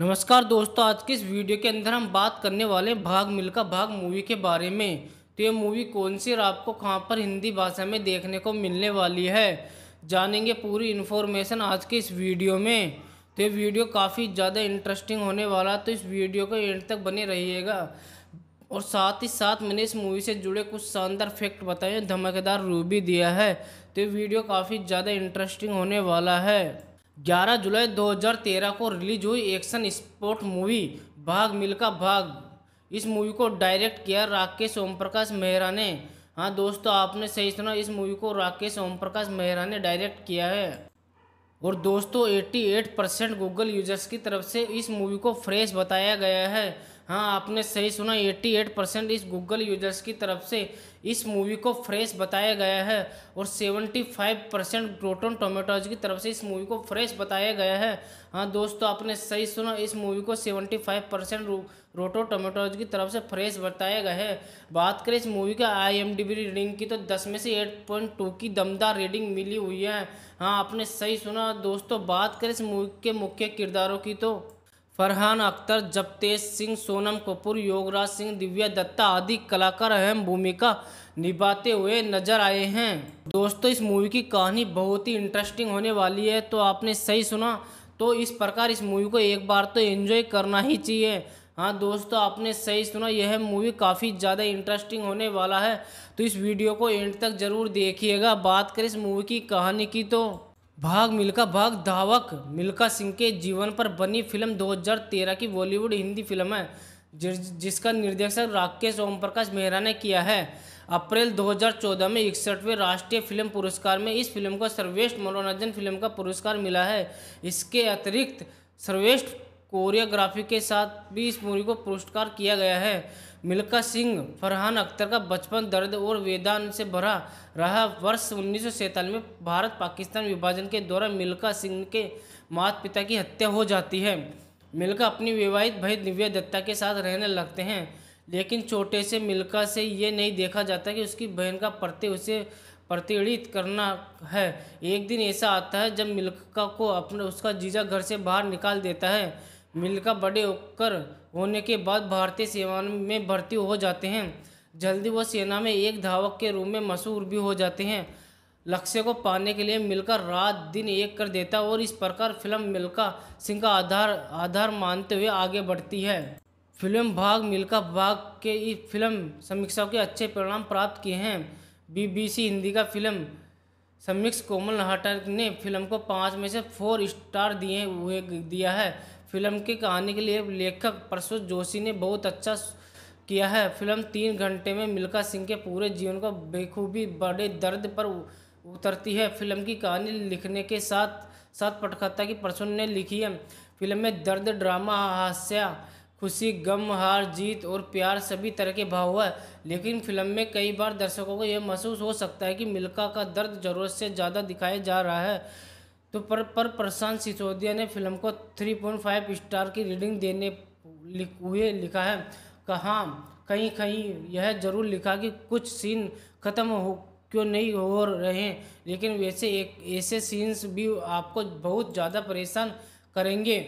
नमस्कार दोस्तों आज की इस वीडियो के अंदर हम बात करने वाले भाग मिल्का भाग मूवी के बारे में तो ये मूवी कौन सी और आपको कहाँ पर हिंदी भाषा में देखने को मिलने वाली है जानेंगे पूरी इन्फॉर्मेशन आज की इस वीडियो में तो ये वीडियो काफ़ी ज़्यादा इंटरेस्टिंग होने वाला तो इस वीडियो को एंड तक बने रहिएगा और साथ ही साथ मैंने इस मूवी से जुड़े कुछ शानदार फैक्ट बताए धमाकेदार रू भी दिया है तो ये वीडियो काफ़ी ज़्यादा इंटरेस्टिंग होने वाला है 11 जुलाई 2013 को रिलीज हुई एक्शन स्पोर्ट मूवी भाग मिलका भाग इस मूवी को डायरेक्ट किया राकेश ओम प्रकाश मेहरा ने हाँ दोस्तों आपने सही सुना इस मूवी को राकेश ओम प्रकाश मेहरा ने डायरेक्ट किया है और दोस्तों 88 परसेंट गूगल यूजर्स की तरफ से इस मूवी को फ्रेश बताया गया है हाँ आपने सही सुना 88 परसेंट इस गूगल यूजर्स की तरफ से इस मूवी को फ्रेश बताया गया है और 75 परसेंट रोटन टोमेटोज की तरफ से इस मूवी को फ्रेश बताया गया है हाँ दोस्तों आपने सही सुना इस मूवी को 75 परसेंट रोटो टोमेटोज की तरफ से फ्रेश बताया गया है बात करें इस मूवी का आई रीडिंग की तो दस में से एट पॉइंट टू की दमदार रीडिंग मिली हुई है हाँ आपने सही सुना दोस्तों बात करें इस मूवी के मुख्य किरदारों की तो फरहान अख्तर जपतेज सिंह सोनम कपूर योगराज सिंह दिव्या दत्ता आदि कलाकार अहम भूमिका निभाते हुए नजर आए हैं दोस्तों इस मूवी की कहानी बहुत ही इंटरेस्टिंग होने वाली है तो आपने सही सुना तो इस प्रकार इस मूवी को एक बार तो एंजॉय करना ही चाहिए हाँ दोस्तों आपने सही सुना यह मूवी काफ़ी ज़्यादा इंटरेस्टिंग होने वाला है तो इस वीडियो को एंड तक ज़रूर देखिएगा बात करें इस मूवी की कहानी की तो भाग मिल्खा भाग धावक मिल्खा सिंह के जीवन पर बनी फिल्म 2013 की बॉलीवुड हिंदी फिल्म है जिसका निर्देशक राकेश ओम प्रकाश मेहरा ने किया है अप्रैल 2014 में इकसठवें राष्ट्रीय फिल्म पुरस्कार में इस फिल्म को सर्वेष्ठ मनोरंजन फिल्म का पुरस्कार मिला है इसके अतिरिक्त सर्वेष्ठ कोरियोग्राफी के साथ भी इस मूवी को पुरस्कार किया गया है मिल्खा सिंह फरहान अख्तर का बचपन दर्द और वेदान से भरा रहा वर्ष उन्नीस में भारत पाकिस्तान विभाजन के दौरान मिल्खा सिंह के माता पिता की हत्या हो जाती है मिल्खा अपनी विवाहित भाई दिव्या दत्ता के साथ रहने लगते हैं लेकिन छोटे से मिल्खा से ये नहीं देखा जाता कि उसकी बहन का प्रति उसे प्रतिड़ित करना है एक दिन ऐसा आता है जब मिल्खा को अपने उसका जीजा घर से बाहर निकाल देता है मिलकर बड़े होकर होने के बाद भारतीय सेवा में भर्ती हो जाते हैं जल्दी वह सेना में एक धावक के रूप में मशहूर भी हो जाते हैं लक्ष्य को पाने के लिए मिलकर रात दिन एक कर देता और इस प्रकार फिल्म मिल्का सिंह का आधार आधार मानते हुए आगे बढ़ती है फिल्म भाग मिल्का भाग के इस फिल्म समीक्षाओं के अच्छे परिणाम प्राप्त किए हैं बीबीसी हिंदी का फिल्म समीक्ष कोमल नाहटा ने फिल्म को पाँच में से फोर स्टार दिए हुए दिया है फिल्म की कहानी के लिए लेखक प्रसूत जोशी ने बहुत अच्छा किया है फिल्म तीन घंटे में मिल्खा सिंह के पूरे जीवन को बेखूबी बड़े दर्द पर उतरती है फिल्म की कहानी लिखने के साथ साथ पटकथा की प्रसन्न ने लिखी है फिल्म में दर्द ड्रामा हास्य खुशी गम हार जीत और प्यार सभी तरह के भाव है लेकिन फिल्म में कई बार दर्शकों को यह महसूस हो सकता है कि मिल्खा का दर्द ज़रूरत से ज़्यादा दिखाया जा रहा है तो पर पर प्रशांत सिसोदिया ने फिल्म को 3.5 स्टार की रीडिंग देने लिख, हुए लिखा है कहा कहीं कहीं यह जरूर लिखा कि कुछ सीन खत्म हो क्यों नहीं हो रहे लेकिन वैसे एक ऐसे सीन्स भी आपको बहुत ज़्यादा परेशान करेंगे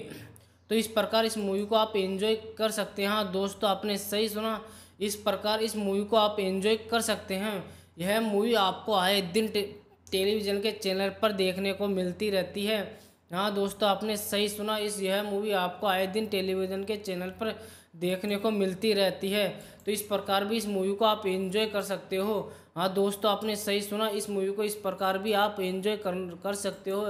तो इस प्रकार इस मूवी को आप एंजॉय कर सकते हैं हाँ, दोस्तों आपने सही सुना इस प्रकार इस मूवी को आप एंजॉय कर सकते हैं यह मूवी आपको आए दिन टेलीविज़न के चैनल पर देखने को मिलती रहती है हाँ दोस्तों आपने सही सुना इस यह मूवी आपको आए दिन टेलीविज़न के चैनल पर देखने को मिलती रहती है तो इस प्रकार भी इस मूवी को आप एंजॉय कर सकते हो हाँ दोस्तों आपने सही सुना इस मूवी को इस प्रकार भी आप एंजॉय कर कर सकते हो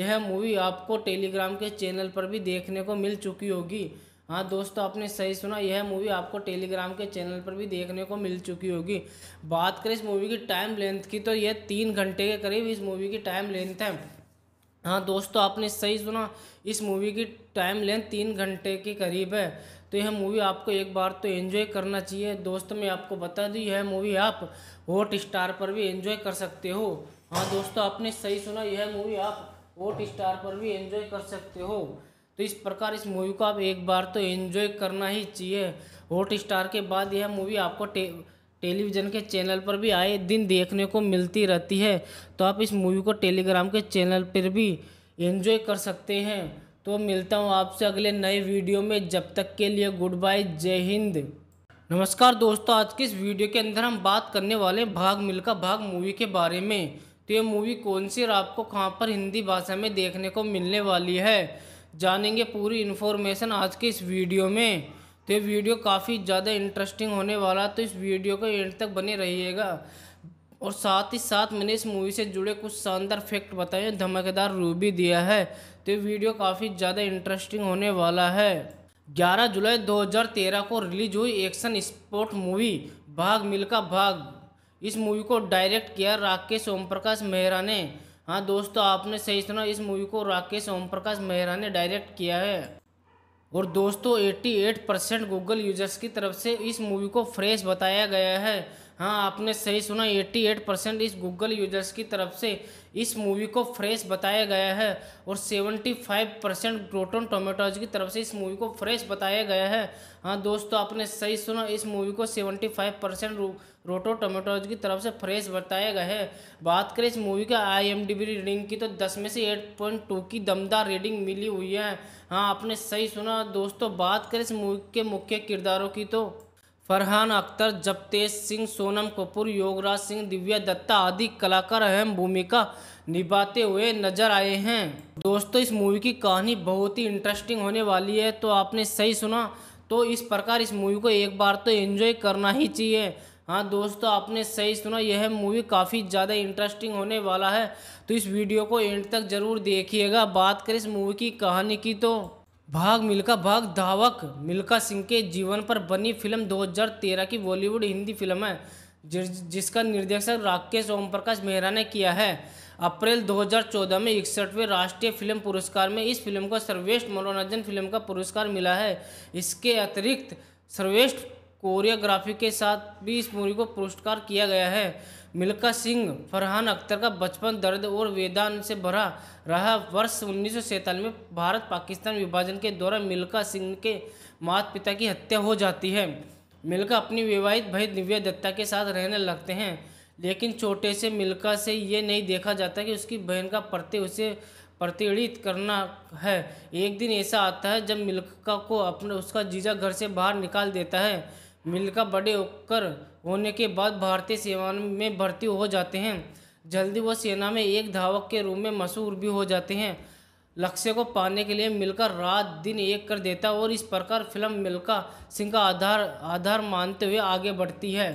यह मूवी आपको टेलीग्राम के चैनल पर भी देखने को मिल चुकी होगी हाँ दोस्तों आपने सही सुना यह मूवी आपको टेलीग्राम के चैनल पर भी देखने को मिल चुकी होगी बात करें इस मूवी की टाइम लेंथ की तो यह तीन घंटे के करीब इस मूवी की टाइम लेंथ है हाँ दोस्तों आपने सही सुना इस मूवी की टाइम लेंथ तीन घंटे के करीब है तो यह मूवी आपको एक बार तो एंजॉय करना चाहिए दोस्तों मैं आपको बता दूँ यह मूवी आप हॉट स्टार पर भी एंजॉय कर सकते हो हाँ दोस्तों आपने सही सुना यह मूवी आप हॉट स्टार पर भी एंजॉय कर सकते हो तो इस प्रकार इस मूवी को आप एक बार तो एंजॉय करना ही चाहिए हॉट स्टार के बाद यह मूवी आपको टे, टेलीविज़न के चैनल पर भी आए दिन देखने को मिलती रहती है तो आप इस मूवी को टेलीग्राम के चैनल पर भी एंजॉय कर सकते हैं तो मिलता हूँ आपसे अगले नए वीडियो में जब तक के लिए गुड बाय जय हिंद नमस्कार दोस्तों आज की इस वीडियो के अंदर हम बात करने वाले हैं भाग मिल्का भाग मूवी के बारे में तो ये मूवी कौन सी और आपको कहाँ पर हिंदी भाषा में देखने को मिलने वाली है जानेंगे पूरी इन्फॉर्मेशन आज के इस वीडियो में तो ये वीडियो काफ़ी ज़्यादा इंटरेस्टिंग होने वाला तो इस वीडियो को एंड तक बने रहिएगा और साथ ही साथ मैंने इस मूवी से जुड़े कुछ शानदार फैक्ट बताए धमाकेदार रू भी दिया है तो ये वीडियो काफ़ी ज़्यादा इंटरेस्टिंग होने वाला है 11 जुलाई 2013 को रिलीज हुई एक्शन स्पोर्ट मूवी भाग मिल्खा भाग इस मूवी को डायरेक्ट किया राकेश ओम प्रकाश मेहरा ने हाँ दोस्तों आपने सही सुना इस मूवी को राकेश ओम प्रकाश मेहरा ने डायरेक्ट किया है और दोस्तों 88 परसेंट गूगल यूजर्स की तरफ से इस मूवी को फ्रेश बताया गया है हाँ आपने सही सुना 88 परसेंट इस गूगल यूजर्स की तरफ से इस मूवी को फ्रेश बताया गया है और 75 परसेंट प्रोटोन टोमेटोज की तरफ से इस मूवी को फ्रेश बताया गया है हाँ दोस्तों आपने सही सुना इस मूवी को 75 परसेंट रोटो टोमेटोज की तरफ से फ्रेश बताया गया है बात करें इस मूवी का आई रीडिंग की तो 10 में से 8.2 की दमदार रीडिंग मिली हुई है हाँ आपने सही सुना दोस्तों बात करें इस मूवी के मुख्य किरदारों की तो फरहान अख्तर जपतेज सिंह सोनम कपूर योगराज सिंह दिव्या दत्ता आदि कलाकार अहम भूमिका निभाते हुए नजर आए हैं दोस्तों इस मूवी की कहानी बहुत ही इंटरेस्टिंग होने वाली है तो आपने सही सुना तो इस प्रकार इस मूवी को एक बार तो एंजॉय करना ही चाहिए हाँ दोस्तों आपने सही सुना यह मूवी काफ़ी ज़्यादा इंटरेस्टिंग होने वाला है तो इस वीडियो को एंड तक ज़रूर देखिएगा बात करें इस मूवी की कहानी की तो भाग मिल्खा भाग धावक मिल्खा सिंह के जीवन पर बनी फिल्म 2013 की बॉलीवुड हिंदी फिल्म है जि, जिसका निर्देशक राकेश ओम प्रकाश मेहरा ने किया है अप्रैल 2014 में इकसठवें राष्ट्रीय फिल्म पुरस्कार में इस फिल्म को सर्वेष्ठ मनोरंजन फिल्म का पुरस्कार मिला है इसके अतिरिक्त सर्वेष्ठ कोरियोग्राफी के साथ भी इस मूवी को पुरस्कार किया गया है मिल्खा सिंह फरहान अख्तर का बचपन दर्द और वेदान से भरा रहा वर्ष उन्नीस में भारत पाकिस्तान विभाजन के दौरान मिल्खा सिंह के माता पिता की हत्या हो जाती है मिल्खा अपनी विवाहित भाई दिव्या दत्ता के साथ रहने लगते हैं लेकिन छोटे से मिल्खा से ये नहीं देखा जाता कि उसकी बहन का प्रति उसे प्रतिड़ित करना है एक दिन ऐसा आता है जब मिल्खा को अपने उसका जीजा घर से बाहर निकाल देता है मिल्खा बड़े होकर होने के बाद भारतीय सेवा में भर्ती हो जाते हैं जल्दी वह सेना में एक धावक के रूप में मशहूर भी हो जाते हैं लक्ष्य को पाने के लिए मिलकर रात दिन एक कर देता और इस प्रकार फिल्म मिल्का सिंह का आधार आधार मानते हुए आगे बढ़ती है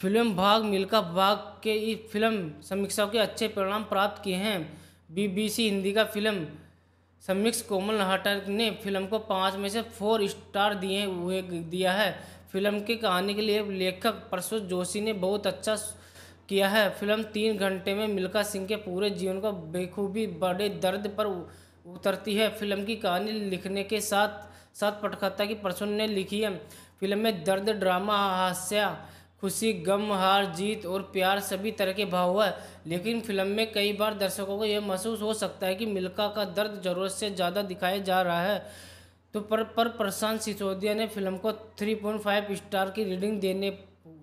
फिल्म भाग मिल्का भाग के इस फिल्म समीक्षाओं के अच्छे परिणाम प्राप्त किए हैं बीबीसी हिंदी का फिल्म समीक्ष कोमल नाहटर ने फिल्म को पाँच में से फोर स्टार दिए हुए दिया है फिल्म की कहानी के लिए लेखक प्रसूत जोशी ने बहुत अच्छा किया है फिल्म तीन घंटे में मिल्खा सिंह के पूरे जीवन को बेखूबी बड़े दर्द पर उतरती है फिल्म की कहानी लिखने के साथ साथ पटकथा की प्रसन्न ने लिखी है फिल्म में दर्द ड्रामा हास्य खुशी गम हार जीत और प्यार सभी तरह के भाव है लेकिन फिल्म में कई बार दर्शकों को यह महसूस हो सकता है कि मिल्खा का दर्द ज़रूरत से ज़्यादा दिखाया जा रहा है तो पर पर प्रशांत सिसोदिया ने फिल्म को 3.5 स्टार की रेडिंग देने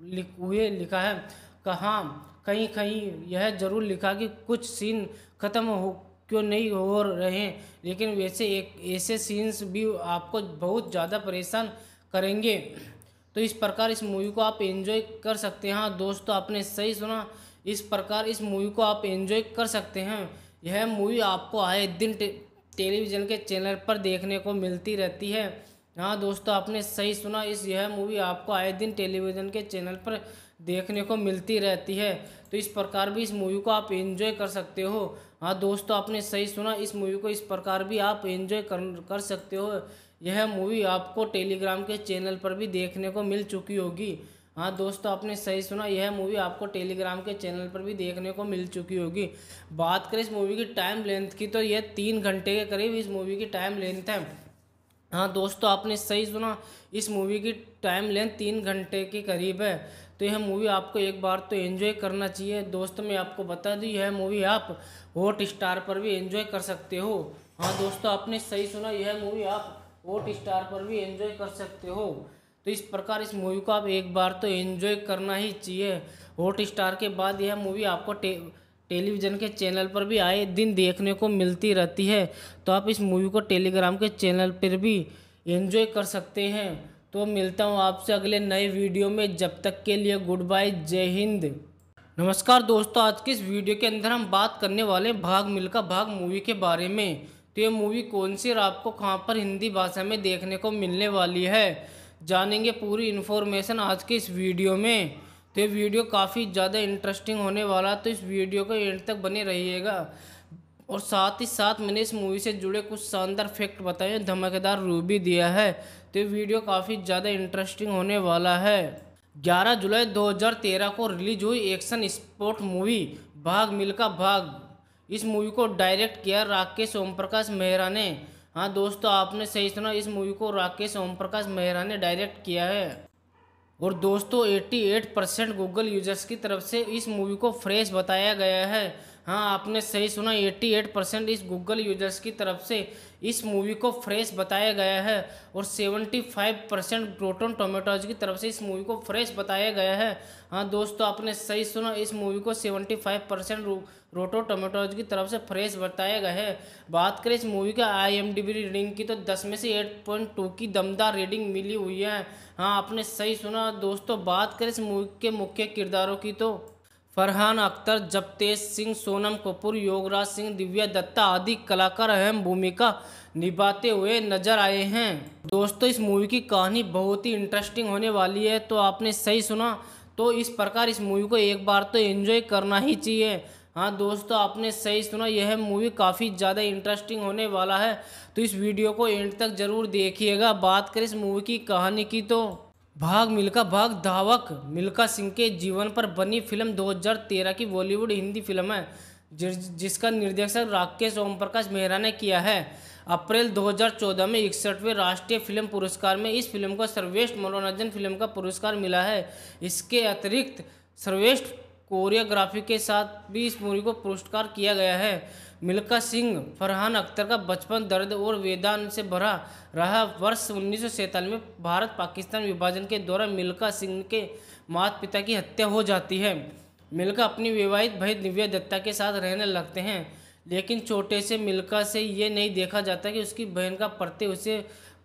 लिख, हुए लिखा है कहा कहीं कहीं यह जरूर लिखा कि कुछ सीन खत्म हो क्यों नहीं हो रहे लेकिन वैसे एक ऐसे सीन्स भी आपको बहुत ज़्यादा परेशान करेंगे तो इस प्रकार इस मूवी को आप एंजॉय कर सकते हैं हाँ, दोस्तों आपने सही सुना इस प्रकार इस मूवी को आप एंजॉय कर सकते हैं यह मूवी आपको आए दिन टेलीविज़न के चैनल पर देखने को मिलती रहती है हाँ दोस्तों आपने सही सुना इस यह मूवी आपको आए दिन टेलीविज़न के चैनल पर देखने को मिलती रहती है तो इस प्रकार भी इस मूवी को आप एंजॉय कर सकते हो हाँ दोस्तों आपने सही सुना इस मूवी को इस प्रकार भी आप एंजॉय कर कर सकते हो यह मूवी आपको टेलीग्राम के चैनल पर भी देखने को मिल चुकी होगी हाँ दोस्तों आपने सही सुना यह मूवी आपको टेलीग्राम के चैनल पर भी देखने को मिल चुकी होगी बात करें इस मूवी की टाइम लेंथ की तो यह तीन घंटे के करीब इस मूवी की टाइम लेंथ है हाँ दोस्तों आपने सही सुना इस मूवी की टाइम लेंथ तीन घंटे के करीब है तो यह मूवी आपको एक बार तो एंजॉय करना चाहिए दोस्तों मैं आपको बता दूँ यह मूवी आप हॉट स्टार पर भी एंजॉय कर सकते हो हाँ दोस्तों आपने सही सुना यह मूवी आप हॉट स्टार पर भी एंजॉय कर सकते हो तो इस प्रकार इस मूवी को आप एक बार तो एंजॉय करना ही चाहिए हॉट स्टार के बाद यह मूवी आपको टे, टेलीविज़न के चैनल पर भी आए दिन देखने को मिलती रहती है तो आप इस मूवी को टेलीग्राम के चैनल पर भी एंजॉय कर सकते हैं तो मिलता हूँ आपसे अगले नए वीडियो में जब तक के लिए गुड बाय जय हिंद नमस्कार दोस्तों आज की इस वीडियो के अंदर हम बात करने वाले हैं भाग मिल्खा भाग मूवी के बारे में तो ये मूवी कौन सी और आपको कहाँ पर हिंदी भाषा में देखने को मिलने वाली है जानेंगे पूरी इन्फॉर्मेशन आज के इस वीडियो में तो ये वीडियो काफ़ी ज़्यादा इंटरेस्टिंग होने वाला तो इस वीडियो को एंड तक बने रहिएगा और साथ ही साथ मैंने इस मूवी से जुड़े कुछ शानदार फैक्ट बताए धमाकेदार रू भी दिया है तो ये वीडियो काफ़ी ज़्यादा इंटरेस्टिंग होने वाला है 11 जुलाई 2013 को रिलीज हुई एक्शन स्पोर्ट मूवी भाग मिल्खा भाग इस मूवी को डायरेक्ट किया राकेश ओम प्रकाश मेहरा ने हाँ दोस्तों आपने सही सुना इस मूवी को राकेश ओम प्रकाश मेहरा ने डायरेक्ट किया है और दोस्तों 88 परसेंट गूगल यूजर्स की तरफ से इस मूवी को फ्रेश बताया गया है हाँ आपने सही सुना 88 परसेंट इस गूगल यूजर्स की तरफ से इस मूवी को फ्रेश बताया गया है और 75 परसेंट प्रोटोन टोमेटोज की तरफ से इस मूवी को फ्रेश बताया गया है हाँ दोस्तों आपने सही सुना इस मूवी को 75 परसेंट रोटो टोमेटोज की तरफ से फ्रेश बताया गया है बात करें इस मूवी का आई रीडिंग की तो दस में से एट पॉइंट टू की दमदार रीडिंग मिली हुई है हाँ आपने सही सुना दोस्तों बात करें इस मूवी के मुख्य किरदारों की तो फरहान अख्तर जपतेज सिंह सोनम कपूर योगराज सिंह दिव्या दत्ता आदि कलाकार अहम भूमिका निभाते हुए नजर आए हैं दोस्तों इस मूवी की कहानी बहुत ही इंटरेस्टिंग होने वाली है तो आपने सही सुना तो इस प्रकार इस मूवी को एक बार तो एंजॉय करना ही चाहिए हाँ दोस्तों आपने सही सुना यह मूवी काफ़ी ज़्यादा इंटरेस्टिंग होने वाला है तो इस वीडियो को एंड तक ज़रूर देखिएगा बात करें इस मूवी की कहानी की तो भाग मिल्खा भाग धावक मिल्खा सिंह के जीवन पर बनी फिल्म 2013 की बॉलीवुड हिंदी फिल्म है जि, जिसका निर्देशक राकेश ओम प्रकाश मेहरा ने किया है अप्रैल 2014 में इकसठवें राष्ट्रीय फिल्म पुरस्कार में इस फिल्म को सर्वेष्ठ मनोरंजन फिल्म का पुरस्कार मिला है इसके अतिरिक्त सर्वेष्ठ कोरियोग्राफी के साथ भी इस मूवी को पुरस्कार किया गया है मिल्खा सिंह फरहान अख्तर का बचपन दर्द और वेदान से भरा रहा वर्ष उन्नीस में भारत पाकिस्तान विभाजन के दौरान मिल्खा सिंह के माता पिता की हत्या हो जाती है मिल्खा अपनी विवाहित भाई दिव्या दत्ता के साथ रहने लगते हैं लेकिन छोटे से मिल्खा से ये नहीं देखा जाता कि उसकी बहन का प्रति उसे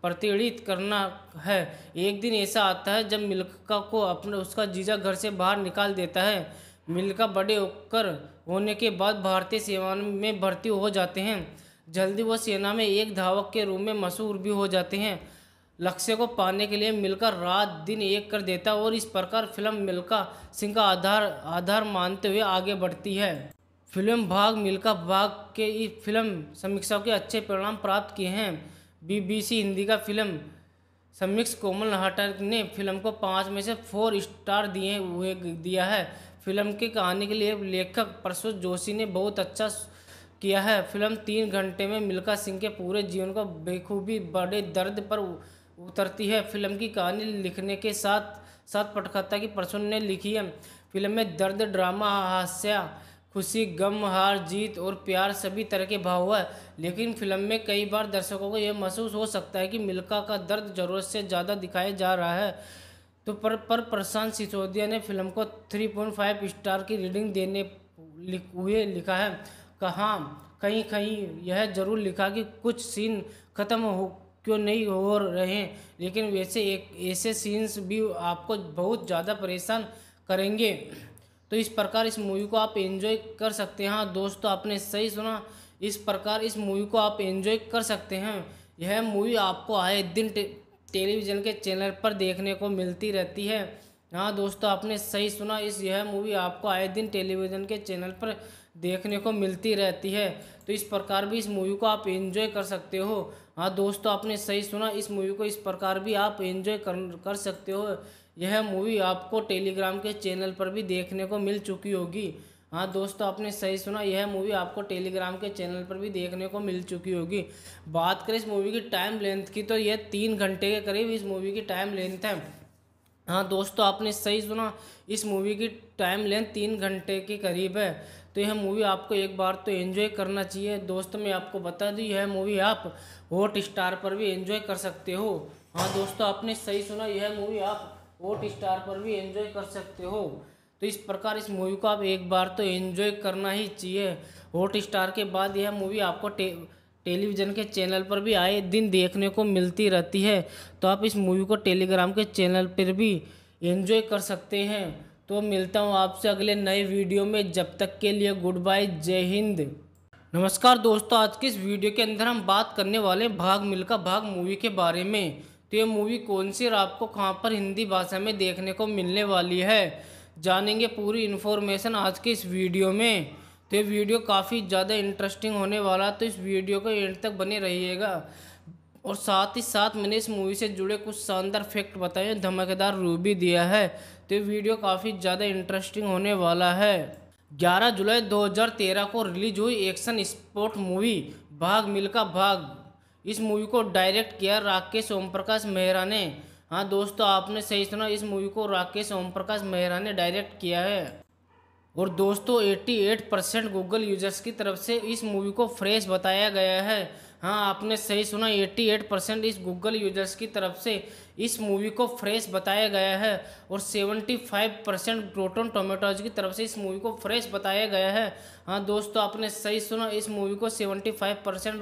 प्रतिड़ित करना है एक दिन ऐसा आता है जब मिल्खा को अपने उसका जीजा घर से बाहर निकाल देता है मिल्खा बड़े होकर होने के बाद भारतीय सेवा में भर्ती हो जाते हैं जल्दी वह सेना में एक धावक के रूप में मशहूर भी हो जाते हैं लक्ष्य को पाने के लिए मिलकर रात दिन एक कर देता और इस प्रकार फिल्म मिल्का सिंह का आधार आधार मानते हुए आगे बढ़ती है फिल्म भाग मिल्का भाग के इस फिल्म समीक्षाओं के अच्छे परिणाम प्राप्त किए हैं बीबीसी हिंदी का फिल्म समीक्ष कोमल नाहटर ने फिल्म को पाँच में से फोर स्टार दिए हुए दिया है फिल्म की कहानी के लिए लेखक प्रसूत जोशी ने बहुत अच्छा किया है फिल्म तीन घंटे में मिल्खा सिंह के पूरे जीवन को बेखूबी बड़े दर्द पर उतरती है फिल्म की कहानी लिखने के साथ साथ पटकथा की प्रसून ने लिखी है फिल्म में दर्द ड्रामा हास्य खुशी गम हार जीत और प्यार सभी तरह के भाव है लेकिन फिल्म में कई बार दर्शकों को यह महसूस हो सकता है कि मिल्खा का दर्द ज़रूरत से ज़्यादा दिखाया जा रहा है तो पर पर प्रशांत सिसोदिया ने फिल्म को 3.5 स्टार की रीडिंग देने लिख, हुए लिखा है कहा कहीं कहीं यह जरूर लिखा कि कुछ सीन खत्म हो क्यों नहीं हो रहे लेकिन वैसे एक ऐसे सीन्स भी आपको बहुत ज़्यादा परेशान करेंगे तो इस प्रकार इस मूवी को आप एंजॉय कर सकते हैं हाँ, दोस्तों आपने सही सुना इस प्रकार इस मूवी को आप एंजॉय कर सकते हैं यह मूवी आपको आए दिन टेलीविज़न के चैनल पर देखने को मिलती रहती है हाँ दोस्तों आपने सही सुना इस यह मूवी आपको आए दिन टेलीविज़न के चैनल पर देखने को मिलती रहती है तो इस प्रकार भी इस मूवी को आप एंजॉय कर सकते हो हाँ दोस्तों आपने सही सुना इस मूवी को इस प्रकार भी आप एंजॉय कर कर सकते हो यह मूवी आपको टेलीग्राम के चैनल पर भी देखने को मिल चुकी होगी हाँ दोस्तों आपने सही सुना यह मूवी आपको टेलीग्राम के चैनल पर भी देखने को मिल चुकी होगी बात करें इस मूवी की टाइम लेंथ की तो यह तीन घंटे के करीब इस मूवी की टाइम लेंथ है हाँ दोस्तों आपने सही सुना इस मूवी की टाइम लेंथ तीन घंटे के करीब है तो यह मूवी आपको एक बार तो एंजॉय करना चाहिए दोस्तों मैं आपको बता दूँ यह मूवी आप हॉट स्टार पर भी एंजॉय कर सकते हो हाँ दोस्तों आपने सही सुना यह मूवी आप हॉट स्टार पर भी एंजॉय कर सकते हो तो इस प्रकार इस मूवी को आप एक बार तो एंजॉय करना ही चाहिए हॉट स्टार के बाद यह मूवी आपको टे, टेलीविज़न के चैनल पर भी आए दिन देखने को मिलती रहती है तो आप इस मूवी को टेलीग्राम के चैनल पर भी एंजॉय कर सकते हैं तो मिलता हूँ आपसे अगले नए वीडियो में जब तक के लिए गुड बाय जय हिंद नमस्कार दोस्तों आज की इस वीडियो के अंदर हम बात करने वाले भाग मिल्खा भाग मूवी के बारे में तो ये मूवी कौन सी और आपको कहाँ पर हिंदी भाषा में देखने को मिलने वाली है जानेंगे पूरी इन्फॉर्मेशन आज के इस वीडियो में तो ये वीडियो काफ़ी ज़्यादा इंटरेस्टिंग होने वाला तो इस वीडियो को एंड तक बने रहिएगा और साथ ही साथ मैंने इस मूवी से जुड़े कुछ शानदार फैक्ट बताए धमाकेदार रू भी दिया है तो ये वीडियो काफ़ी ज़्यादा इंटरेस्टिंग होने वाला है 11 जुलाई 2013 को रिलीज हुई एक्शन स्पोर्ट मूवी भाग मिलका भाग इस मूवी को डायरेक्ट किया राकेश ओम प्रकाश मेहरा ने हाँ दोस्तों आपने सही सुना इस मूवी को राकेश ओम प्रकाश मेहरा ने डायरेक्ट किया है और दोस्तों 88 परसेंट गूगल यूजर्स की तरफ से इस मूवी को फ्रेश बताया गया है हाँ आपने सही सुना 88 परसेंट इस गूगल यूजर्स की तरफ से इस मूवी को फ्रेश बताया गया है और 75 परसेंट रोटन टोमेटोज की तरफ से इस मूवी को फ्रेश बताया गया है हाँ दोस्तों आपने सही सुना इस मूवी को 75 परसेंट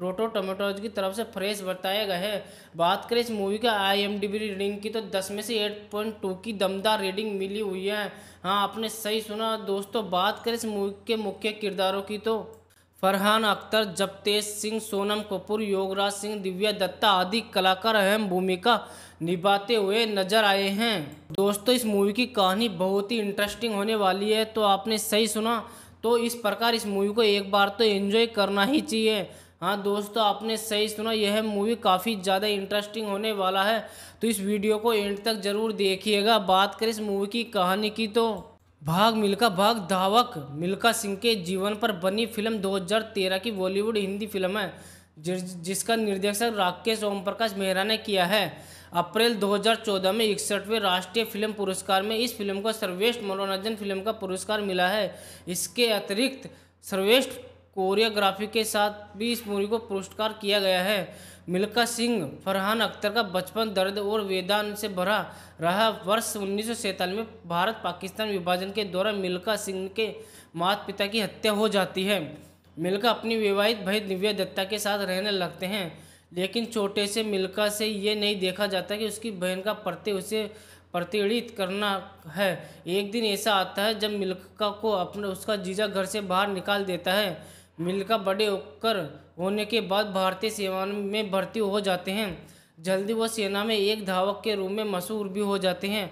रोटो टोमेटोज की तरफ से फ्रेश बताया गया है बात करें इस मूवी का आई रीडिंग की तो दस में से एट की दमदार रीडिंग मिली हुई है हाँ आपने सही सुना दोस्तों बात करें इस मूवी के मुख्य किरदारों की तो फरहान अख्तर जपतेज सिंह सोनम कपूर योगराज सिंह दिव्या दत्ता आदि कलाकार अहम भूमिका निभाते हुए नजर आए हैं दोस्तों इस मूवी की कहानी बहुत ही इंटरेस्टिंग होने वाली है तो आपने सही सुना तो इस प्रकार इस मूवी को एक बार तो एंजॉय करना ही चाहिए हाँ दोस्तों आपने सही सुना यह मूवी काफ़ी ज़्यादा इंटरेस्टिंग होने वाला है तो इस वीडियो को एंड तक ज़रूर देखिएगा बात करें इस मूवी की कहानी की तो भाग मिल्खा भाग धावक मिल्खा सिंह के जीवन पर बनी फिल्म 2013 की बॉलीवुड हिंदी फिल्म है जिसका निर्देशक राकेश ओम प्रकाश मेहरा ने किया है अप्रैल 2014 में इकसठवें राष्ट्रीय फिल्म पुरस्कार में इस फिल्म को सर्वेष्ठ मनोरंजन फिल्म का पुरस्कार मिला है इसके अतिरिक्त सर्वेष्ठ कोरियोग्राफी के साथ भी इस मूवी को पुरस्कार किया गया है मिल्खा सिंह फरहान अख्तर का बचपन दर्द और वेदान से भरा रहा वर्ष उन्नीस में भारत पाकिस्तान विभाजन के दौरान मिल्खा सिंह के माता पिता की हत्या हो जाती है मिल्खा अपनी विवाहित भाई दिव्या दत्ता के साथ रहने लगते हैं लेकिन छोटे से मिल्खा से ये नहीं देखा जाता कि उसकी बहन का प्रति उसे प्रतिड़ित करना है एक दिन ऐसा आता है जब मिल्खा को अपने उसका जीजा घर से बाहर निकाल देता है मिल्खा बड़े होकर होने के बाद भारतीय सेवा में भर्ती हो जाते हैं जल्दी वह सेना में एक धावक के रूप में मशहूर भी हो जाते हैं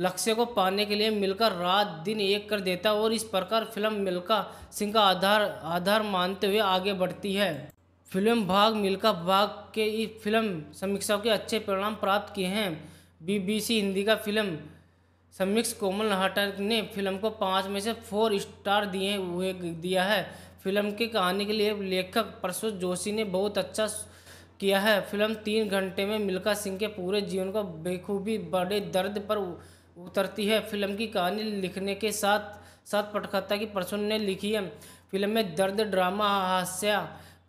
लक्ष्य को पाने के लिए मिलकर रात दिन एक कर देता और इस प्रकार फिल्म मिल्का सिंह का आधार आधार मानते हुए आगे बढ़ती है फिल्म भाग मिल्का भाग के इस फिल्म समीक्षाओं के अच्छे परिणाम प्राप्त किए हैं बीबीसी हिंदी का फिल्म समीक्ष कोमल नाहटा ने फिल्म को पाँच में से फोर स्टार दिए हुए दिया है फिल्म की कहानी के लिए लेखक प्रसूत जोशी ने बहुत अच्छा किया है फिल्म तीन घंटे में मिल्खा सिंह के पूरे जीवन को बेखूबी बड़े दर्द पर उतरती है फिल्म की कहानी लिखने के साथ साथ पटकथा की प्रसून ने लिखी है फिल्म में दर्द ड्रामा हास्य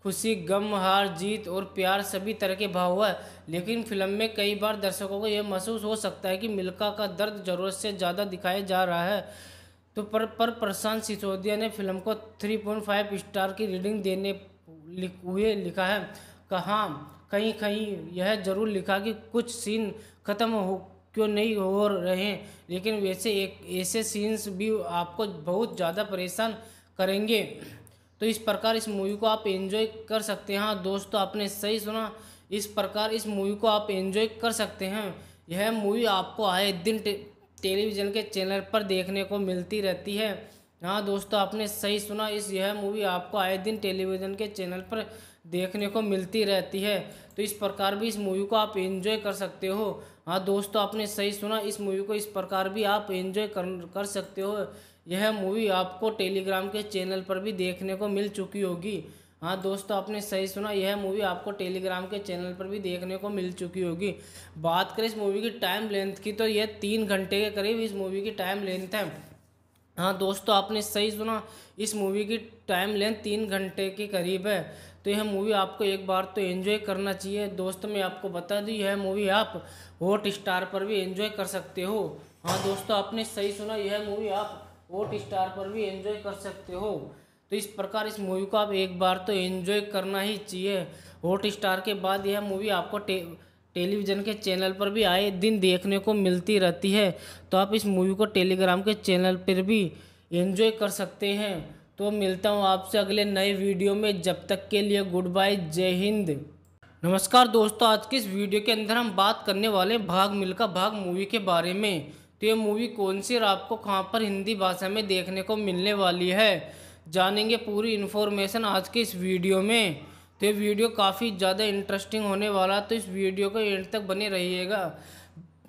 खुशी गम हार जीत और प्यार सभी तरह के भाव है लेकिन फिल्म में कई बार दर्शकों को यह महसूस हो सकता है कि मिल्खा का दर्द ज़रूरत से ज़्यादा दिखाया जा रहा है तो पर पर प्रशांत सिसोदिया ने फिल्म को 3.5 स्टार की रीडिंग देने लिख, हुए लिखा है कहा कहीं कहीं यह जरूर लिखा कि कुछ सीन खत्म हो क्यों नहीं हो रहे लेकिन वैसे एक ऐसे सीन्स भी आपको बहुत ज़्यादा परेशान करेंगे तो इस प्रकार इस मूवी को आप एंजॉय कर सकते हैं हाँ, दोस्तों आपने सही सुना इस प्रकार इस मूवी को आप एंजॉय कर सकते हैं यह मूवी आपको आए दिन टेलीविज़न के चैनल पर देखने को मिलती रहती है हाँ दोस्तों आपने सही सुना इस यह मूवी आपको आए दिन टेलीविज़न के चैनल पर देखने को मिलती रहती है तो इस प्रकार भी इस मूवी को आप एंजॉय कर सकते हो हाँ दोस्तों आपने सही सुना इस मूवी को इस प्रकार भी आप एंजॉय कर कर सकते हो यह मूवी आपको टेलीग्राम के चैनल पर भी देखने को मिल चुकी होगी हाँ दोस्तों आपने सही सुना यह मूवी आपको टेलीग्राम के चैनल पर भी देखने को मिल चुकी होगी बात करें इस मूवी की टाइम लेंथ की तो यह तीन घंटे के करीब इस मूवी की टाइम लेंथ है हाँ दोस्तों आपने सही सुना इस मूवी की टाइम लेंथ तीन घंटे के करीब है तो यह मूवी आपको एक बार तो एंजॉय करना चाहिए दोस्तों मैं आपको बता दूँ यह मूवी आप हॉट स्टार पर भी एंजॉय कर सकते हो हाँ दोस्तों आपने सही सुना यह मूवी आप हॉट स्टार पर भी एंजॉय कर सकते हो तो इस प्रकार इस मूवी को आप एक बार तो एंजॉय करना ही चाहिए हॉट स्टार के बाद यह मूवी आपको टे टेलीविज़न के चैनल पर भी आए दिन देखने को मिलती रहती है तो आप इस मूवी को टेलीग्राम के चैनल पर भी एंजॉय कर सकते हैं तो मिलता हूँ आपसे अगले नए वीडियो में जब तक के लिए गुड बाय जय हिंद नमस्कार दोस्तों आज की इस वीडियो के अंदर हम बात करने वाले हैं भाग मिल्खा भाग मूवी के बारे में तो ये मूवी कौन सी और आपको कहाँ पर हिंदी भाषा में देखने को मिलने वाली है जानेंगे पूरी इन्फॉर्मेशन आज के इस वीडियो में तो ये वीडियो काफ़ी ज़्यादा इंटरेस्टिंग होने वाला तो इस वीडियो को एंड तक बने रहिएगा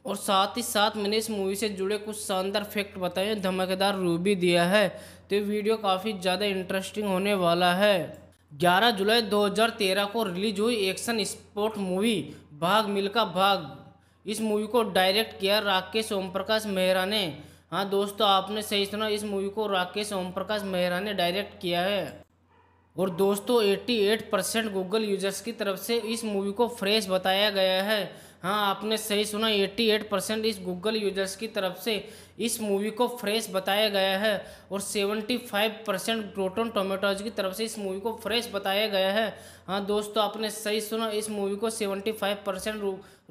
और साथ ही साथ मैंने इस मूवी से जुड़े कुछ शानदार फैक्ट बताए धमाकेदार रू भी दिया है तो ये वीडियो काफ़ी ज़्यादा इंटरेस्टिंग होने वाला है 11 जुलाई 2013 को रिलीज हुई एक्शन स्पोर्ट मूवी भाग मिल्का भाग इस मूवी को डायरेक्ट किया राकेश ओम प्रकाश मेहरा ने हाँ दोस्तों आपने सही सुना इस मूवी को राकेश ओम प्रकाश मेहरा ने डायरेक्ट किया है और दोस्तों 88 परसेंट गूगल यूजर्स की तरफ से इस मूवी को फ्रेश बताया गया है हाँ आपने सही सुना 88 परसेंट इस गूगल यूजर्स की तरफ से इस मूवी को फ्रेश बताया गया है और 75 परसेंट रोटन टोमेटोज की तरफ से इस मूवी को फ्रेश बताया गया है हाँ दोस्तों आपने सही सुना इस मूवी को 75 परसेंट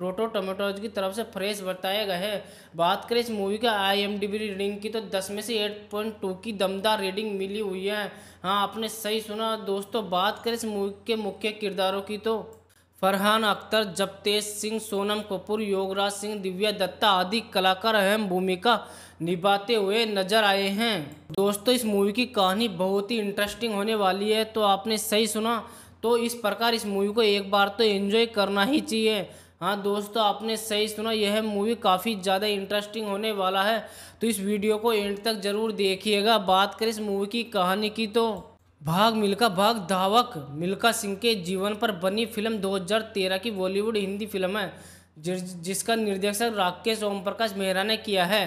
रोटो टोमेटोज की तरफ से फ्रेश बताया गया है बात करें इस मूवी का आईएमडीबी रीडिंग की तो 10 में से 8.2 की दमदार रीडिंग मिली हुई है हाँ आपने सही सुना दोस्तों बात करें इस मूवी के मुख्य किरदारों की तो फरहान अख्तर जपतेज सिंह सोनम कपूर योगराज सिंह दिव्या दत्ता आदि कलाकार अहम भूमिका निभाते हुए नजर आए हैं दोस्तों इस मूवी की कहानी बहुत ही इंटरेस्टिंग होने वाली है तो आपने सही सुना तो इस प्रकार इस मूवी को एक बार तो एंजॉय करना ही चाहिए हाँ दोस्तों आपने सही सुना यह मूवी काफ़ी ज़्यादा इंटरेस्टिंग होने वाला है तो इस वीडियो को एंड तक ज़रूर देखिएगा बात करें इस मूवी की कहानी की तो भाग मिल्खा भाग धावक मिल्खा सिंह के जीवन पर बनी फिल्म 2013 की बॉलीवुड हिंदी फिल्म है जिसका निर्देशक राकेश ओम प्रकाश मेहरा ने किया है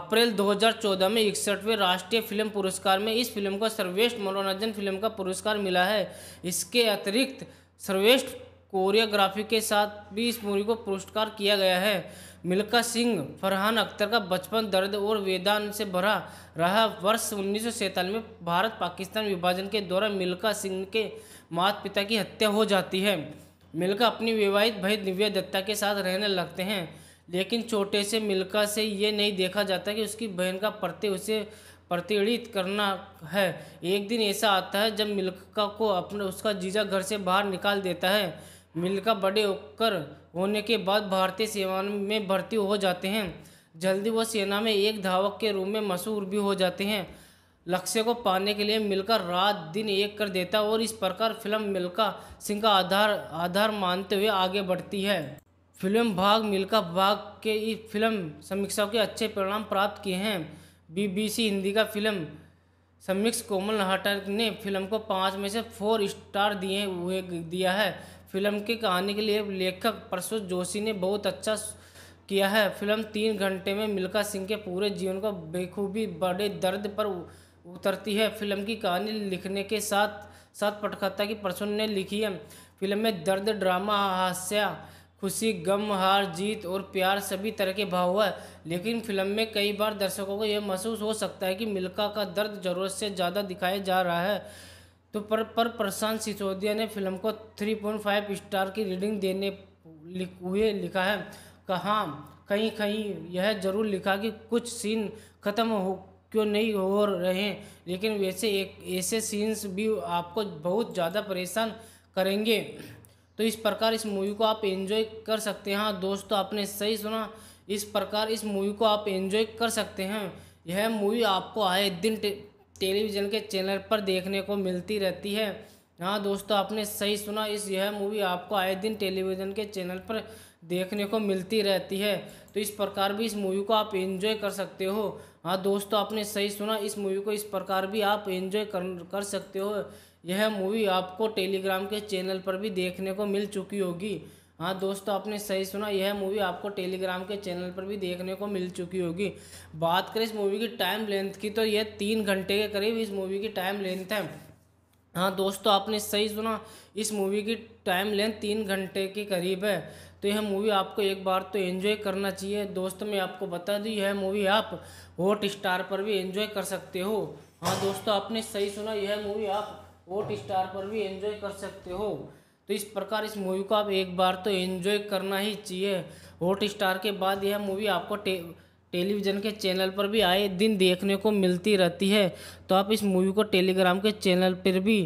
अप्रैल 2014 में इकसठवें राष्ट्रीय फिल्म पुरस्कार में इस फिल्म को सर्वेष्ठ मनोरंजन फिल्म का पुरस्कार मिला है इसके अतिरिक्त सर्वेष्ठ कोरियोग्राफी के साथ भी इस मूवी को पुरस्कार किया गया है मिल्खा सिंह फरहान अख्तर का बचपन दर्द और वेदान से भरा रहा वर्ष उन्नीस में भारत पाकिस्तान विभाजन के दौरान मिल्खा सिंह के माता पिता की हत्या हो जाती है मिल्खा अपनी विवाहित भाई दिव्या दत्ता के साथ रहने लगते हैं लेकिन छोटे से मिल्खा से ये नहीं देखा जाता कि उसकी बहन का प्रत्ये उसे प्रतिड़ित करना है एक दिन ऐसा आता है जब मिल्खा को अपने उसका जीजा घर से बाहर निकाल देता है मिलकर बड़े होकर होने के बाद भारतीय सेवा में भर्ती हो जाते हैं जल्दी वह सेना में एक धावक के रूप में मशहूर भी हो जाते हैं लक्ष्य को पाने के लिए मिलकर रात दिन एक कर देता और इस प्रकार फिल्म मिल्का सिंह का आधार आधार मानते हुए आगे बढ़ती है फिल्म भाग मिल्का भाग के इस फिल्म समीक्षाओं के अच्छे परिणाम प्राप्त किए हैं बीबीसी हिंदी का फिल्म समीक्ष कोमल नाहटा ने फिल्म को पाँच में से फोर स्टार दिए हुए दिया है फिल्म की कहानी के लिए लेखक प्रसूत जोशी ने बहुत अच्छा किया है फिल्म तीन घंटे में मिल्खा सिंह के पूरे जीवन को बेखूबी बड़े दर्द पर उतरती है फिल्म की कहानी लिखने के साथ साथ पटकथा की प्रसून ने लिखी है फिल्म में दर्द ड्रामा हास्य खुशी गम हार जीत और प्यार सभी तरह के भाव है लेकिन फिल्म में कई बार दर्शकों को यह महसूस हो सकता है कि मिल्खा का दर्द ज़रूरत से ज़्यादा दिखाया जा रहा है तो पर पर प्रशांत सिसोदिया ने फिल्म को 3.5 स्टार की रीडिंग देने लिख, हुए लिखा है कहा कहीं कहीं यह जरूर लिखा कि कुछ सीन खत्म हो क्यों नहीं हो रहे हैं लेकिन वैसे एक ऐसे सीन्स भी आपको बहुत ज़्यादा परेशान करेंगे तो इस प्रकार इस मूवी को आप एंजॉय कर सकते हैं हाँ, दोस्तों आपने सही सुना इस प्रकार इस मूवी को आप एंजॉय कर सकते हैं यह मूवी आपको आए दिन टेलीविज़न के चैनल पर देखने को मिलती रहती है हाँ दोस्तों आपने सही सुना इस यह मूवी आपको आए दिन टेलीविज़न के चैनल पर देखने को मिलती रहती है तो इस प्रकार भी इस मूवी को आप एंजॉय कर सकते हो हाँ दोस्तों आपने सही सुना इस मूवी को इस प्रकार भी आप एंजॉय कर कर सकते हो यह मूवी आपको टेलीग्राम के चैनल पर भी देखने को मिल चुकी होगी हाँ दोस्तों आपने सही सुना यह मूवी आपको टेलीग्राम के चैनल पर भी देखने को मिल चुकी होगी बात करें इस मूवी की टाइम लेंथ की तो यह तीन घंटे के करीब इस मूवी की टाइम लेंथ है हाँ दोस्तों आपने सही सुना इस मूवी की टाइम लेंथ तीन घंटे के करीब है तो यह मूवी आपको एक बार तो एंजॉय करना चाहिए दोस्तों मैं आपको बता दूँ यह मूवी आप हॉट स्टार पर भी एंजॉय कर सकते हो हाँ दोस्तों आपने सही सुना यह मूवी आप हॉट स्टार पर भी एंजॉय कर सकते हो तो इस प्रकार इस मूवी को आप एक बार तो एंजॉय करना ही चाहिए हॉट स्टार के बाद यह मूवी आपको टे टेलीविज़न के चैनल पर भी आए दिन देखने को मिलती रहती है तो आप इस मूवी को टेलीग्राम के चैनल पर भी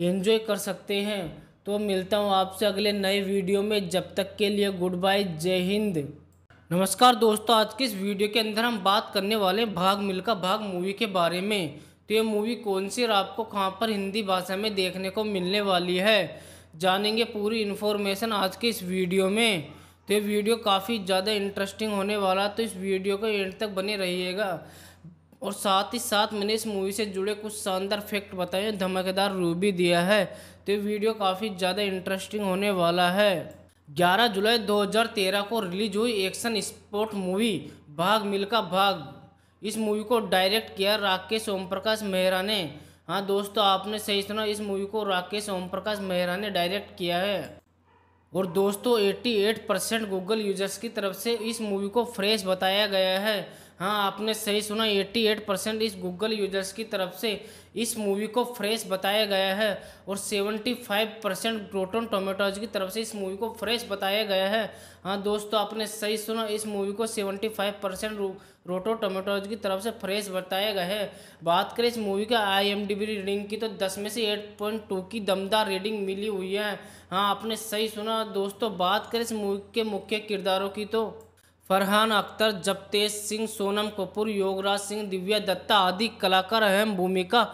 एंजॉय कर सकते हैं तो मिलता हूँ आपसे अगले नए वीडियो में जब तक के लिए गुड बाय जय हिंद नमस्कार दोस्तों आज की इस वीडियो के अंदर हम बात करने वाले हैं भाग मिल्का भाग मूवी के बारे में तो ये मूवी कौन सी और आपको कहाँ पर हिंदी भाषा में देखने को मिलने वाली है जानेंगे पूरी इन्फॉर्मेशन आज के इस वीडियो में तो ये वीडियो काफ़ी ज़्यादा इंटरेस्टिंग होने वाला तो इस वीडियो को एंड तक बने रहिएगा और साथ ही साथ मैंने इस मूवी से जुड़े कुछ शानदार फैक्ट बताए धमाकेदार रूप भी दिया है तो ये वीडियो काफ़ी ज़्यादा इंटरेस्टिंग होने वाला है 11 जुलाई 2013 को रिलीज हुई एक्शन स्पोर्ट मूवी भाग मिल्का भाग इस मूवी को डायरेक्ट किया राकेश ओम प्रकाश मेहरा ने हाँ दोस्तों आपने सही सुना इस मूवी को राकेश ओम प्रकाश मेहरा ने डायरेक्ट किया है और दोस्तों 88 परसेंट गूगल यूजर्स की तरफ से इस मूवी को फ्रेश बताया गया है हाँ आपने सही सुना 88 परसेंट इस गूगल यूजर्स की तरफ से इस मूवी को फ्रेश बताया गया है और 75 परसेंट प्रोटोन टोमेटोज की तरफ से इस मूवी को फ्रेश बताया गया है हाँ दोस्तों आपने सही सुना इस मूवी को 75 परसेंट रोटो टोमेटोज की तरफ से फ्रेश बताया गया है बात करें इस मूवी का आई एम रेटिंग की तो दस में से एट पॉइंट टू की दमदार रेटिंग मिली हुई है हाँ आपने सही सुना दोस्तों बात करें इस मूवी के मुख्य किरदारों की तो फरहान अख्तर जपतेज सिंह सोनम कपूर योगराज सिंह दिव्या दत्ता आदि कलाकार अहम भूमिका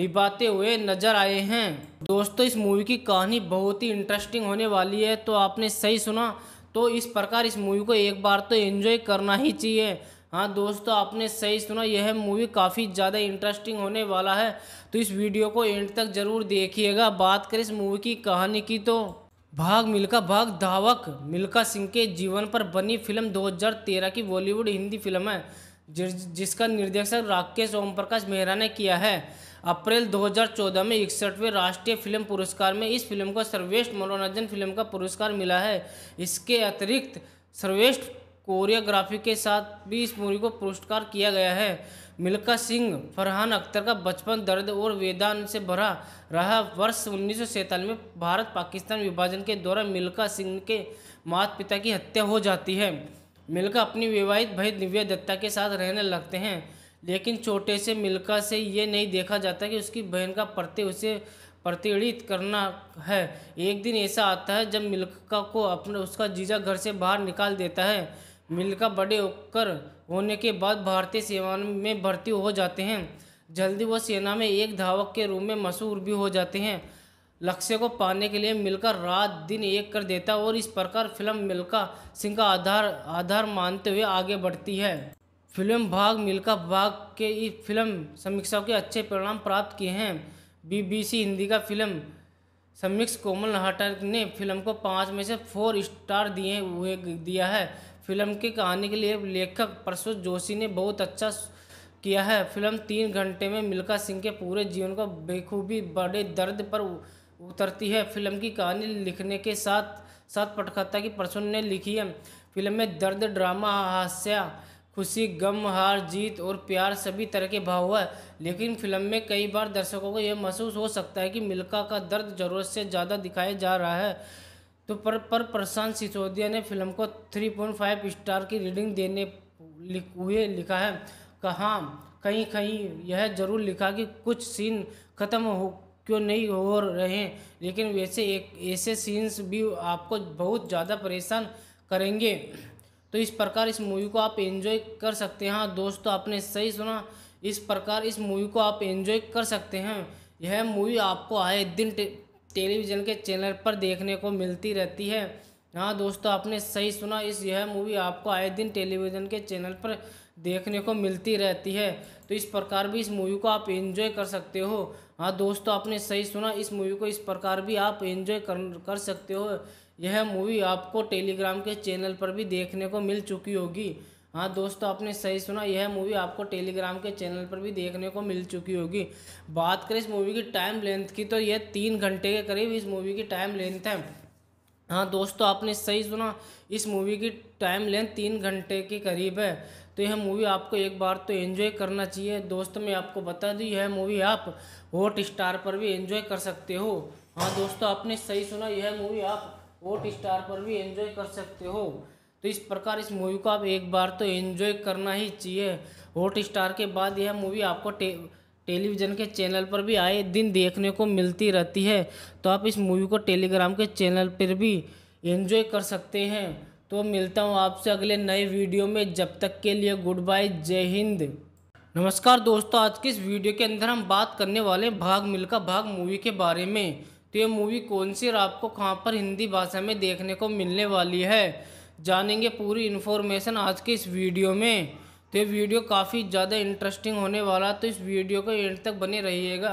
निभाते हुए नजर आए हैं दोस्तों इस मूवी की कहानी बहुत ही इंटरेस्टिंग होने वाली है तो आपने सही सुना तो इस प्रकार इस मूवी को एक बार तो एंजॉय करना ही चाहिए हाँ दोस्तों आपने सही सुना यह मूवी काफ़ी ज़्यादा इंटरेस्टिंग होने वाला है तो इस वीडियो को एंड तक ज़रूर देखिएगा बात करें इस मूवी की कहानी की तो भाग मिल्खा भाग धावक मिल्खा सिंह के जीवन पर बनी फिल्म 2013 की बॉलीवुड हिंदी फिल्म है जिसका निर्देशक राकेश ओम प्रकाश मेहरा ने किया है अप्रैल 2014 में इकसठवें राष्ट्रीय फिल्म पुरस्कार में इस फिल्म को सर्वेष्ठ मनोरंजन फिल्म का पुरस्कार मिला है इसके अतिरिक्त सर्वेष्ठ कोरियोग्राफी के साथ भी इस मूवी को पुरस्कार किया गया है मिल्खा सिंह फरहान अख्तर का बचपन दर्द और वेदान से भरा रहा वर्ष उन्नीस में भारत पाकिस्तान विभाजन के दौरान मिल्खा सिंह के माता पिता की हत्या हो जाती है मिल्खा अपनी विवाहित भाई दिव्या दत्ता के साथ रहने लगते हैं लेकिन छोटे से मिल्खा से ये नहीं देखा जाता कि उसकी बहन का प्रति उसे प्रतिड़ित करना है एक दिन ऐसा आता है जब मिल्खा को अपने उसका जीजा घर से बाहर निकाल देता है मिलकर बड़े होकर होने के बाद भारतीय सेवा में भर्ती हो जाते हैं जल्दी वह सेना में एक धावक के रूप में मशहूर भी हो जाते हैं लक्ष्य को पाने के लिए मिलकर रात दिन एक कर देता और इस प्रकार फिल्म मिल्का सिंह का आधार आधार मानते हुए आगे बढ़ती है फिल्म भाग मिल्का भाग के इस फिल्म समीक्षाओं के अच्छे परिणाम प्राप्त किए हैं बीबीसी हिंदी का फिल्म समीक्ष कोमल नाहटा ने फिल्म को पाँच में से फोर स्टार दिए हुए दिया है फिल्म की कहानी के लिए लेखक परसों जोशी ने बहुत अच्छा किया है फिल्म तीन घंटे में मिल्खा सिंह के पूरे जीवन को बेखूबी बड़े दर्द पर उतरती है फिल्म की कहानी लिखने के साथ साथ पटकथा की प्रसुन ने लिखी है फिल्म में दर्द ड्रामा हास्य खुशी गम हार जीत और प्यार सभी तरह के भाव है लेकिन फिल्म में कई बार दर्शकों को यह महसूस हो सकता है कि मिल्खा का दर्द ज़रूरत से ज़्यादा दिखाया जा रहा है तो पर पर प्रशांत सिसोदिया ने फिल्म को 3.5 स्टार की रीडिंग देने लिख हुए लिखा है कहा कहीं कहीं यह जरूर लिखा कि कुछ सीन खत्म हो क्यों नहीं हो रहे लेकिन वैसे एक ऐसे सीन्स भी आपको बहुत ज़्यादा परेशान करेंगे तो इस प्रकार इस मूवी को आप एंजॉय कर सकते हैं हाँ दोस्तों आपने सही सुना इस प्रकार इस मूवी को आप एंजॉय कर सकते हैं यह मूवी आपको आए दिन टेलीविज़न के चैनल पर देखने को मिलती रहती है हाँ दोस्तों आपने सही सुना इस यह मूवी आपको आए दिन टेलीविज़न के चैनल पर देखने को मिलती रहती है तो इस प्रकार भी इस मूवी को आप एंजॉय कर सकते हो हाँ दोस्तों आपने सही सुना इस मूवी को इस प्रकार भी आप एंजॉय कर कर सकते हो यह मूवी आपको टेलीग्राम के चैनल पर भी देखने को मिल चुकी होगी हाँ दोस्तों आपने सही सुना यह मूवी आपको टेलीग्राम के चैनल पर भी देखने को मिल चुकी होगी बात करें इस मूवी की टाइम लेंथ की तो यह तीन घंटे के करीब इस मूवी की टाइम लेंथ है हाँ दोस्तों आपने सही सुना इस मूवी की टाइम लेंथ तीन घंटे के करीब है तो यह मूवी आपको एक बार तो एंजॉय करना चाहिए दोस्तों मैं आपको बता दूँ यह मूवी आप हॉट स्टार पर भी एंजॉय कर सकते हो हाँ दोस्तों आपने सही सुना यह मूवी आप हॉट स्टार पर भी एंजॉय कर सकते हो तो इस प्रकार इस मूवी को आप एक बार तो एंजॉय करना ही चाहिए हॉट स्टार के बाद यह मूवी आपको टे, टेलीविज़न के चैनल पर भी आए दिन देखने को मिलती रहती है तो आप इस मूवी को टेलीग्राम के चैनल पर भी एंजॉय कर सकते हैं तो मिलता हूँ आपसे अगले नए वीडियो में जब तक के लिए गुड बाय जय हिंद नमस्कार दोस्तों आज की इस वीडियो के अंदर हम बात करने वाले हैं भाग मिल्खा भाग मूवी के बारे में तो ये मूवी कौन सी और आपको कहाँ पर हिंदी भाषा में देखने को मिलने वाली है जानेंगे पूरी इन्फॉर्मेशन आज के इस वीडियो में तो ये वीडियो काफ़ी ज़्यादा इंटरेस्टिंग होने वाला तो इस वीडियो को एंड तक बने रहिएगा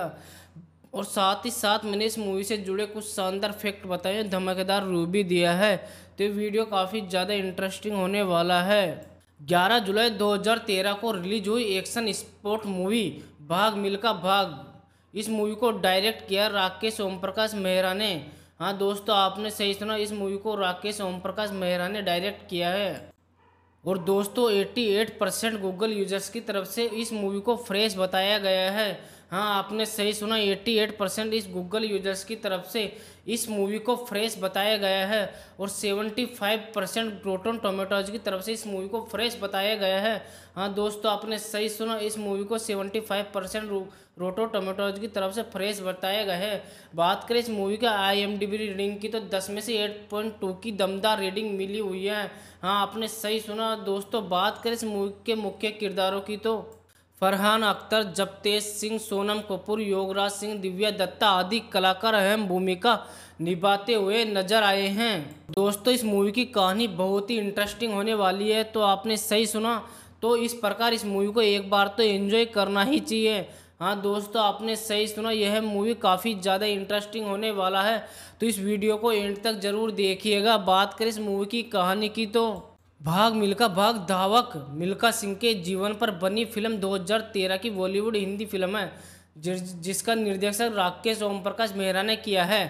और साथ ही साथ मैंने इस मूवी से जुड़े कुछ शानदार फैक्ट बताए धमाकेदार रूप भी दिया है तो ये वीडियो काफ़ी ज़्यादा इंटरेस्टिंग होने वाला है 11 जुलाई 2013 को रिलीज हुई एक्शन स्पोर्ट मूवी भाग मिल्का भाग इस मूवी को डायरेक्ट किया राकेश ओम प्रकाश मेहरा ने हाँ दोस्तों आपने सही सुना इस मूवी को राकेश ओम प्रकाश मेहरा ने डायरेक्ट किया है और दोस्तों 88 परसेंट गूगल यूजर्स की तरफ से इस मूवी को फ्रेश बताया गया है हाँ आपने सही सुना 88 परसेंट इस गूगल यूजर्स की तरफ से इस मूवी को फ्रेश बताया गया है और 75 परसेंट रोटन टोमेटोज की तरफ से इस मूवी को फ्रेश बताया गया है हाँ दोस्तों आपने सही सुना इस मूवी को 75 परसेंट रोटो टोमेटोज की तरफ से फ्रेश बताया गया है बात करें इस मूवी का आई एम रेटिंग की तो दस में से एट पॉइंट टू की दमदार रेटिंग मिली हुई है हाँ आपने सही सुना दोस्तों बात करें इस मूवी के मुख्य किरदारों की तो फरहान अख्तर जपतेज सिंह सोनम कपूर योगराज सिंह दिव्या दत्ता आदि कलाकार अहम भूमिका निभाते हुए नजर आए हैं दोस्तों इस मूवी की कहानी बहुत ही इंटरेस्टिंग होने वाली है तो आपने सही सुना तो इस प्रकार इस मूवी को एक बार तो एंजॉय करना ही चाहिए हाँ दोस्तों आपने सही सुना यह मूवी काफ़ी ज़्यादा इंटरेस्टिंग होने वाला है तो इस वीडियो को एंड तक ज़रूर देखिएगा बात करें इस मूवी की कहानी की तो भाग मिल्खा भाग धावक मिल्खा सिंह के जीवन पर बनी फिल्म 2013 की बॉलीवुड हिंदी फिल्म है जिसका निर्देशक राकेश ओम प्रकाश मेहरा ने किया है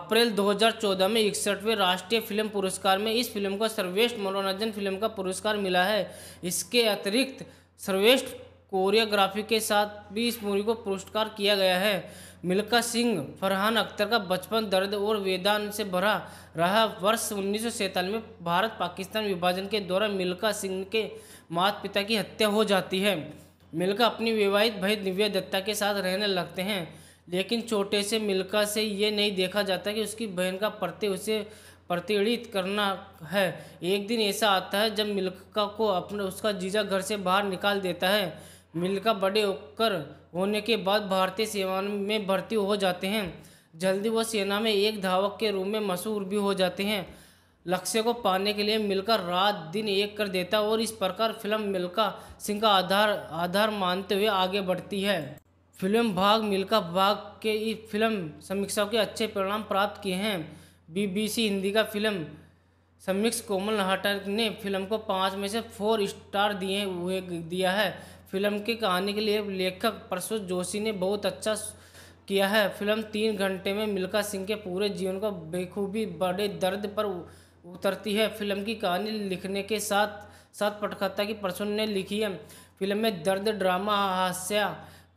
अप्रैल 2014 में इकसठवें राष्ट्रीय फिल्म पुरस्कार में इस फिल्म को सर्वेष्ठ मनोरंजन फिल्म का पुरस्कार मिला है इसके अतिरिक्त सर्वेष्ठ कोरियोग्राफी के साथ भी इस मूवी को पुरस्कार किया गया है मिल्खा सिंह फरहान अख्तर का बचपन दर्द और वेदान से भरा रहा वर्ष उन्नीस में भारत पाकिस्तान विभाजन के दौरान मिल्खा सिंह के माता पिता की हत्या हो जाती है मिल्खा अपनी विवाहित भाई दिव्या दत्ता के साथ रहने लगते हैं लेकिन छोटे से मिल्खा से ये नहीं देखा जाता कि उसकी बहन का प्रत्ये उसे प्रतिड़ित करना है एक दिन ऐसा आता है जब मिल्खा को अपने उसका जीजा घर से बाहर निकाल देता है मिलकर बड़े होकर होने के बाद भारतीय सेवा में भर्ती हो जाते हैं जल्दी वह सेना में एक धावक के रूप में मशहूर भी हो जाते हैं लक्ष्य को पाने के लिए मिलकर रात दिन एक कर देता और इस प्रकार फिल्म मिल्का सिंह का आधार आधार मानते हुए आगे बढ़ती है फिल्म भाग मिल्का भाग के इस फिल्म समीक्षाओं के अच्छे परिणाम प्राप्त किए हैं बीबीसी हिंदी का फिल्म समीक्ष कोमल नाहटा ने फिल्म को पाँच में से फोर स्टार दिए हुए दिया है फिल्म की कहानी के लिए लेखक प्रसूत जोशी ने बहुत अच्छा किया है फिल्म तीन घंटे में मिल्खा सिंह के पूरे जीवन को बेखूबी बड़े दर्द पर उतरती है फिल्म की कहानी लिखने के साथ साथ पटकथा की प्रसून ने लिखी है फिल्म में दर्द ड्रामा हास्य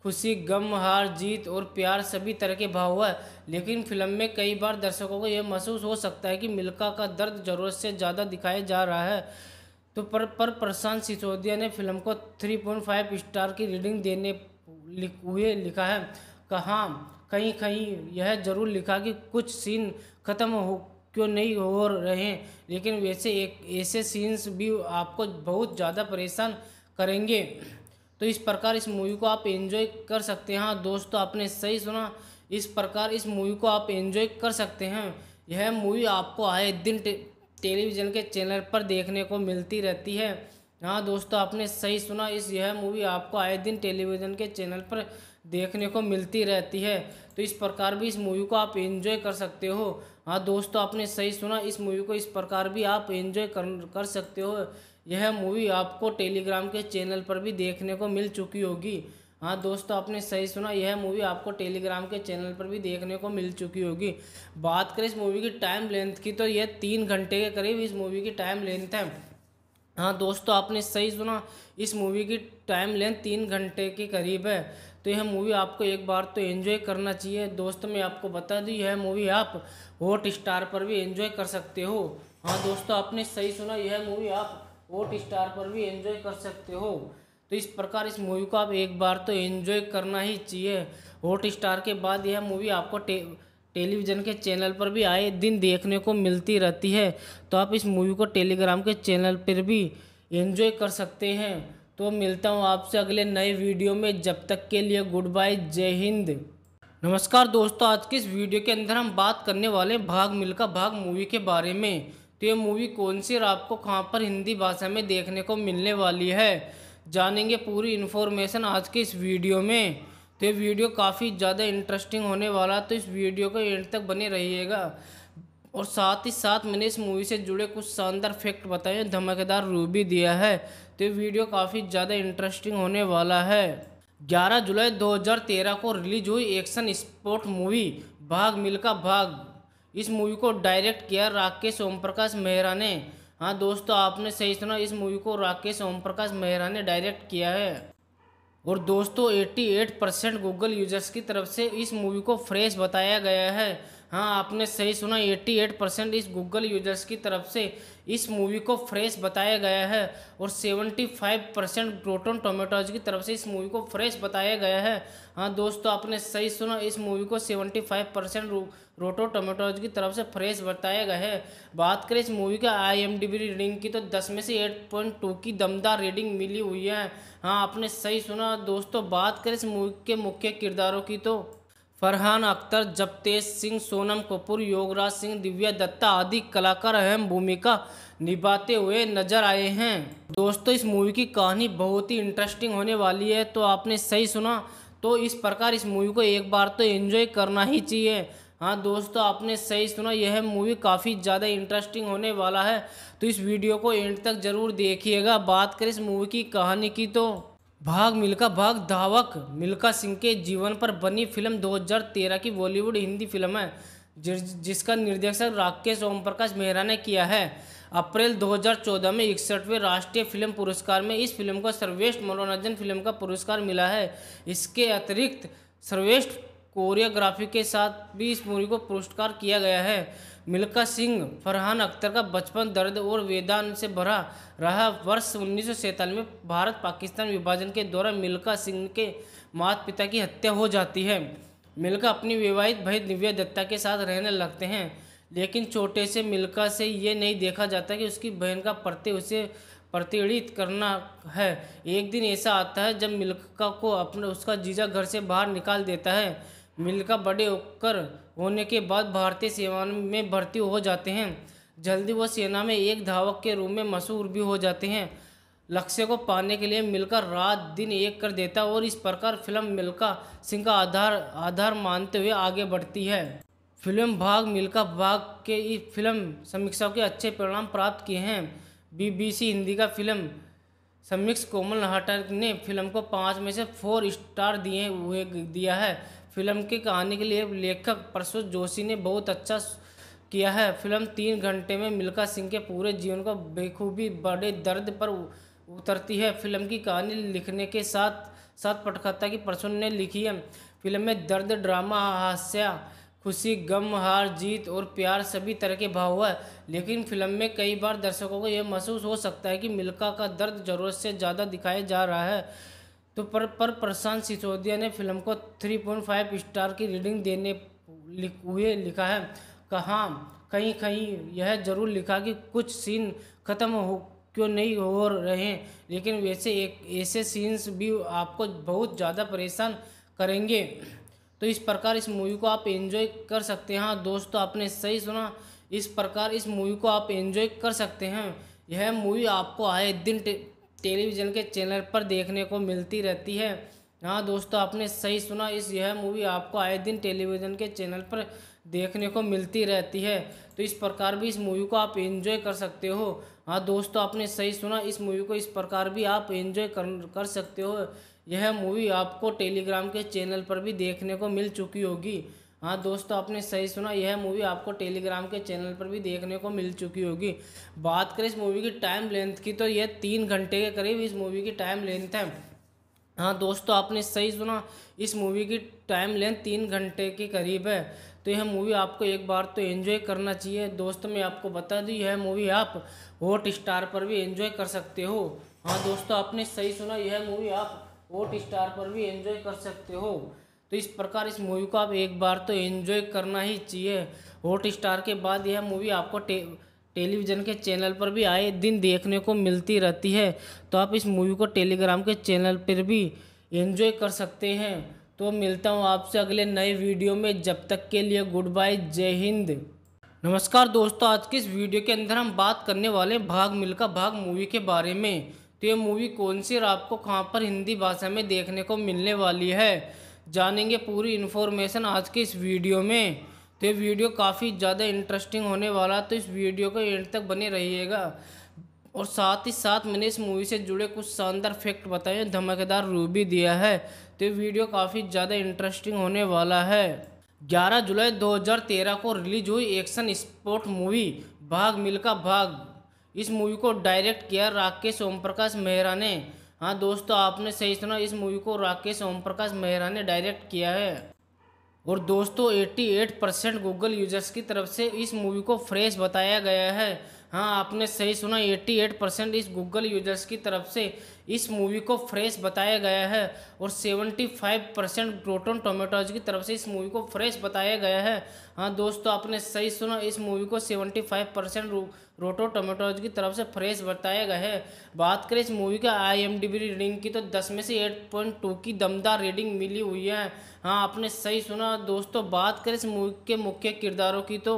खुशी गम हार जीत और प्यार सभी तरह के भाव है लेकिन फिल्म में कई बार दर्शकों को यह महसूस हो सकता है कि मिल्खा का दर्द ज़रूरत से ज़्यादा दिखाया जा रहा है तो पर पर प्रशांत सिसोदिया ने फिल्म को 3.5 स्टार की रीडिंग देने लिख हुए लिखा है कहा कहीं कहीं यह जरूर लिखा कि कुछ सीन खत्म हो क्यों नहीं हो रहे हैं लेकिन वैसे एक ऐसे सीन्स भी आपको बहुत ज़्यादा परेशान करेंगे तो इस प्रकार इस मूवी को आप एंजॉय कर सकते हैं हाँ दोस्तों आपने सही सुना इस प्रकार इस मूवी को आप एंजॉय कर सकते हैं यह मूवी आपको आए दिन टेलीविज़न के चैनल पर देखने को मिलती रहती है हाँ दोस्तों आपने सही सुना इस यह मूवी आपको आए दिन टेलीविज़न के चैनल पर देखने को मिलती रहती है तो इस प्रकार भी इस मूवी को आप एंजॉय कर सकते हो हाँ दोस्तों आपने सही सुना इस मूवी को इस प्रकार भी आप एंजॉय कर कर सकते हो यह मूवी आपको टेलीग्राम के चैनल पर भी देखने को मिल चुकी होगी हाँ दोस्तों आपने सही सुना यह मूवी आपको टेलीग्राम के चैनल पर भी देखने को मिल चुकी होगी बात करें इस मूवी की टाइम लेंथ की तो यह तीन घंटे के करीब इस मूवी की टाइम लेंथ है हाँ दोस्तों आपने सही सुना इस मूवी की टाइम लेंथ तीन घंटे के करीब है तो यह मूवी आपको एक बार तो एंजॉय करना चाहिए दोस्तों मैं आपको बता दूँ यह मूवी आप हॉट स्टार पर भी एंजॉय कर सकते हो हाँ दोस्तों आपने सही सुना यह मूवी आप हॉट स्टार पर भी एंजॉय कर सकते हो तो इस प्रकार इस मूवी को आप एक बार तो एंजॉय करना ही चाहिए हॉट स्टार के बाद यह मूवी आपको टे, टेलीविज़न के चैनल पर भी आए दिन देखने को मिलती रहती है तो आप इस मूवी को टेलीग्राम के चैनल पर भी एंजॉय कर सकते हैं तो मिलता हूँ आपसे अगले नए वीडियो में जब तक के लिए गुड बाय जय हिंद नमस्कार दोस्तों आज की इस वीडियो के अंदर हम बात करने वाले हैं भाग मिल्खा भाग मूवी के बारे में तो ये मूवी कौन सी और आपको कहाँ पर हिंदी भाषा में देखने को मिलने वाली है जानेंगे पूरी इन्फॉर्मेशन आज के इस वीडियो में तो ये वीडियो काफ़ी ज़्यादा इंटरेस्टिंग होने वाला तो इस वीडियो को एंड तक बने रहिएगा और साथ ही साथ मैंने इस मूवी से जुड़े कुछ शानदार फैक्ट बताए धमाकेदार रूप भी दिया है तो ये वीडियो काफ़ी ज़्यादा इंटरेस्टिंग होने वाला है 11 जुलाई 2013 को रिलीज हुई एक्शन स्पोर्ट मूवी भाग मिलका भाग इस मूवी को डायरेक्ट किया राकेश ओम प्रकाश मेहरा ने हाँ दोस्तों आपने सही सुना इस मूवी को राकेश ओम प्रकाश मेहरा ने डायरेक्ट किया है और दोस्तों 88 परसेंट गूगल यूजर्स की तरफ से इस मूवी को फ्रेश बताया गया है हाँ आपने सही सुना 88 परसेंट इस गूगल यूजर्स की तरफ से इस मूवी को फ्रेश बताया गया है और 75 परसेंट रोटन टोमेटोज की तरफ से इस मूवी को फ्रेश बताया गया है हाँ दोस्तों आपने सही सुना इस मूवी को 75 परसेंट रोटो टोमेटोज की तरफ से फ्रेश बताया गया है बात करें इस मूवी का आईएमडीबी रीडिंग की तो 10 में से 8.2 की दमदार रीडिंग मिली हुई है हाँ आपने सही सुना दोस्तों बात करें इस मूवी के मुख्य किरदारों की तो फरहान अख्तर जपतेज सिंह सोनम कपूर योगराज सिंह दिव्या दत्ता आदि कलाकार अहम भूमिका निभाते हुए नजर आए हैं दोस्तों इस मूवी की कहानी बहुत ही इंटरेस्टिंग होने वाली है तो आपने सही सुना तो इस प्रकार इस मूवी को एक बार तो एंजॉय करना ही चाहिए हाँ दोस्तों आपने सही सुना यह मूवी काफ़ी ज़्यादा इंटरेस्टिंग होने वाला है तो इस वीडियो को एंड तक ज़रूर देखिएगा बात करें इस मूवी की कहानी की तो भाग मिल्खा भाग धावक मिल्खा सिंह के जीवन पर बनी फिल्म 2013 की बॉलीवुड हिंदी फिल्म है जिसका निर्देशक राकेश ओम प्रकाश मेहरा ने किया है अप्रैल 2014 में इकसठवें राष्ट्रीय फिल्म पुरस्कार में इस फिल्म को सर्वेष्ठ मनोरंजन फिल्म का पुरस्कार मिला है इसके अतिरिक्त सर्वेष्ठ कोरियोग्राफी के साथ भी इस मूवी को पुरस्कार किया गया है मिल्खा सिंह फरहान अख्तर का बचपन दर्द और वेदान से भरा रहा वर्ष उन्नीस में भारत पाकिस्तान विभाजन के दौरान मिल्खा सिंह के माता पिता की हत्या हो जाती है मिल्खा अपनी विवाहित भाई दिव्या दत्ता के साथ रहने लगते हैं लेकिन छोटे से मिल्खा से ये नहीं देखा जाता कि उसकी बहन का प्रति उसे प्रतिड़ित करना है एक दिन ऐसा आता है जब मिल्खा को अपने उसका जीजा घर से बाहर निकाल देता है मिल्खा बड़े होकर होने के बाद भारतीय सेवा में भर्ती हो जाते हैं जल्दी वो सेना में एक धावक के रूप में मशहूर भी हो जाते हैं लक्ष्य को पाने के लिए मिलकर रात दिन एक कर देता और इस प्रकार फिल्म मिल्का सिंह का आधार आधार मानते हुए आगे बढ़ती है फिल्म भाग मिल्का भाग के इस फिल्म समीक्षाओं के अच्छे परिणाम प्राप्त किए हैं बीबीसी हिंदी का फिल्म समीक्ष कोमल नाहटा ने फिल्म को पाँच में से फोर स्टार दिए हुए दिया है फिल्म की कहानी के लिए लेखक प्रसूत जोशी ने बहुत अच्छा किया है फिल्म तीन घंटे में मिल्खा सिंह के पूरे जीवन को बेखूबी बड़े दर्द पर उतरती है फिल्म की कहानी लिखने के साथ साथ पटकथा की प्रसून ने लिखी है फिल्म में दर्द ड्रामा हास्य खुशी गम हार जीत और प्यार सभी तरह के भाव है लेकिन फिल्म में कई बार दर्शकों को यह महसूस हो सकता है कि मिल्खा का दर्द ज़रूरत से ज़्यादा दिखाया जा रहा है तो पर पर प्रशांत सिसोदिया ने फिल्म को 3.5 स्टार की रीडिंग देने लिख, हुए लिखा है कहा कहीं कहीं यह जरूर लिखा कि कुछ सीन खत्म हो क्यों नहीं हो रहे लेकिन वैसे एक ऐसे सीन्स भी आपको बहुत ज़्यादा परेशान करेंगे तो इस प्रकार इस मूवी को आप एंजॉय कर सकते हैं हाँ, दोस्तों आपने सही सुना इस प्रकार इस मूवी को आप एंजॉय कर सकते हैं यह मूवी आपको आए दिन टेलीविज़न के चैनल पर देखने को मिलती रहती है हाँ दोस्तों आपने सही सुना इस यह मूवी आपको आए दिन टेलीविज़न के चैनल पर देखने को मिलती रहती है तो इस प्रकार भी इस मूवी को आप एंजॉय कर सकते हो हाँ दोस्तों आपने सही सुना इस मूवी को इस प्रकार भी आप एंजॉय कर कर सकते हो यह मूवी आपको टेलीग्राम के चैनल पर भी देखने को मिल चुकी होगी हाँ दोस्तों आपने सही सुना यह मूवी आपको टेलीग्राम के चैनल पर भी देखने को मिल चुकी होगी बात करें इस मूवी की टाइम लेंथ की तो यह तीन घंटे के करीब इस मूवी की टाइम लेंथ है हाँ दोस्तों आपने सही सुना इस मूवी की टाइम लेंथ तीन घंटे के करीब है तो यह मूवी आपको एक बार तो एंजॉय करना चाहिए दोस्तों मैं आपको बता दूँ यह मूवी आप हॉट स्टार पर भी एंजॉय कर सकते हो हाँ दोस्तों आपने सही सुना यह मूवी आप हॉट स्टार पर भी एंजॉय कर सकते हो तो इस प्रकार इस मूवी को आप एक बार तो एंजॉय करना ही चाहिए हॉट स्टार के बाद यह मूवी आपको टे, टेलीविज़न के चैनल पर भी आए दिन देखने को मिलती रहती है तो आप इस मूवी को टेलीग्राम के चैनल पर भी एंजॉय कर सकते हैं तो मिलता हूँ आपसे अगले नए वीडियो में जब तक के लिए गुड बाय जय हिंद नमस्कार दोस्तों आज की इस वीडियो के अंदर हम बात करने वाले हैं भाग मिल्खा भाग मूवी के बारे में तो ये मूवी कौन सी और आपको कहाँ पर हिंदी भाषा में देखने को मिलने वाली है जानेंगे पूरी इन्फॉर्मेशन आज के इस वीडियो में तो ये वीडियो काफ़ी ज़्यादा इंटरेस्टिंग होने वाला तो इस वीडियो को एंड तक बने रहिएगा और साथ ही साथ मैंने इस मूवी से जुड़े कुछ शानदार फैक्ट बताए धमाकेदार रू भी दिया है तो ये वीडियो काफ़ी ज़्यादा इंटरेस्टिंग होने वाला है 11 जुलाई 2013 को रिलीज हुई एक्शन स्पोर्ट मूवी भाग मिलका भाग इस मूवी को डायरेक्ट किया राकेश ओम प्रकाश मेहरा ने हाँ दोस्तों आपने सही सुना इस मूवी को राकेश ओम प्रकाश मेहरा ने डायरेक्ट किया है और दोस्तों 88 परसेंट गूगल यूजर्स की तरफ से इस मूवी को फ्रेश बताया गया है हाँ आपने सही सुना 88 परसेंट इस गूगल यूजर्स की तरफ से इस मूवी को फ्रेश बताया गया है और 75 परसेंट रोटन टोमेटोज की तरफ से इस मूवी को फ्रेश बताया गया है हाँ दोस्तों आपने सही सुना इस मूवी को 75 परसेंट रोटो टोमेटोज की तरफ से फ्रेश बताया गया है बात करें इस मूवी का आईएमडीबी रीडिंग की तो 10 में से 8.2 की दमदार रीडिंग मिली हुई है हाँ आपने सही सुना दोस्तों बात करें इस मूवी के मुख्य किरदारों की तो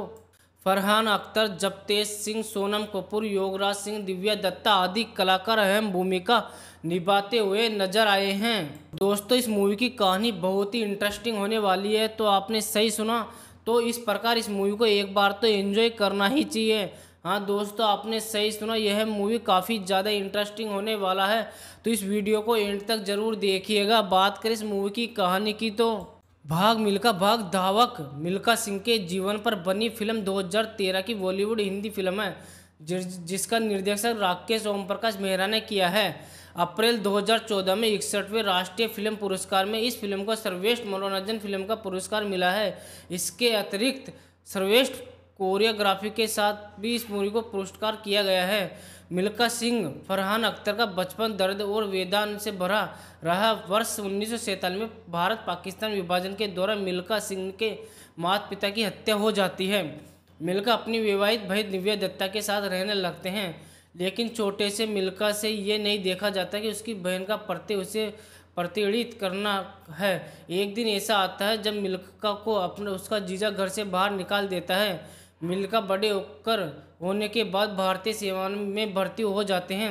फरहान अख्तर जपतेज सिंह सोनम कपूर योगराज सिंह दिव्या दत्ता आदि कलाकार अहम भूमिका निभाते हुए नजर आए हैं दोस्तों इस मूवी की कहानी बहुत ही इंटरेस्टिंग होने वाली है तो आपने सही सुना तो इस प्रकार इस मूवी को एक बार तो एंजॉय करना ही चाहिए हाँ दोस्तों आपने सही सुना यह मूवी काफ़ी ज़्यादा इंटरेस्टिंग होने वाला है तो इस वीडियो को एंड तक ज़रूर देखिएगा बात करें इस मूवी की कहानी की तो भाग मिल्खा भाग धावक मिल्खा सिंह के जीवन पर बनी फिल्म 2013 की बॉलीवुड हिंदी फिल्म है जिसका निर्देशक राकेश ओम प्रकाश मेहरा ने किया है अप्रैल 2014 में इकसठवें राष्ट्रीय फिल्म पुरस्कार में इस फिल्म को सर्वेष्ठ मनोरंजन फिल्म का पुरस्कार मिला है इसके अतिरिक्त सर्वेष्ठ कोरियोग्राफी के साथ भी इस मूवी को पुरस्कार किया गया है मिल्खा सिंह फरहान अख्तर का बचपन दर्द और वेदान से भरा रहा वर्ष उन्नीस में भारत पाकिस्तान विभाजन के दौरान मिल्खा सिंह के माता पिता की हत्या हो जाती है मिल्खा अपनी विवाहित भाई दिव्या दत्ता के साथ रहने लगते हैं लेकिन छोटे से मिल्खा से ये नहीं देखा जाता कि उसकी बहन का प्रत्ये उसे प्रतिड़ित करना है एक दिन ऐसा आता है जब मिल्खा को अपने उसका जीजा घर से बाहर निकाल देता है मिल्खा बड़े होकर होने के बाद भारतीय सेवा में भर्ती हो जाते हैं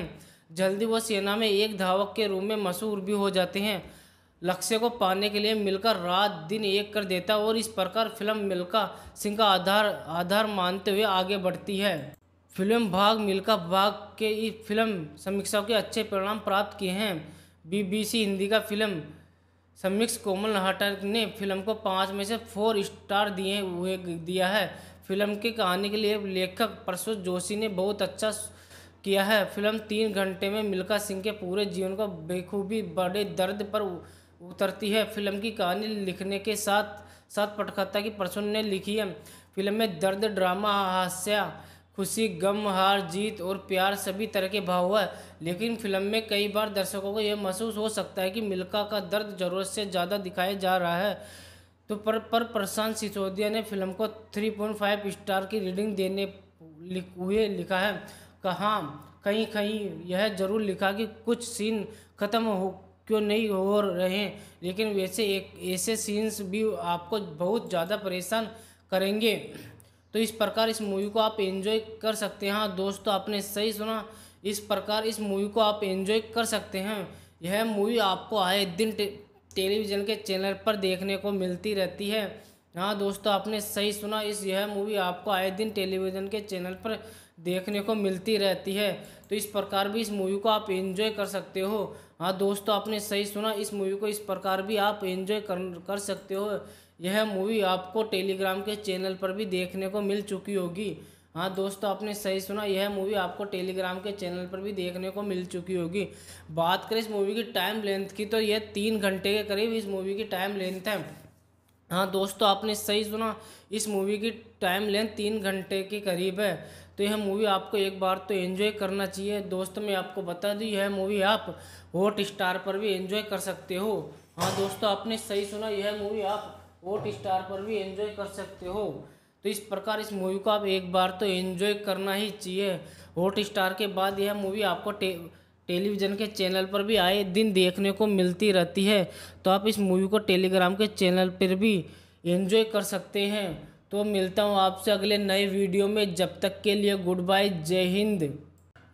जल्दी वो सेना में एक धावक के रूप में मशहूर भी हो जाते हैं लक्ष्य को पाने के लिए मिलकर रात दिन एक कर देता और इस प्रकार फिल्म मिल्का सिंह का आधार आधार मानते हुए आगे बढ़ती है फिल्म भाग मिल्का भाग के इस फिल्म समीक्षाओं के अच्छे परिणाम प्राप्त किए हैं बीबीसी हिंदी का फिल्म समीक्ष कोमल नाहटा ने फिल्म को पाँच में से फोर स्टार दिए हुए दिया है फिल्म की कहानी के लिए लेखक प्रसूत जोशी ने बहुत अच्छा किया है फिल्म तीन घंटे में मिल्खा सिंह के पूरे जीवन को बेखूबी बड़े दर्द पर उतरती है फिल्म की कहानी लिखने के साथ साथ पटकथा की प्रसून ने लिखी है फिल्म में दर्द ड्रामा हास्य खुशी गम हार जीत और प्यार सभी तरह के भाव है लेकिन फिल्म में कई बार दर्शकों को यह महसूस हो सकता है कि मिल्खा का दर्द ज़रूरत से ज़्यादा दिखाया जा रहा है तो पर पर प्रशांत सिसोदिया ने फिल्म को 3.5 स्टार की रेडिंग देने लिख हुए लिखा है कहा कहीं कहीं यह जरूर लिखा कि कुछ सीन खत्म हो क्यों नहीं हो रहे लेकिन वैसे एक ऐसे सीन्स भी आपको बहुत ज़्यादा परेशान करेंगे तो इस प्रकार इस मूवी को आप एंजॉय कर सकते हैं हाँ दोस्तों आपने सही सुना इस प्रकार इस मूवी को आप एंजॉय कर सकते हैं यह मूवी आपको आए दिन टेलीविज़न के चैनल पर देखने को मिलती रहती है हाँ दोस्तों आपने सही सुना इस यह मूवी आपको आए दिन टेलीविज़न के चैनल पर देखने को मिलती रहती है तो इस प्रकार भी इस मूवी को आप एंजॉय कर सकते हो हाँ दोस्तों आपने सही सुना इस मूवी को इस प्रकार भी आप एंजॉय कर कर सकते हो यह मूवी आपको टेलीग्राम के चैनल पर भी देखने को मिल चुकी होगी हाँ दोस्तों आपने सही सुना यह मूवी आपको टेलीग्राम के चैनल पर भी देखने को मिल चुकी होगी बात करें इस मूवी की टाइम लेंथ की तो यह तीन घंटे के करीब इस मूवी की टाइम लेंथ है हाँ दोस्तों आपने सही सुना इस मूवी की टाइम लेंथ तीन घंटे के करीब है तो यह मूवी आपको एक बार तो एंजॉय करना चाहिए दोस्तों मैं आपको बता दूँ यह मूवी आप हॉट स्टार पर भी एंजॉय कर सकते हो हाँ दोस्तों आपने सही सुना यह मूवी आप हॉट स्टार पर भी एंजॉय कर सकते हो तो इस प्रकार इस मूवी को आप एक बार तो एंजॉय करना ही चाहिए हॉट स्टार के बाद यह मूवी आपको टे, टेलीविज़न के चैनल पर भी आए दिन देखने को मिलती रहती है तो आप इस मूवी को टेलीग्राम के चैनल पर भी एंजॉय कर सकते हैं तो मिलता हूँ आपसे अगले नए वीडियो में जब तक के लिए गुड बाय जय हिंद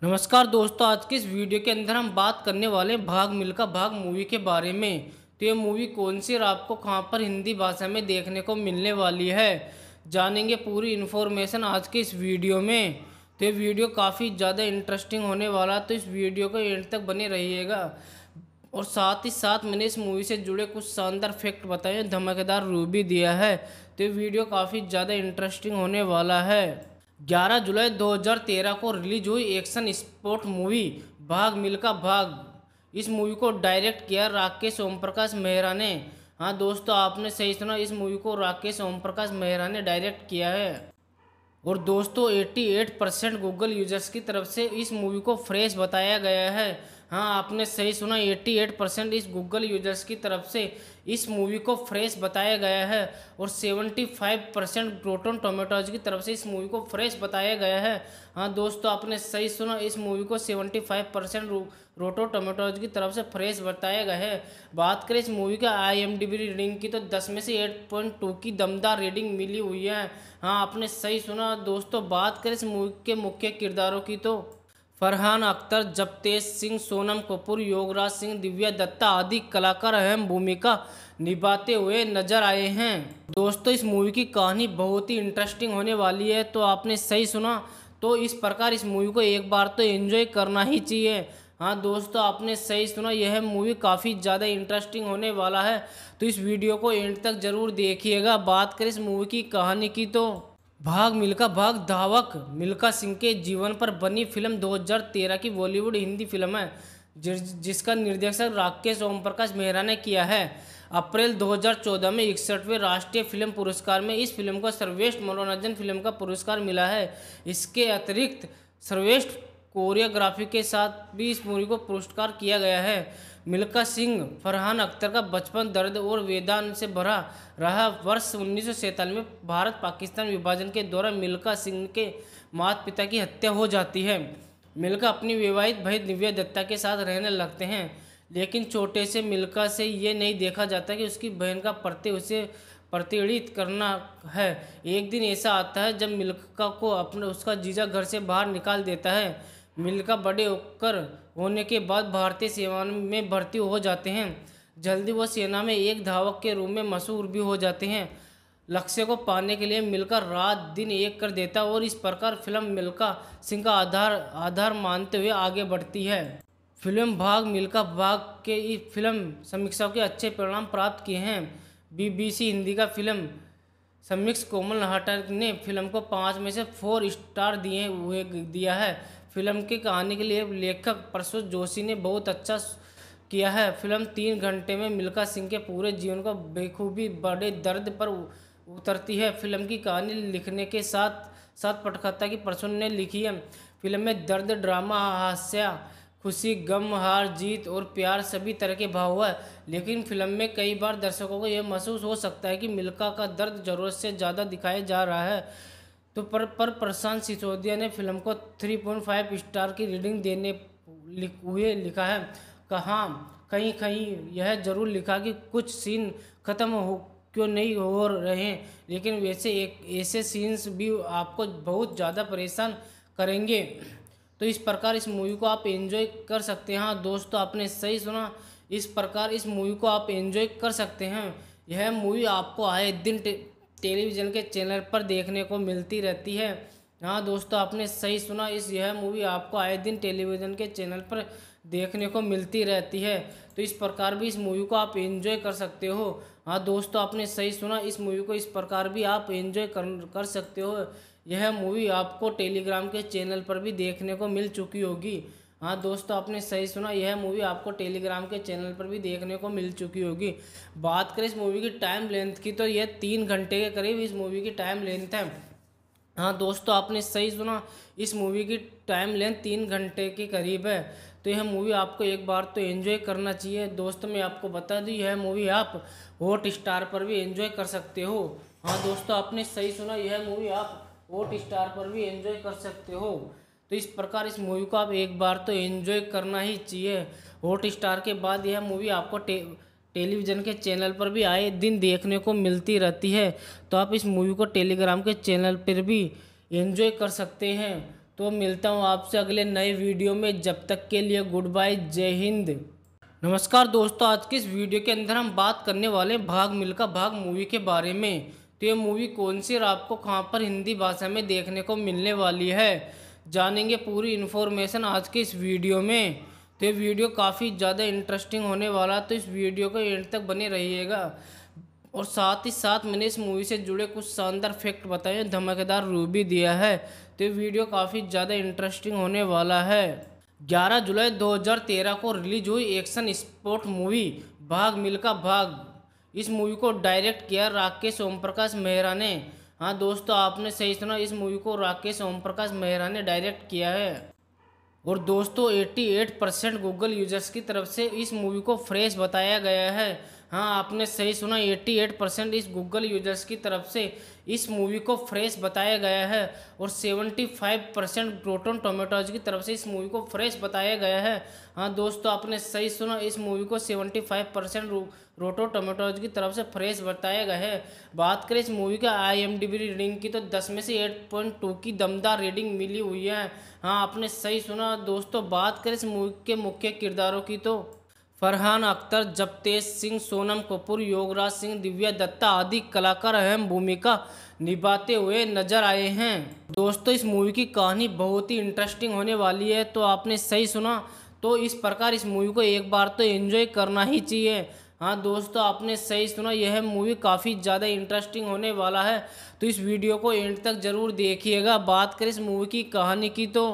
नमस्कार दोस्तों आज की इस वीडियो के अंदर हम बात करने वाले हैं भाग मिल्खा भाग मूवी के बारे में तो ये मूवी कौन सी और आपको कहाँ पर हिंदी भाषा में देखने को मिलने वाली है जानेंगे पूरी इन्फॉर्मेशन आज के इस वीडियो में तो ये वीडियो काफ़ी ज़्यादा इंटरेस्टिंग होने वाला तो इस वीडियो को एंड तक बने रहिएगा और साथ ही साथ मैंने इस मूवी से जुड़े कुछ शानदार फैक्ट बताए धमाकेदार रू भी दिया है तो ये वीडियो काफ़ी ज़्यादा इंटरेस्टिंग होने वाला है 11 जुलाई 2013 को रिलीज हुई एक्शन स्पोर्ट मूवी भाग मिल्का भाग इस मूवी को डायरेक्ट किया राकेश ओम प्रकाश मेहरा ने हाँ दोस्तों आपने सही सुना इस मूवी को राकेश ओम प्रकाश मेहरा ने डायरेक्ट किया है और दोस्तों 88 परसेंट गूगल यूजर्स की तरफ से इस मूवी को फ्रेश बताया गया है हाँ आपने सही सुना 88 परसेंट इस गूगल यूजर्स की तरफ से इस मूवी को फ्रेश बताया गया है और 75 परसेंट ग्रोटोन टोमेटोज की तरफ से इस मूवी को फ्रेश बताया गया है हाँ दोस्तों आपने सही सुना इस मूवी को 75 परसेंट रोटो टोमेटोज की तरफ से फ्रेश बताया गया है बात करें इस मूवी का आई एम डी रेटिंग की तो दस में से एट पॉइंट टू की दमदार रेटिंग मिली हुई है हाँ आपने सही सुना दोस्तों बात करें इस मूवी के मुख्य किरदारों की तो फरहान अख्तर जपतेज सिंह सोनम कपूर योगराज सिंह दिव्या दत्ता आदि कलाकार अहम भूमिका निभाते हुए नजर आए हैं दोस्तों इस मूवी की कहानी बहुत ही इंटरेस्टिंग होने वाली है तो आपने सही सुना तो इस प्रकार इस मूवी को एक बार तो एंजॉय करना ही चाहिए हाँ दोस्तों आपने सही सुना यह मूवी काफ़ी ज़्यादा इंटरेस्टिंग होने वाला है तो इस वीडियो को एंड तक ज़रूर देखिएगा बात करें इस मूवी की कहानी की तो भाग मिल्खा भाग धावक मिल्खा सिंह के जीवन पर बनी फिल्म 2013 की बॉलीवुड हिंदी फिल्म है जिसका निर्देशक राकेश ओम प्रकाश मेहरा ने किया है अप्रैल 2014 में इकसठवें राष्ट्रीय फिल्म पुरस्कार में इस फिल्म को सर्वेष्ठ मनोरंजन फिल्म का पुरस्कार मिला है इसके अतिरिक्त सर्वेष्ठ कोरियोग्राफी के साथ भी इस मूवी को पुरस्कार किया गया है मिल्खा सिंह फरहान अख्तर का बचपन दर्द और वेदान से भरा रहा वर्ष उन्नीस में भारत पाकिस्तान विभाजन के दौरान मिल्खा सिंह के माता पिता की हत्या हो जाती है मिल्खा अपनी विवाहित भाई दिव्या दत्ता के साथ रहने लगते हैं लेकिन छोटे से मिल्खा से ये नहीं देखा जाता कि उसकी बहन का प्रति उसे प्रतिड़ित करना है एक दिन ऐसा आता है जब मिल्खा को अपने उसका जीजा घर से बाहर निकाल देता है मिलकर बड़े होकर होने के बाद भारतीय सेवा में भर्ती हो जाते हैं जल्दी वह सेना में एक धावक के रूप में मशहूर भी हो जाते हैं लक्ष्य को पाने के लिए मिलकर रात दिन एक कर देता और इस प्रकार फिल्म मिल्का सिंह का आधार आधार मानते हुए आगे बढ़ती है फिल्म भाग मिल्का भाग के इस फिल्म समीक्षाओं के अच्छे परिणाम प्राप्त किए हैं बीबीसी हिंदी का फिल्म समीक्ष कोमल नाहटा ने फिल्म को पाँच में से फोर स्टार दिए हुए दिया है फिल्म की कहानी के लिए लेखक प्रसूत जोशी ने बहुत अच्छा किया है फिल्म तीन घंटे में मिल्खा सिंह के पूरे जीवन को बेखूबी बड़े दर्द पर उतरती है फिल्म की कहानी लिखने के साथ साथ पटकथा की प्रसून ने लिखी है फिल्म में दर्द ड्रामा हास्य खुशी गम हार जीत और प्यार सभी तरह के भाव है लेकिन फिल्म में कई बार दर्शकों को यह महसूस हो सकता है कि मिल्खा का दर्द ज़रूरत से ज़्यादा दिखाया जा रहा है तो पर पर प्रशांत सिसोदिया ने फिल्म को 3.5 स्टार की रीडिंग देने लिख, हुए लिखा है कहा कहीं कहीं यह जरूर लिखा कि कुछ सीन खत्म हो क्यों नहीं हो रहे हैं लेकिन वैसे एक ऐसे सीन्स भी आपको बहुत ज़्यादा परेशान करेंगे तो इस प्रकार इस मूवी को आप एंजॉय कर सकते हैं हाँ दोस्तों आपने सही सुना इस प्रकार इस मूवी को आप एंजॉय कर सकते हैं यह मूवी आपको आए दिन टेलीविज़न के चैनल पर देखने को मिलती रहती है हाँ दोस्तों आपने सही सुना इस यह मूवी आपको आए दिन टेलीविज़न के चैनल पर देखने को मिलती रहती है तो इस प्रकार भी इस मूवी को आप एंजॉय कर सकते हो हाँ दोस्तों आपने सही सुना इस मूवी को इस प्रकार भी आप एंजॉय कर कर सकते हो यह मूवी आपको टेलीग्राम के चैनल पर भी देखने को मिल चुकी होगी हाँ दोस्तों आपने सही सुना यह मूवी आपको टेलीग्राम के चैनल पर भी देखने को मिल चुकी होगी बात करें इस मूवी की टाइम लेंथ की तो यह तीन घंटे के करीब इस मूवी की टाइम लेंथ है हाँ दोस्तों आपने सही सुना इस मूवी की टाइम लेंथ तीन घंटे के करीब है तो यह मूवी आपको एक बार तो एंजॉय करना चाहिए दोस्तों मैं आपको बता दूँ यह मूवी आप हॉट स्टार पर भी एंजॉय कर सकते हो हाँ दोस्तों आपने सही सुना यह मूवी आप हॉट स्टार पर भी एंजॉय कर सकते हो तो इस प्रकार इस मूवी को आप एक बार तो एंजॉय करना ही चाहिए हॉट स्टार के बाद यह मूवी आपको टे, टेलीविज़न के चैनल पर भी आए दिन देखने को मिलती रहती है तो आप इस मूवी को टेलीग्राम के चैनल पर भी एंजॉय कर सकते हैं तो मिलता हूँ आपसे अगले नए वीडियो में जब तक के लिए गुड बाय जय हिंद नमस्कार दोस्तों आज की इस वीडियो के अंदर हम बात करने वाले भाग मिल्खा भाग मूवी के बारे में तो ये मूवी कौन सी और आपको कहाँ पर हिंदी भाषा में देखने को मिलने वाली है जानेंगे पूरी इन्फॉर्मेशन आज के इस वीडियो में तो ये वीडियो काफ़ी ज़्यादा इंटरेस्टिंग होने वाला तो इस वीडियो को एंड तक बने रहिएगा और साथ ही साथ मैंने इस मूवी से जुड़े कुछ शानदार फैक्ट बताए धमाकेदार रू भी दिया है तो ये वीडियो काफ़ी ज़्यादा इंटरेस्टिंग होने वाला है 11 जुलाई 2013 को रिलीज हुई एक्शन स्पोर्ट मूवी भाग मिल्खा भाग इस मूवी को डायरेक्ट किया राकेश ओम प्रकाश मेहरा ने हाँ दोस्तों आपने सही सुना इस मूवी को राकेश ओम प्रकाश मेहरा ने डायरेक्ट किया है और दोस्तों 88 परसेंट गूगल यूजर्स की तरफ से इस मूवी को फ्रेश बताया गया है हाँ आपने सही सुना 88 परसेंट इस गूगल यूजर्स की तरफ से इस मूवी को फ्रेश बताया गया है और 75 परसेंट रोटन टोमेटोज की तरफ से इस मूवी को फ्रेश बताया गया है हाँ दोस्तों आपने सही सुना इस मूवी को 75 परसेंट रोटो टोमेटोज की तरफ से फ्रेश बताया गया है बात करें इस मूवी का आई एम डी की तो दस में से एट पॉइंट टू की दमदार रीडिंग मिली हुई है हाँ आपने सही सुना दोस्तों बात करें इस मूवी के मुख्य किरदारों की तो फरहान अख्तर जपतेज सिंह सोनम कपूर योगराज सिंह दिव्या दत्ता आदि कलाकार अहम भूमिका निभाते हुए नजर आए हैं दोस्तों इस मूवी की कहानी बहुत ही इंटरेस्टिंग होने वाली है तो आपने सही सुना तो इस प्रकार इस मूवी को एक बार तो एंजॉय करना ही चाहिए हाँ दोस्तों आपने सही सुना यह मूवी काफ़ी ज़्यादा इंटरेस्टिंग होने वाला है तो इस वीडियो को एंड तक ज़रूर देखिएगा बात करें इस मूवी की कहानी की तो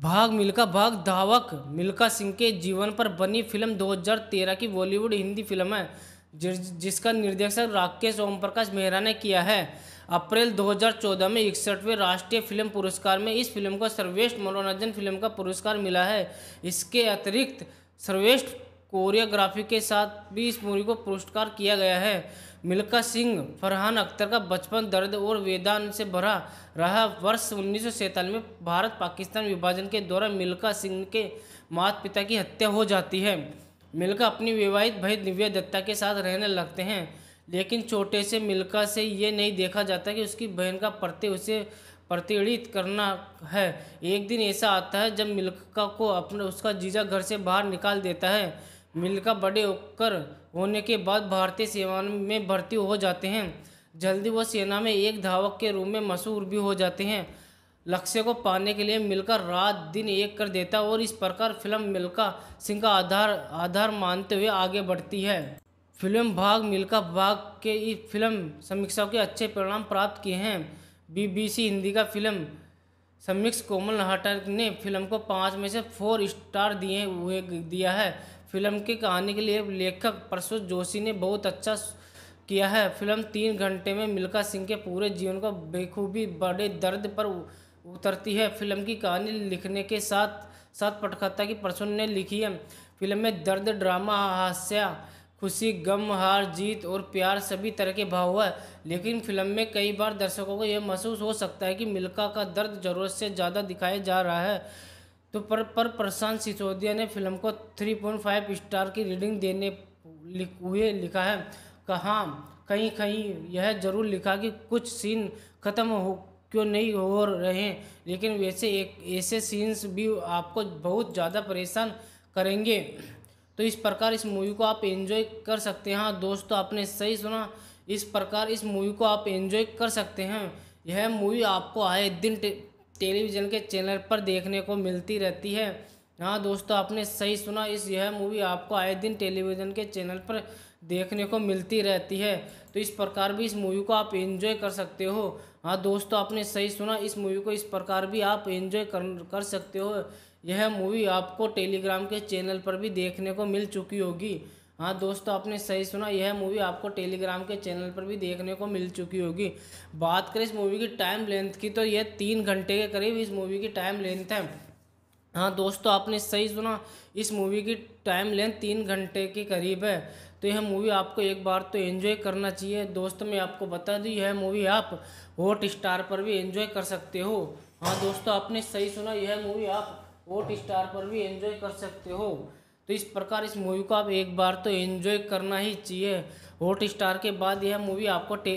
भाग मिल्खा भाग धावक मिल्खा सिंह के जीवन पर बनी फिल्म 2013 की बॉलीवुड हिंदी फिल्म है जिसका निर्देशक राकेश ओम प्रकाश मेहरा ने किया है अप्रैल 2014 में इकसठवें राष्ट्रीय फिल्म पुरस्कार में इस फिल्म को सर्वेष्ठ मनोरंजन फिल्म का पुरस्कार मिला है इसके अतिरिक्त सर्वेष्ठ कोरियोग्राफी के साथ भी इस मूवी को पुरस्कार किया गया है मिल्खा सिंह फरहान अख्तर का बचपन दर्द और वेदान से भरा रहा वर्ष उन्नीस में भारत पाकिस्तान विभाजन के दौरान मिल्खा सिंह के माता पिता की हत्या हो जाती है मिल्खा अपनी विवाहित भाई दिव्या दत्ता के साथ रहने लगते हैं लेकिन छोटे से मिल्खा से ये नहीं देखा जाता कि उसकी बहन का प्रति उसे प्रतिड़ित करना है एक दिन ऐसा आता है जब मिल्खा को अपने उसका जीजा घर से बाहर निकाल देता है मिलकर बड़े होकर होने के बाद भारतीय सेवा में भर्ती हो जाते हैं जल्दी वह सेना में एक धावक के रूप में मशहूर भी हो जाते हैं लक्ष्य को पाने के लिए मिलकर रात दिन एक कर देता और इस प्रकार फिल्म मिल्का सिंह का आधार आधार मानते हुए आगे बढ़ती है फिल्म भाग मिल्का भाग के इस फिल्म समीक्षाओं के अच्छे परिणाम प्राप्त किए हैं बीबीसी हिंदी का फिल्म समीक्ष कोमल नाहटा ने फिल्म को पाँच में से फोर स्टार दिए हुए दिया है फिल्म की कहानी के लिए लेखक प्रसूत जोशी ने बहुत अच्छा किया है फिल्म तीन घंटे में मिल्खा सिंह के पूरे जीवन को बेखूबी बड़े दर्द पर उतरती है फिल्म की कहानी लिखने के साथ साथ पटकथा की प्रसून ने लिखी है फिल्म में दर्द ड्रामा हास्य खुशी गम हार जीत और प्यार सभी तरह के भाव है लेकिन फिल्म में कई बार दर्शकों को यह महसूस हो सकता है कि मिल्खा का दर्द ज़रूरत से ज़्यादा दिखाया जा रहा है तो पर पर प्रशांत सिसोदिया ने फिल्म को 3.5 स्टार की रीडिंग देने लिख हुए लिखा है कहा कहीं कहीं यह जरूर लिखा कि कुछ सीन खत्म हो क्यों नहीं हो रहे लेकिन वैसे एक ऐसे सीन्स भी आपको बहुत ज़्यादा परेशान करेंगे तो इस प्रकार इस मूवी को आप एंजॉय कर सकते हैं हाँ, दोस्तों आपने सही सुना इस प्रकार इस मूवी को आप एंजॉय कर सकते हैं यह मूवी आपको आए दिन टेलीविज़न के चैनल पर देखने को मिलती रहती है हाँ दोस्तों आपने सही सुना इस यह मूवी आपको आए दिन टेलीविज़न के चैनल पर देखने को मिलती रहती है तो इस प्रकार भी इस मूवी को आप एंजॉय कर सकते हो हाँ दोस्तों आपने सही सुना इस मूवी को इस प्रकार भी आप एंजॉय कर कर सकते हो यह मूवी आपको टेलीग्राम के चैनल पर भी देखने को मिल चुकी होगी हाँ दोस्तों आपने सही सुना यह मूवी आपको टेलीग्राम के चैनल पर भी देखने को मिल चुकी होगी बात करें इस मूवी की टाइम लेंथ की तो यह तीन घंटे के करीब इस मूवी की टाइम लेंथ है हाँ दोस्तों आपने सही सुना इस मूवी की टाइम लेंथ तीन घंटे के करीब है तो यह मूवी आपको एक बार तो एंजॉय करना चाहिए दोस्तों मैं आपको बता दूँ यह मूवी आप हॉट स्टार पर भी एंजॉय कर सकते हो हाँ दोस्तों आपने सही सुना यह मूवी आप हॉट स्टार पर भी एंजॉय कर सकते हो तो इस प्रकार इस मूवी को आप एक बार तो एंजॉय करना ही चाहिए हॉट स्टार के बाद यह मूवी आपको टे,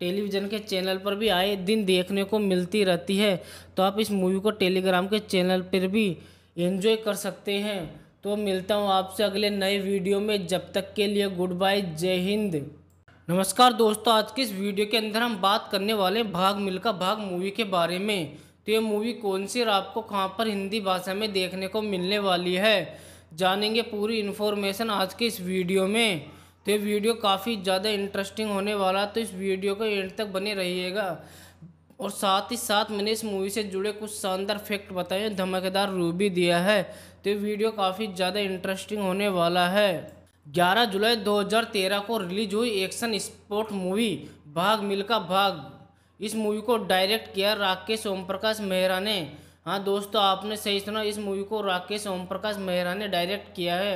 टेलीविज़न के चैनल पर भी आए दिन देखने को मिलती रहती है तो आप इस मूवी को टेलीग्राम के चैनल पर भी एंजॉय कर सकते हैं तो मिलता हूँ आपसे अगले नए वीडियो में जब तक के लिए गुड बाय जय हिंद नमस्कार दोस्तों आज की इस वीडियो के अंदर हम बात करने वाले भाग मिल्खा भाग मूवी के बारे में तो ये मूवी कौन सी और आपको कहाँ पर हिंदी भाषा में देखने को मिलने वाली है जानेंगे पूरी इन्फॉर्मेशन आज के इस वीडियो में तो ये वीडियो काफ़ी ज़्यादा इंटरेस्टिंग होने वाला तो इस वीडियो को एंड तक बने रहिएगा और साथ ही साथ मैंने इस मूवी से जुड़े कुछ शानदार फैक्ट बताए धमाकेदार रू भी दिया है तो ये वीडियो काफ़ी ज़्यादा इंटरेस्टिंग होने वाला है 11 जुलाई 2013 को रिलीज हुई एक्शन स्पोर्ट मूवी भाग मिल्खा भाग इस मूवी को डायरेक्ट किया राकेश ओम प्रकाश मेहरा ने हाँ दोस्तों आपने सही सुना इस मूवी को राकेश ओम प्रकाश मेहरा ने डायरेक्ट किया है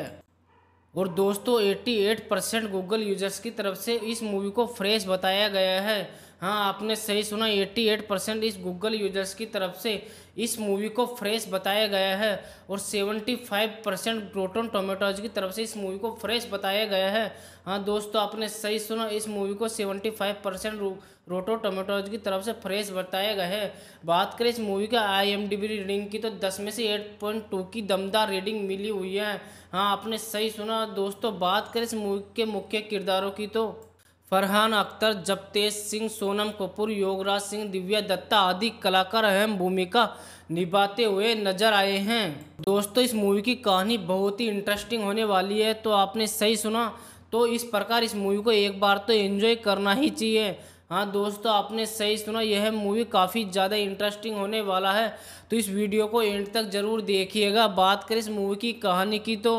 और दोस्तों 88 परसेंट गूगल यूजर्स की तरफ से इस मूवी को फ्रेश बताया गया है हाँ आपने सही सुना 88 परसेंट इस गूगल यूजर्स की तरफ से इस मूवी को फ्रेश बताया गया है और 75 परसेंट रोटन टोमेटोज की तरफ से इस मूवी को फ्रेश बताया गया है हाँ दोस्तों आपने सही सुना इस मूवी को 75 परसेंट रोटो टोमेटोज की तरफ से फ्रेश बताया गया है बात करें इस मूवी का आई एम डी की तो दस में से एट पॉइंट टू की दमदार रीडिंग मिली हुई है हाँ आपने सही सुना दोस्तों बात करें इस मूवी के मुख्य किरदारों की तो फरहान अख्तर जपतेज सिंह सोनम कपूर योगराज सिंह दिव्या दत्ता आदि कलाकार अहम भूमिका निभाते हुए नजर आए हैं दोस्तों इस मूवी की कहानी बहुत ही इंटरेस्टिंग होने वाली है तो आपने सही सुना तो इस प्रकार इस मूवी को एक बार तो एंजॉय करना ही चाहिए हाँ दोस्तों आपने सही सुना यह मूवी काफ़ी ज़्यादा इंटरेस्टिंग होने वाला है तो इस वीडियो को एंड तक ज़रूर देखिएगा बात करें इस मूवी की कहानी की तो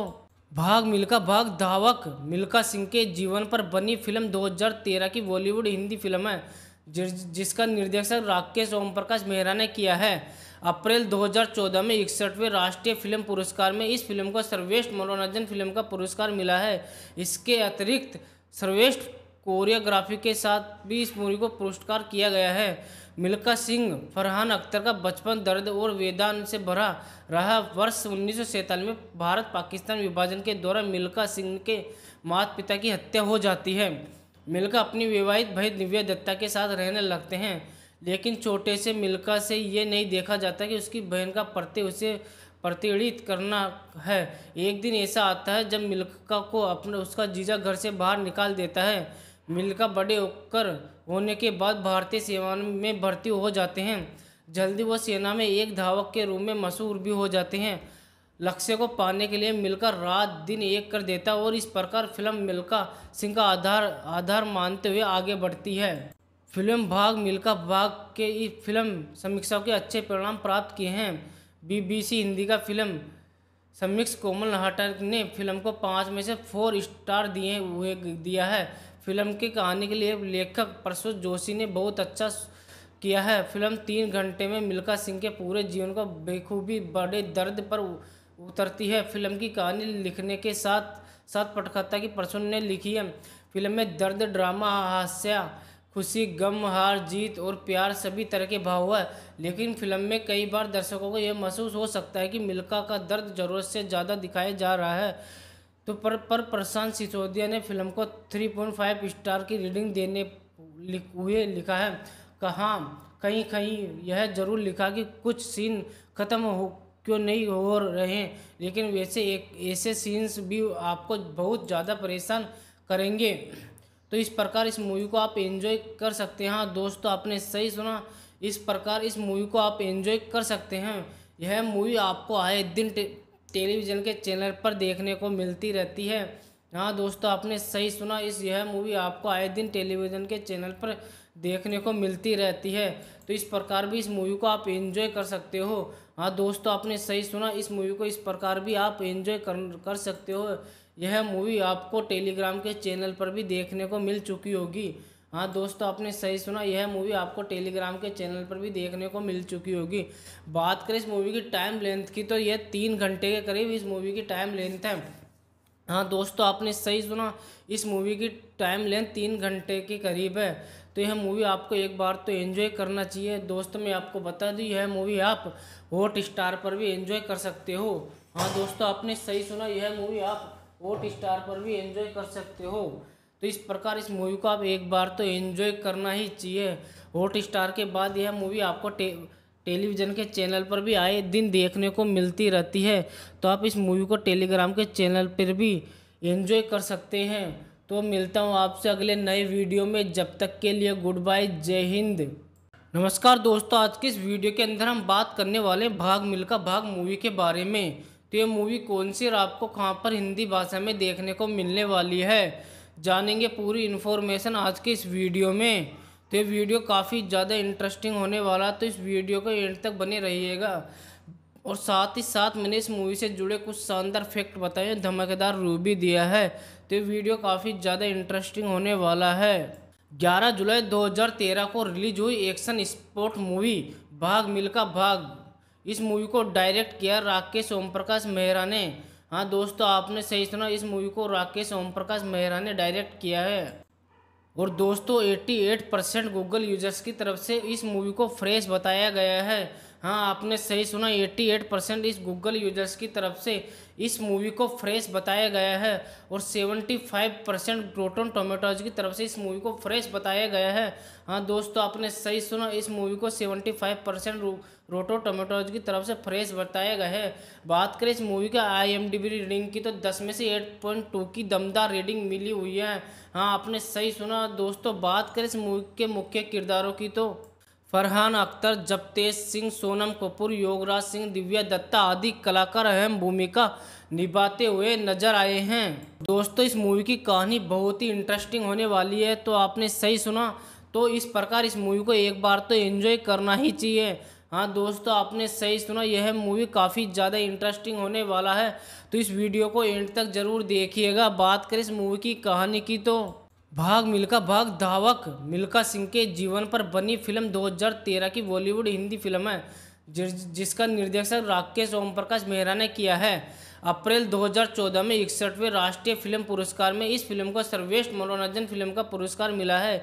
भाग मिल्खा भाग धावक मिल्खा सिंह के जीवन पर बनी फिल्म 2013 की बॉलीवुड हिंदी फिल्म है जिसका निर्देशक राकेश ओम प्रकाश मेहरा ने किया है अप्रैल 2014 में इकसठवें राष्ट्रीय फिल्म पुरस्कार में इस फिल्म को सर्वेष्ठ मनोरंजन फिल्म का पुरस्कार मिला है इसके अतिरिक्त सर्वेष्ठ कोरियोग्राफी के साथ भी इस मूवी को पुरस्कार किया गया है मिल्खा सिंह फरहान अख्तर का बचपन दर्द और वेदान से भरा रहा वर्ष उन्नीस में भारत पाकिस्तान विभाजन के दौरान मिल्खा सिंह के माता पिता की हत्या हो जाती है मिल्खा अपनी विवाहित भाई दिव्या दत्ता के साथ रहने लगते हैं लेकिन छोटे से मिल्खा से ये नहीं देखा जाता कि उसकी बहन का प्रति उसे प्रतिड़ित करना है एक दिन ऐसा आता है जब मिल्खा को अपने उसका जीजा घर से बाहर निकाल देता है मिलकर बड़े होकर होने के बाद भारतीय सेवा में भर्ती हो जाते हैं जल्दी वह सेना में एक धावक के रूप में मशहूर भी हो जाते हैं लक्ष्य को पाने के लिए मिलकर रात दिन एक कर देता और इस प्रकार फिल्म मिल्का सिंह का आधार आधार मानते हुए आगे बढ़ती है फिल्म भाग मिल्का भाग के इस फिल्म समीक्षाओं के अच्छे परिणाम प्राप्त किए हैं बीबीसी हिंदी का फिल्म समीक्ष कोमल नाहटा ने फिल्म को पाँच में से फोर स्टार दिए हुए दिया है फिल्म की कहानी के लिए लेखक प्रसूत जोशी ने बहुत अच्छा किया है फिल्म तीन घंटे में मिल्खा सिंह के पूरे जीवन को बेखूबी बड़े दर्द पर उतरती है फिल्म की कहानी लिखने के साथ साथ पटकथा की प्रसून ने लिखी है फिल्म में दर्द ड्रामा हास्य खुशी गम हार जीत और प्यार सभी तरह के भाव है लेकिन फिल्म में कई बार दर्शकों को यह महसूस हो सकता है कि मिल्खा का दर्द ज़रूरत से ज़्यादा दिखाया जा रहा है तो पर पर प्रशांत सिसोदिया ने फिल्म को 3.5 स्टार की रीडिंग देने लिख हुए लिखा है कहाँ कहीं कहीं यह जरूर लिखा कि कुछ सीन खत्म हो क्यों नहीं हो रहे लेकिन वैसे एक ऐसे सीन्स भी आपको बहुत ज़्यादा परेशान करेंगे तो इस प्रकार इस मूवी को आप एंजॉय कर सकते हैं हाँ, दोस्तों आपने सही सुना इस प्रकार इस मूवी को आप एंजॉय कर सकते हैं यह मूवी आपको आए दिन टेलीविज़न के चैनल पर देखने को मिलती रहती है हाँ दोस्तों आपने सही सुना इस यह मूवी आपको आए दिन टेलीविज़न के चैनल पर देखने को मिलती रहती है तो इस प्रकार भी इस मूवी को आप एंजॉय कर सकते हो हाँ दोस्तों आपने सही सुना इस मूवी को इस प्रकार भी आप एंजॉय कर कर सकते हो यह मूवी आपको टेलीग्राम के चैनल पर भी देखने को मिल चुकी होगी हाँ दोस्तों आपने सही सुना यह मूवी आपको टेलीग्राम के चैनल पर भी देखने को मिल चुकी होगी बात करें इस मूवी की टाइम लेंथ की तो यह तीन घंटे के करीब इस मूवी की टाइम लेंथ है हाँ दोस्तों आपने सही सुना इस मूवी की टाइम लेंथ तीन घंटे के करीब है तो यह मूवी आपको एक बार तो एंजॉय करना चाहिए दोस्तों मैं आपको बता दूँ यह मूवी आप हॉट स्टार पर भी एंजॉय कर सकते हो हाँ दोस्तों आपने सही सुना यह मूवी आप हॉट स्टार पर भी एंजॉय कर सकते हो तो इस प्रकार इस मूवी को आप एक बार तो एंजॉय करना ही चाहिए हॉट स्टार के बाद यह मूवी आपको टे, टेलीविज़न के चैनल पर भी आए दिन देखने को मिलती रहती है तो आप इस मूवी को टेलीग्राम के चैनल पर भी एंजॉय कर सकते हैं तो मिलता हूँ आपसे अगले नए वीडियो में जब तक के लिए गुड बाय जय हिंद नमस्कार दोस्तों आज की इस वीडियो के अंदर हम बात करने वाले हैं भाग मिल्खा भाग मूवी के बारे में तो ये मूवी कौन सी और आपको कहाँ पर हिंदी भाषा में देखने को मिलने वाली है जानेंगे पूरी इन्फॉर्मेशन आज के इस वीडियो में तो ये वीडियो काफ़ी ज़्यादा इंटरेस्टिंग होने वाला तो इस वीडियो को एंड तक बने रहिएगा और साथ ही साथ मैंने इस मूवी से जुड़े कुछ शानदार फैक्ट बताए धमाकेदार भी दिया है तो ये वीडियो काफ़ी ज़्यादा इंटरेस्टिंग होने वाला है 11 जुलाई 2013 को रिलीज हुई एक्शन स्पोर्ट मूवी भाग मिल्खा भाग इस मूवी को डायरेक्ट किया राकेश ओम प्रकाश मेहरा ने हाँ दोस्तों आपने सही सुना इस मूवी को राकेश ओम प्रकाश मेहरा ने डायरेक्ट किया है और दोस्तों 88 परसेंट गूगल यूजर्स की तरफ से इस मूवी को फ्रेश बताया गया है हाँ आपने सही सुना 88 परसेंट इस गूगल यूजर्स की तरफ से इस मूवी को फ्रेश बताया गया है और 75 परसेंट ग्रोटोन टोमेटोज की तरफ से इस मूवी को फ्रेश बताया गया है हाँ दोस्तों आपने सही सुना इस मूवी को 75 परसेंट रोटो टोमेटोज की तरफ से फ्रेश बताया गया है बात करें इस मूवी का आई रेटिंग की तो दस में से एट पॉइंट टू की दमदार रीडिंग मिली हुई है हाँ आपने सही सुना दोस्तों बात करें इस मूवी के मुख्य किरदारों की तो फरहान अख्तर जपतेज सिंह सोनम कपूर योगराज सिंह दिव्या दत्ता आदि कलाकार अहम भूमिका निभाते हुए नजर आए हैं दोस्तों इस मूवी की कहानी बहुत ही इंटरेस्टिंग होने वाली है तो आपने सही सुना तो इस प्रकार इस मूवी को एक बार तो एंजॉय करना ही चाहिए हाँ दोस्तों आपने सही सुना यह मूवी काफ़ी ज़्यादा इंटरेस्टिंग होने वाला है तो इस वीडियो को एंड तक ज़रूर देखिएगा बात करें इस मूवी की कहानी की तो भाग मिल्खा भाग धावक मिल्खा सिंह के जीवन पर बनी फिल्म 2013 की बॉलीवुड हिंदी फिल्म है जिसका निर्देशक राकेश ओम प्रकाश मेहरा ने किया है अप्रैल 2014 में इकसठवें राष्ट्रीय फिल्म पुरस्कार में इस फिल्म को सर्वेष्ठ मनोरंजन फिल्म का पुरस्कार मिला है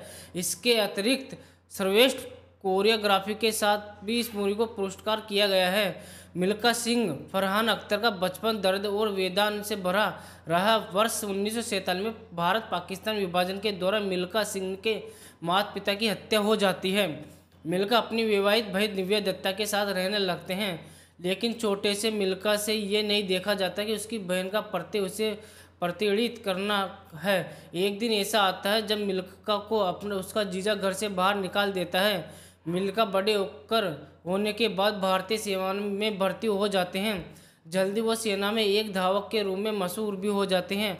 इसके अतिरिक्त सर्वेष्ठ कोरियोग्राफी के साथ भी इस मूवी को पुरस्कार किया गया है मिल्खा सिंह फरहान अख्तर का बचपन दर्द और वेदान से भरा रहा वर्ष उन्नीस में भारत पाकिस्तान विभाजन के दौरान मिल्खा सिंह के माता पिता की हत्या हो जाती है मिल्खा अपनी विवाहित भाई दिव्या दत्ता के साथ रहने लगते हैं लेकिन छोटे से मिल्खा से ये नहीं देखा जाता कि उसकी बहन का प्रति उसे प्रतिड़ित करना है एक दिन ऐसा आता है जब मिल्खा को अपने उसका जीजा घर से बाहर निकाल देता है मिल्खा बड़े होकर होने के बाद भारतीय सेवा में भर्ती हो जाते हैं जल्दी वह सेना में एक धावक के रूप में मशहूर भी हो जाते हैं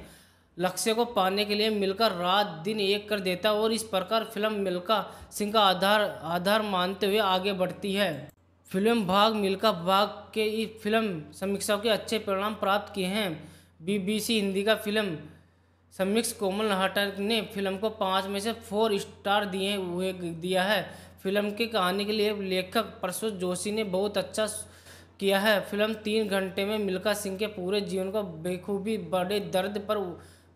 लक्ष्य को पाने के लिए मिलकर रात दिन एक कर देता और इस प्रकार फिल्म मिल्का सिंह का आधार आधार मानते हुए आगे बढ़ती है फिल्म भाग मिल्का भाग के इस फिल्म समीक्षाओं के अच्छे परिणाम प्राप्त किए हैं बीबीसी हिंदी का फिल्म समीक्ष कोमल नाहटा ने फिल्म को पाँच में से फोर स्टार दिए हुए दिया है फिल्म की कहानी के लिए लेखक प्रसूत जोशी ने बहुत अच्छा किया है फिल्म तीन घंटे में मिल्खा सिंह के पूरे जीवन को बेखूबी बड़े दर्द पर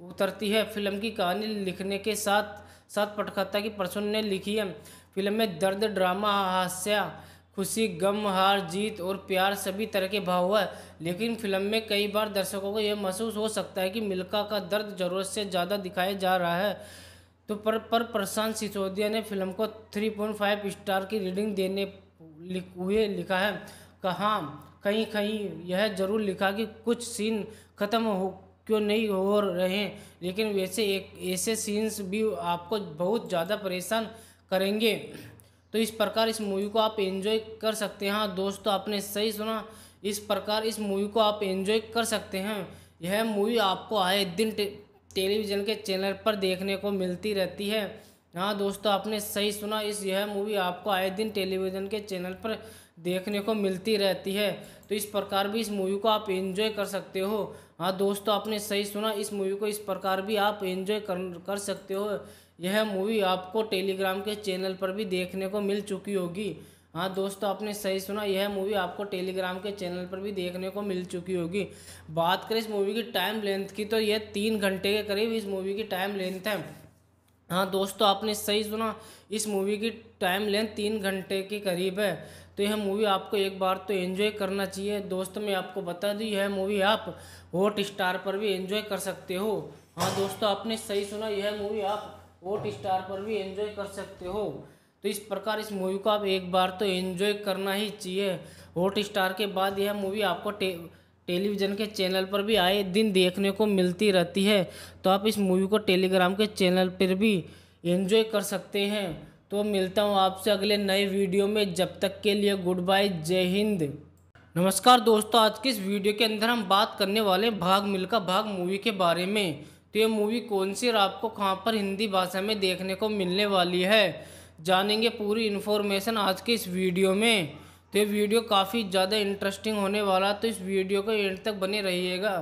उतरती है फिल्म की कहानी लिखने के साथ साथ पटकथा की प्रसून ने लिखी है फिल्म में दर्द ड्रामा हास्य खुशी गम हार जीत और प्यार सभी तरह के भाव है लेकिन फिल्म में कई बार दर्शकों को यह महसूस हो सकता है कि मिल्खा का दर्द ज़रूरत से ज़्यादा दिखाया जा रहा है तो पर पर प्रशांत सिसोदिया ने फिल्म को 3.5 स्टार की रीडिंग देने लिख हुए लिखा है कहा कहीं कहीं यह जरूर लिखा कि कुछ सीन खत्म हो क्यों नहीं हो रहे लेकिन वैसे एक ऐसे सीन्स भी आपको बहुत ज़्यादा परेशान करेंगे तो इस प्रकार इस मूवी को आप एंजॉय कर सकते हैं हाँ, दोस्तों आपने सही सुना इस प्रकार इस मूवी को आप एंजॉय कर सकते हैं यह मूवी आपको आए दिन टेलीविज़न के चैनल पर देखने को मिलती रहती है हाँ दोस्तों आपने सही सुना इस यह मूवी आपको आए दिन टेलीविज़न के चैनल पर देखने को मिलती रहती है तो इस प्रकार भी इस मूवी को आप एंजॉय कर सकते हो हाँ दोस्तों आपने सही सुना इस मूवी को इस प्रकार भी आप एंजॉय कर कर सकते हो यह मूवी आपको टेलीग्राम के चैनल पर भी देखने को मिल चुकी होगी हाँ दोस्तों आपने सही सुना यह मूवी आपको टेलीग्राम के चैनल पर भी देखने को मिल चुकी होगी बात करें इस मूवी की टाइम लेंथ की तो यह तीन घंटे के करीब इस मूवी की टाइम लेंथ है हाँ दोस्तों आपने सही सुना इस मूवी की टाइम लेंथ तीन घंटे के करीब है तो यह मूवी आपको एक बार तो एंजॉय करना चाहिए दोस्तों मैं आपको बता दूँ यह मूवी आप हॉट स्टार पर भी एंजॉय कर सकते हो हाँ दोस्तों आपने सही सुना यह मूवी आप हॉट स्टार पर भी एंजॉय कर सकते हो तो इस प्रकार इस मूवी को आप एक बार तो एंजॉय करना ही चाहिए हॉट स्टार के बाद यह मूवी आपको टे, टेलीविज़न के चैनल पर भी आए दिन देखने को मिलती रहती है तो आप इस मूवी को टेलीग्राम के चैनल पर भी एंजॉय कर सकते हैं तो मिलता हूँ आपसे अगले नए वीडियो में जब तक के लिए गुड बाय जय हिंद नमस्कार दोस्तों आज की इस वीडियो के अंदर हम बात करने वाले हैं भाग मिल्खा भाग मूवी के बारे में तो ये मूवी कौन सी और आपको कहाँ पर हिंदी भाषा में देखने को मिलने वाली है जानेंगे पूरी इन्फॉर्मेशन आज के इस वीडियो में तो ये वीडियो काफ़ी ज़्यादा इंटरेस्टिंग होने वाला तो इस वीडियो को एंड तक बने रहिएगा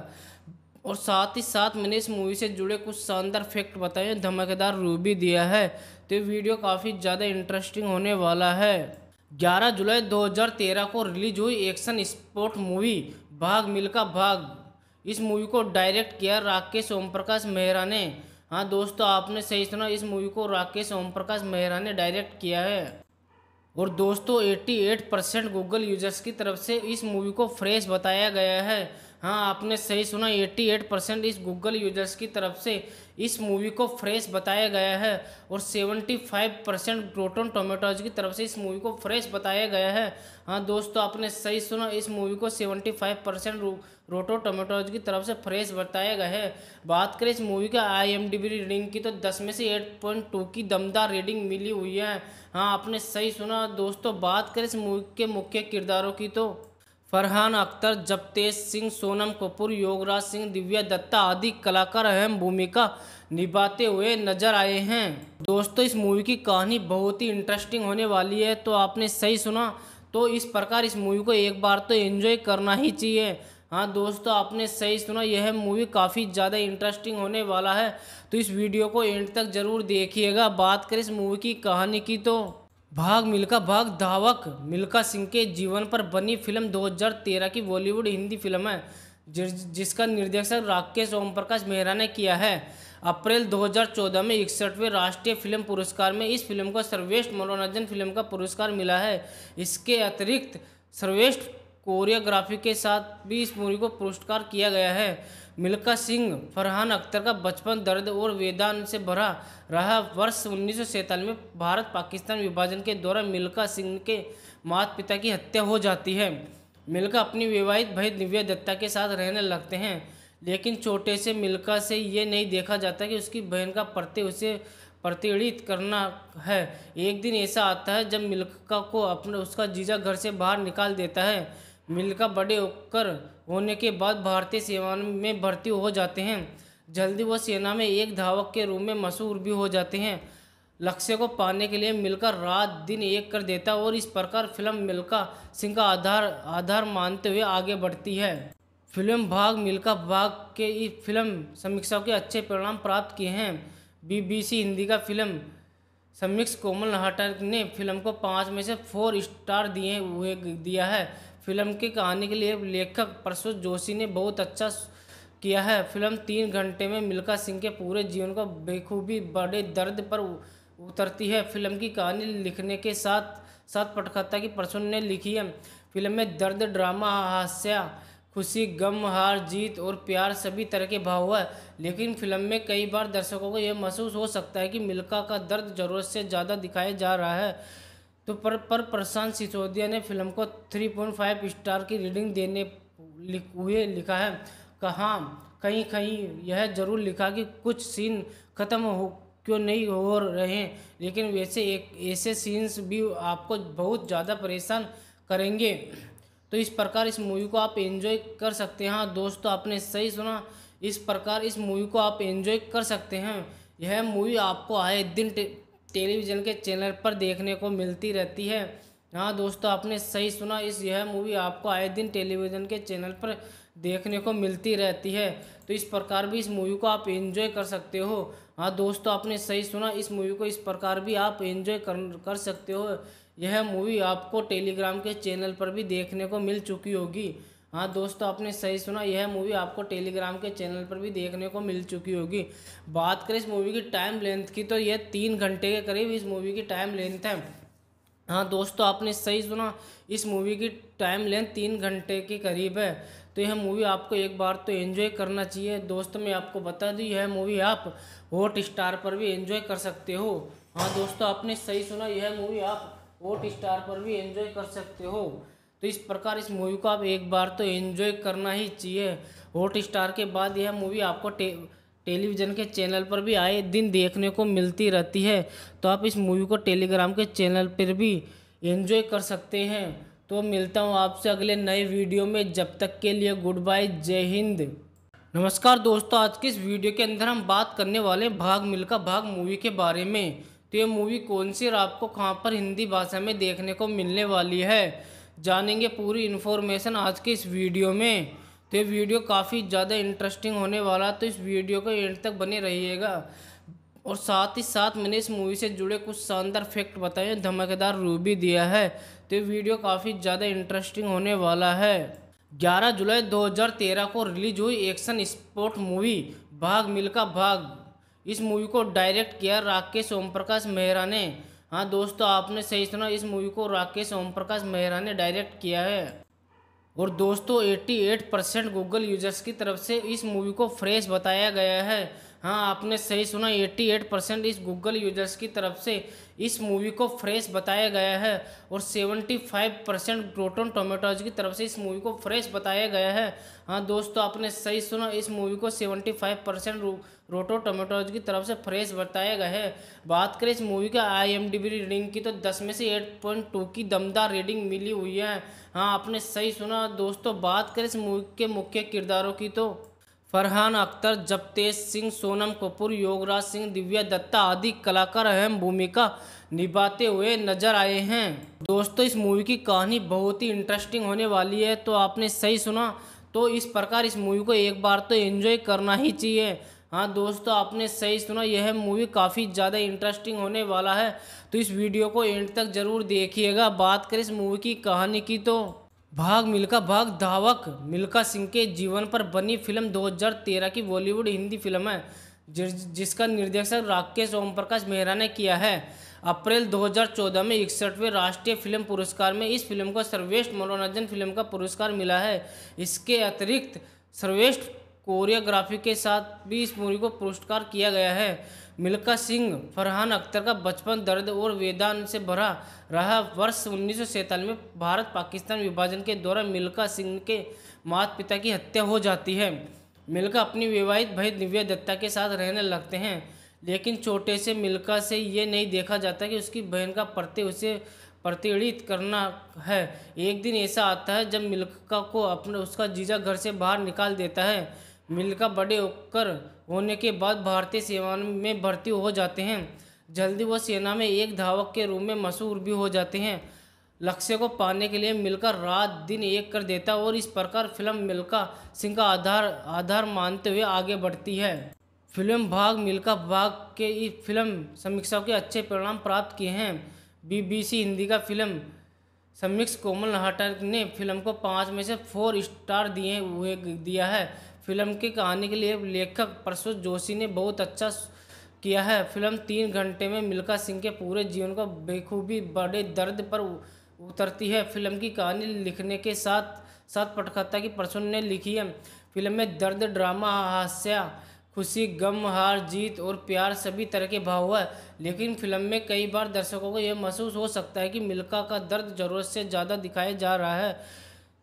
और साथ ही साथ मैंने इस मूवी से जुड़े कुछ शानदार फैक्ट बताए हैं धमाकेदार भी दिया है तो ये वीडियो काफ़ी ज़्यादा इंटरेस्टिंग होने वाला है 11 जुलाई 2013 को रिलीज हुई एक्शन स्पोर्ट मूवी भाग मिल्खा भाग इस मूवी को डायरेक्ट किया राकेश ओम प्रकाश मेहरा ने हाँ दोस्तों आपने सही सुना इस मूवी को राकेश ओम प्रकाश मेहरा ने डायरेक्ट किया है और दोस्तों 88 परसेंट गूगल यूजर्स की तरफ से इस मूवी को फ्रेश बताया गया है हाँ आपने सही सुना 88 परसेंट इस गूगल यूजर्स की तरफ से इस मूवी को फ्रेश बताया गया है और 75 परसेंट रोटन टोमेटोज की तरफ से इस मूवी को फ्रेश बताया गया है हाँ दोस्तों आपने सही सुना इस मूवी को 75 परसेंट रोटो टोमेटोज की तरफ से फ्रेश बताया गया है बात करें इस मूवी का आई रीडिंग की तो दस में से एट पॉइंट टू की दमदार रीडिंग मिली हुई है हाँ आपने सही सुना दोस्तों बात करें इस मूवी के मुख्य किरदारों की तो फरहान अख्तर जपतेज सिंह सोनम कपूर योगराज सिंह दिव्या दत्ता आदि कलाकार अहम भूमिका निभाते हुए नजर आए हैं दोस्तों इस मूवी की कहानी बहुत ही इंटरेस्टिंग होने वाली है तो आपने सही सुना तो इस प्रकार इस मूवी को एक बार तो एंजॉय करना ही चाहिए हाँ दोस्तों आपने सही सुना यह मूवी काफ़ी ज़्यादा इंटरेस्टिंग होने वाला है तो इस वीडियो को एंड तक ज़रूर देखिएगा बात करें इस मूवी की कहानी की तो भाग मिल्खा भाग धावक मिल्खा सिंह के जीवन पर बनी फिल्म 2013 की बॉलीवुड हिंदी फिल्म है जिसका निर्देशक राकेश ओम प्रकाश मेहरा ने किया है अप्रैल 2014 में इकसठवें राष्ट्रीय फिल्म पुरस्कार में इस फिल्म को सर्वेष्ठ मनोरंजन फिल्म का पुरस्कार मिला है इसके अतिरिक्त सर्वेष्ठ कोरियोग्राफी के साथ भी इस मूवी को पुरस्कार किया गया है मिल्खा सिंह फरहान अख्तर का बचपन दर्द और वेदान से भरा रहा वर्ष उन्नीस में भारत पाकिस्तान विभाजन के दौरान मिल्खा सिंह के माता पिता की हत्या हो जाती है मिल्खा अपनी विवाहित भाई दिव्या दत्ता के साथ रहने लगते हैं लेकिन छोटे से मिल्खा से ये नहीं देखा जाता कि उसकी बहन का प्रति उसे प्रतिड़ित करना है एक दिन ऐसा आता है जब मिल्खा को अपने उसका जीजा घर से बाहर निकाल देता है मिल्खा बड़े होकर होने के बाद भारतीय सेवा में भर्ती हो जाते हैं जल्दी वह सेना में एक धावक के रूप में मशहूर भी हो जाते हैं लक्ष्य को पाने के लिए मिलकर रात दिन एक कर देता और इस प्रकार फिल्म मिल्का सिंह का आधार आधार मानते हुए आगे बढ़ती है फिल्म भाग मिल्का भाग के इस फिल्म समीक्षाओं के अच्छे परिणाम प्राप्त किए हैं बीबीसी हिंदी का फिल्म समीक्ष कोमल नाहटर ने फिल्म को पाँच में से फोर स्टार दिए हुए दिया है फिल्म की कहानी के लिए लेखक प्रसूत जोशी ने बहुत अच्छा किया है फिल्म तीन घंटे में मिल्खा सिंह के पूरे जीवन को बेखूबी बड़े दर्द पर उतरती है फिल्म की कहानी लिखने के साथ साथ पटकथा की प्रसून ने लिखी है फिल्म में दर्द ड्रामा हास्य खुशी गम हार जीत और प्यार सभी तरह के भाव है लेकिन फिल्म में कई बार दर्शकों को यह महसूस हो सकता है कि मिल्खा का दर्द ज़रूरत से ज़्यादा दिखाया जा रहा है तो पर पर प्रशांत सिसोदिया ने फिल्म को 3.5 स्टार की रीडिंग देने लिख, हुए लिखा है कहा कहीं कहीं यह जरूर लिखा कि कुछ सीन खत्म हो क्यों नहीं हो रहे हैं लेकिन वैसे एक ऐसे सीन्स भी आपको बहुत ज़्यादा परेशान करेंगे तो इस प्रकार इस मूवी को आप एंजॉय कर सकते हैं हाँ, दोस्तों आपने सही सुना इस प्रकार इस मूवी को आप एंजॉय कर सकते हैं यह मूवी आपको आए दिन टेलीविज़न के चैनल पर देखने को मिलती रहती है हाँ दोस्तों आपने सही सुना इस यह मूवी आपको आए दिन टेलीविज़न के चैनल पर देखने को मिलती रहती है तो इस प्रकार भी इस मूवी को आप एंजॉय कर सकते हो हाँ दोस्तों आपने सही सुना इस मूवी को इस प्रकार भी आप एंजॉय कर कर सकते हो यह मूवी आपको टेलीग्राम के चैनल पर भी देखने को मिल चुकी होगी हाँ दोस्तों आपने सही सुना यह मूवी आपको टेलीग्राम के चैनल पर भी देखने को मिल चुकी होगी बात करें इस मूवी की टाइम लेंथ की तो यह तीन घंटे के करीब इस मूवी की टाइम लेंथ है हाँ दोस्तों आपने सही सुना इस मूवी की टाइम लेंथ तीन घंटे के करीब है तो यह मूवी आपको एक बार तो एंजॉय करना चाहिए दोस्तों मैं आपको बता दूँ यह मूवी आप हॉट स्टार पर भी एंजॉय कर सकते हो हाँ दोस्तों आपने सही सुना यह मूवी आप हॉट स्टार पर भी एंजॉय कर सकते हो तो इस प्रकार इस मूवी को आप एक बार तो एंजॉय करना ही चाहिए हॉट स्टार के बाद यह मूवी आपको टे टेलीविज़न के चैनल पर भी आए दिन देखने को मिलती रहती है तो आप इस मूवी को टेलीग्राम के चैनल पर भी एंजॉय कर सकते हैं तो मिलता हूँ आपसे अगले नए वीडियो में जब तक के लिए गुड बाय जय हिंद नमस्कार दोस्तों आज की इस वीडियो के अंदर हम बात करने वाले भाग मिल्खा भाग मूवी के बारे में तो ये मूवी कौन सी और आपको कहाँ पर हिंदी भाषा में देखने को मिलने वाली है जानेंगे पूरी इन्फॉर्मेशन आज के इस वीडियो में तो ये वीडियो काफ़ी ज़्यादा इंटरेस्टिंग होने वाला तो इस वीडियो को एंड तक बने रहिएगा और साथ ही साथ मैंने इस मूवी से जुड़े कुछ शानदार फैक्ट बताए हैं धमाकेदार भी दिया है तो ये वीडियो काफ़ी ज़्यादा इंटरेस्टिंग होने वाला है 11 जुलाई 2013 को रिलीज हुई एक्शन स्पोर्ट मूवी भाग मिल्खा भाग इस मूवी को डायरेक्ट किया राकेश ओम प्रकाश मेहरा ने हाँ दोस्तों आपने सही सुना इस मूवी को राकेश ओम प्रकाश मेहरा ने डायरेक्ट किया है और दोस्तों 88 परसेंट गूगल यूजर्स की तरफ से इस मूवी को फ्रेश बताया गया है हाँ आपने सही सुना 88 परसेंट इस गूगल यूजर्स की तरफ से इस मूवी को फ्रेश बताया गया है और 75 परसेंट ग्रोटन टोमेटोज की तरफ से इस मूवी को फ्रेश बताया गया है हाँ दोस्तों आपने सही सुना इस मूवी को 75 परसेंट रोटो टोमेटोज की तरफ से फ्रेश बताया गया है बात करें इस मूवी का आईएमडीबी रेटिंग की तो 10 में से 8.2 की दमदार रीडिंग मिली हुई है हाँ आपने सही सुना दोस्तों बात करें इस मूवी के मुख्य किरदारों की तो फरहान अख्तर जपतेज सिंह सोनम कपूर योगराज सिंह दिव्या दत्ता आदि कलाकार अहम भूमिका निभाते हुए नजर आए हैं दोस्तों इस मूवी की कहानी बहुत ही इंटरेस्टिंग होने वाली है तो आपने सही सुना तो इस प्रकार इस मूवी को एक बार तो एंजॉय करना ही चाहिए हाँ दोस्तों आपने सही सुना यह मूवी काफ़ी ज़्यादा इंटरेस्टिंग होने वाला है तो इस वीडियो को एंड तक ज़रूर देखिएगा बात करें इस मूवी की कहानी की तो भाग मिल्खा भाग धावक मिल्खा सिंह के जीवन पर बनी फिल्म 2013 की बॉलीवुड हिंदी फिल्म है जिसका निर्देशक राकेश ओम प्रकाश मेहरा ने किया है अप्रैल 2014 में इकसठवें राष्ट्रीय फिल्म पुरस्कार में इस फिल्म को सर्वेष्ठ मनोरंजन फिल्म का पुरस्कार मिला है इसके अतिरिक्त सर्वेष्ठ कोरियोग्राफी के साथ भी इस मूवी को पुरस्कार किया गया है मिल्खा सिंह फरहान अख्तर का बचपन दर्द और वेदान से भरा रहा वर्ष उन्नीस में भारत पाकिस्तान विभाजन के दौरान मिल्खा सिंह के माता पिता की हत्या हो जाती है मिल्खा अपनी विवाहित भाई दिव्या दत्ता के साथ रहने लगते हैं लेकिन छोटे से मिल्का से ये नहीं देखा जाता कि उसकी बहन का प्रति उसे प्रतिड़ित करना है एक दिन ऐसा आता है जब मिल्का को अपने उसका जीजा घर से बाहर निकाल देता है मिल्का बड़े होकर होने के बाद भारतीय सेवा में भर्ती हो जाते हैं जल्दी वह सेना में एक धावक के रूप में मशहूर भी हो जाते हैं लक्ष्य को पाने के लिए मिलकर रात दिन एक कर देता और इस प्रकार फिल्म मिल्का सिंह का आधार आधार मानते हुए आगे बढ़ती है फिल्म भाग मिल्का भाग के इस फिल्म समीक्षा के अच्छे परिणाम प्राप्त किए हैं बीबीसी हिंदी का फिल्म समीक्ष कोमल नाहटर ने फिल्म को पाँच में से फोर स्टार दिए हुए दिया है फिल्म की कहानी के लिए लेखक प्रसूत जोशी ने बहुत अच्छा किया है फिल्म तीन घंटे में मिल्खा सिंह के पूरे जीवन को बेखूबी बड़े दर्द पर उतरती है फिल्म की कहानी लिखने के साथ साथ पटकथा की प्रसून ने लिखी है फिल्म में दर्द ड्रामा हास्य खुशी गम हार जीत और प्यार सभी तरह के भाव है लेकिन फिल्म में कई बार दर्शकों को यह महसूस हो सकता है कि मिल्का का दर्द ज़रूरत से ज़्यादा दिखाया जा रहा है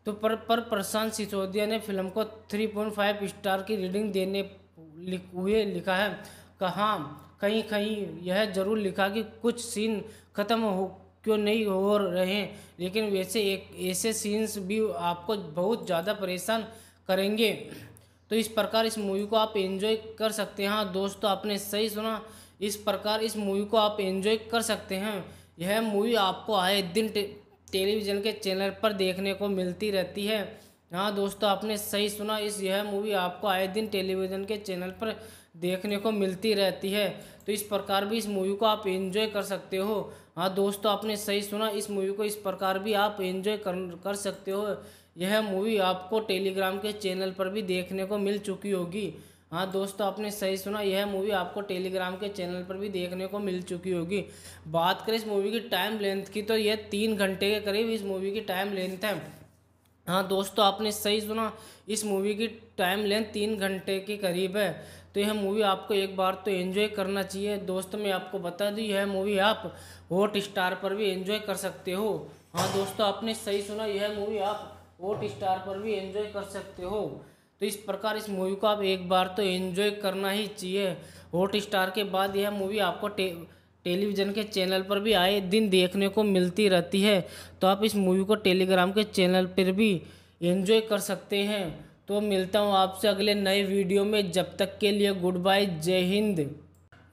तो पर पर प्रशांत सिसोदिया ने फिल्म को 3.5 स्टार की रीडिंग देने लिख, हुए लिखा है कहा कहीं कहीं यह जरूर लिखा कि कुछ सीन ख़त्म हो क्यों नहीं हो रहे हैं लेकिन वैसे एक ऐसे सीन्स भी आपको बहुत ज़्यादा परेशान करेंगे तो इस प्रकार इस मूवी को आप एंजॉय कर सकते हैं हाँ दोस्तों आपने सही सुना इस प्रकार इस मूवी को आप एंजॉय कर सकते हैं यह मूवी आपको आए दिन टेलीविज़न के चैनल पर देखने को मिलती रहती है हाँ दोस्तों आपने सही सुना इस यह मूवी आपको आए दिन टेलीविज़न के चैनल पर देखने को मिलती रहती है तो इस प्रकार भी इस मूवी को आप एंजॉय कर सकते हो हाँ दोस्तों आपने सही सुना इस मूवी को इस प्रकार भी आप एंजॉय कर कर सकते हो यह मूवी आपको टेलीग्राम के चैनल पर भी देखने को मिल चुकी होगी हाँ दोस्तों आपने सही सुना यह मूवी आपको टेलीग्राम के चैनल पर भी देखने को मिल चुकी होगी बात करें इस मूवी की टाइम लेंथ की तो यह तीन घंटे के करीब इस मूवी की टाइम लेंथ है हाँ दोस्तों आपने सही सुना इस मूवी की टाइम लेंथ तीन घंटे के करीब है तो यह मूवी आपको एक बार तो एंजॉय करना चाहिए दोस्तों मैं आपको बता दूँ यह मूवी आप हॉट स्टार पर भी एंजॉय कर सकते हो हाँ दोस्तों आपने सही सुना यह मूवी आप हॉट स्टार पर भी एंजॉय कर सकते हो तो इस प्रकार इस मूवी को आप एक बार तो एंजॉय करना ही चाहिए हॉट स्टार के बाद यह मूवी आपको टे टेलीविज़न के चैनल पर भी आए दिन देखने को मिलती रहती है तो आप इस मूवी को टेलीग्राम के चैनल पर भी एंजॉय कर सकते हैं तो मिलता हूँ आपसे अगले नए वीडियो में जब तक के लिए गुड बाय जय हिंद